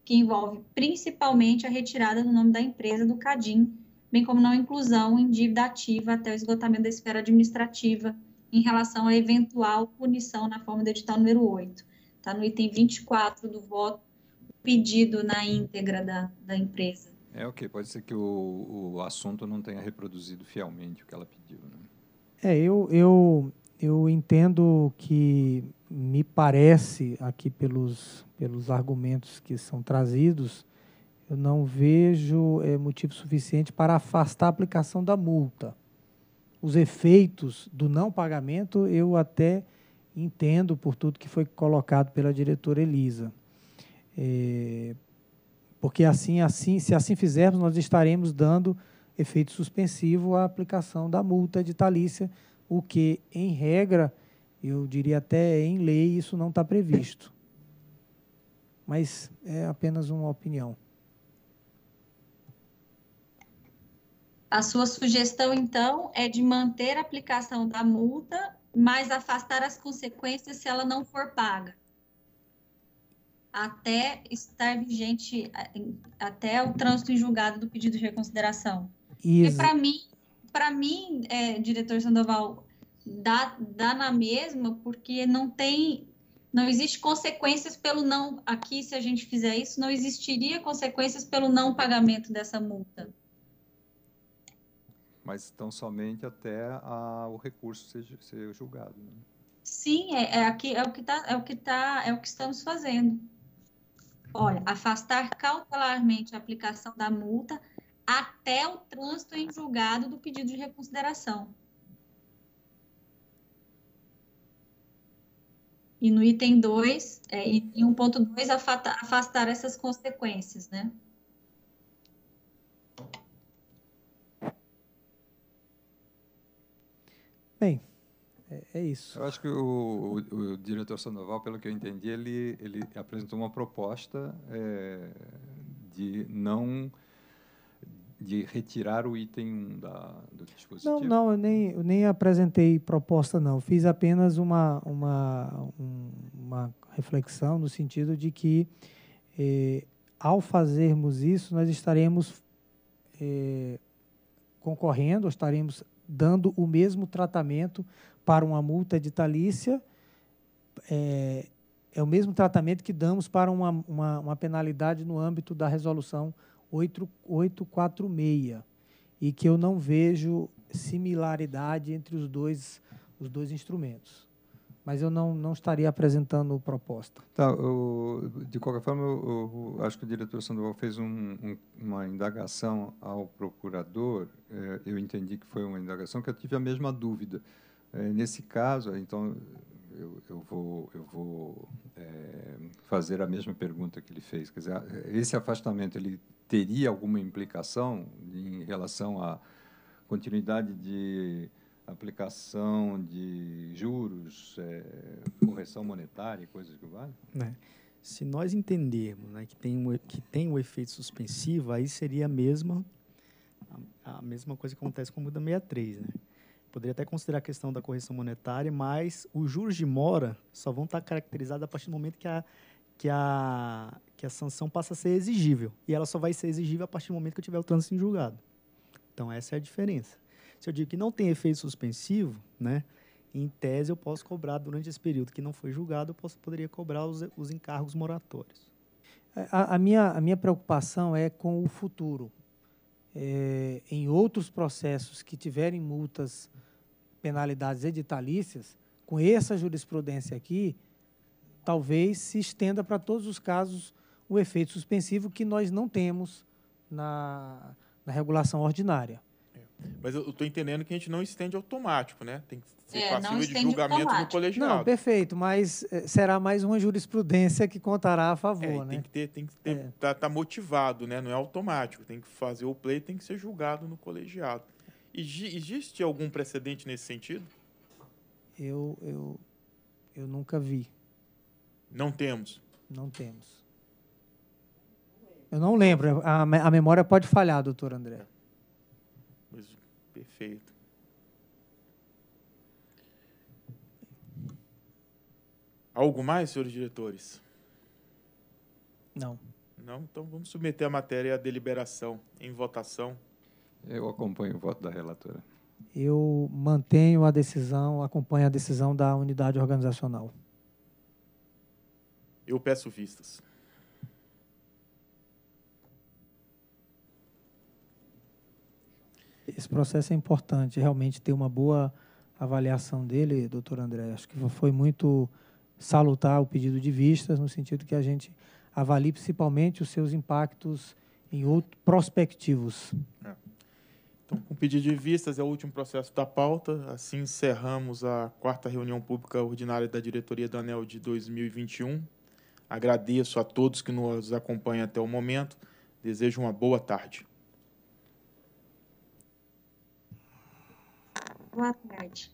que envolve principalmente a retirada do nome da empresa do CADIM, bem como não inclusão em dívida ativa até o esgotamento da esfera administrativa em relação à eventual punição na forma do edital número 8. Está no item 24 do voto pedido na íntegra da, da empresa. É, ok. Pode ser que o, o assunto não tenha reproduzido fielmente o que ela pediu. Né? É, eu, eu, eu entendo que me parece aqui pelos, pelos argumentos que são trazidos, eu não vejo é, motivo suficiente para afastar a aplicação da multa. Os efeitos do não pagamento eu até entendo por tudo que foi colocado pela diretora Elisa. É, porque assim, assim, se assim fizermos, nós estaremos dando efeito suspensivo à aplicação da multa de talícia o que, em regra, eu diria até em lei, isso não está previsto. Mas é apenas uma opinião. A sua sugestão, então, é de manter a aplicação da multa, mas afastar as consequências se ela não for paga. Até estar vigente, até o trânsito em julgado do pedido de reconsideração. Isso. Porque, para mim, para mim, é, diretor Sandoval, dá, dá na mesma, porque não tem. Não existe consequências pelo não. Aqui, se a gente fizer isso, não existiria consequências pelo não pagamento dessa multa. Mas estão somente até a, o recurso ser, ser julgado. Né? Sim, é, é, aqui, é o que tá, é o que tá, é o que estamos fazendo. Olha, afastar cautelarmente a aplicação da multa até o trânsito em julgado do pedido de reconsideração. E no item 2, é, em 1.2, afastar, afastar essas consequências, né? Bem, é, é isso. Eu acho que o, o, o, diretor Sandoval, pelo que eu entendi, ele, ele apresentou uma proposta é, de não de retirar o item 1 da, do dispositivo? Não, não, eu nem, eu nem apresentei proposta, não. Eu fiz apenas uma, uma, um, uma reflexão no sentido de que, eh, ao fazermos isso, nós estaremos eh, concorrendo, estaremos dando o mesmo tratamento para uma multa editalícia. É, eh, é o mesmo tratamento que damos para uma, uma, uma penalidade no âmbito da resolução 846 e que eu não vejo similaridade entre os dois, os dois instrumentos. Mas eu não, não estaria apresentando proposta. Tá, eu, de qualquer forma, eu, eu, acho que o diretor Sandoval fez um, um, uma indagação ao procurador. É, eu entendi que foi uma indagação que eu tive a mesma dúvida. É, nesse caso, então, eu, eu, vou, eu vou é, fazer a mesma pergunta que ele fez. Quer dizer, esse afastamento ele teria alguma implicação em relação à continuidade de aplicação de juros, é, correção monetária e coisas que valem? Né. Se nós entendermos né, que, tem um, que tem um efeito suspensivo, aí seria a mesma, a, a mesma coisa que acontece com o Muda 63. Né? Poderia até considerar a questão da correção monetária, mas os juros de mora só vão estar caracterizados a partir do momento que a, que a, que a sanção passa a ser exigível. E ela só vai ser exigível a partir do momento que eu tiver o trânsito em julgado. Então, essa é a diferença. Se eu digo que não tem efeito suspensivo, né, em tese eu posso cobrar, durante esse período que não foi julgado, eu posso, poderia cobrar os, os encargos moratórios. É, a, a, minha, a minha preocupação é com o futuro. É, em outros processos que tiverem multas, penalidades editalícias, com essa jurisprudência aqui, talvez se estenda para todos os casos o efeito suspensivo que nós não temos na, na regulação ordinária. É. Mas eu estou entendendo que a gente não estende automático, né? Tem que ser é, passível de julgamento automático. no colegiado. Não, perfeito, mas eh, será mais uma jurisprudência que contará a favor, é, né? Tem que ter, tem que ter, é. tá, tá, motivado, né? Não é automático. Tem que fazer o play, tem que ser julgado no colegiado. Existe algum precedente nesse sentido? Eu, eu, eu nunca vi. Não temos. Não temos. Eu não lembro. A, a memória pode falhar, doutor André. Perfeito. Algo mais, senhores diretores? Não. Não? Então vamos submeter a matéria à deliberação, em votação. Eu acompanho o voto da relatora. Eu mantenho a decisão, acompanho a decisão da unidade organizacional. Eu peço vistas. esse processo é importante, realmente ter uma boa avaliação dele, doutor André. Acho que foi muito salutar o pedido de vistas, no sentido que a gente avalie principalmente os seus impactos em outros prospectivos. É. Então, com o pedido de vistas, é o último processo da pauta. Assim encerramos a quarta reunião pública ordinária da diretoria do ANEL de 2021. Agradeço a todos que nos acompanham até o momento. Desejo uma boa tarde. Boa tarde.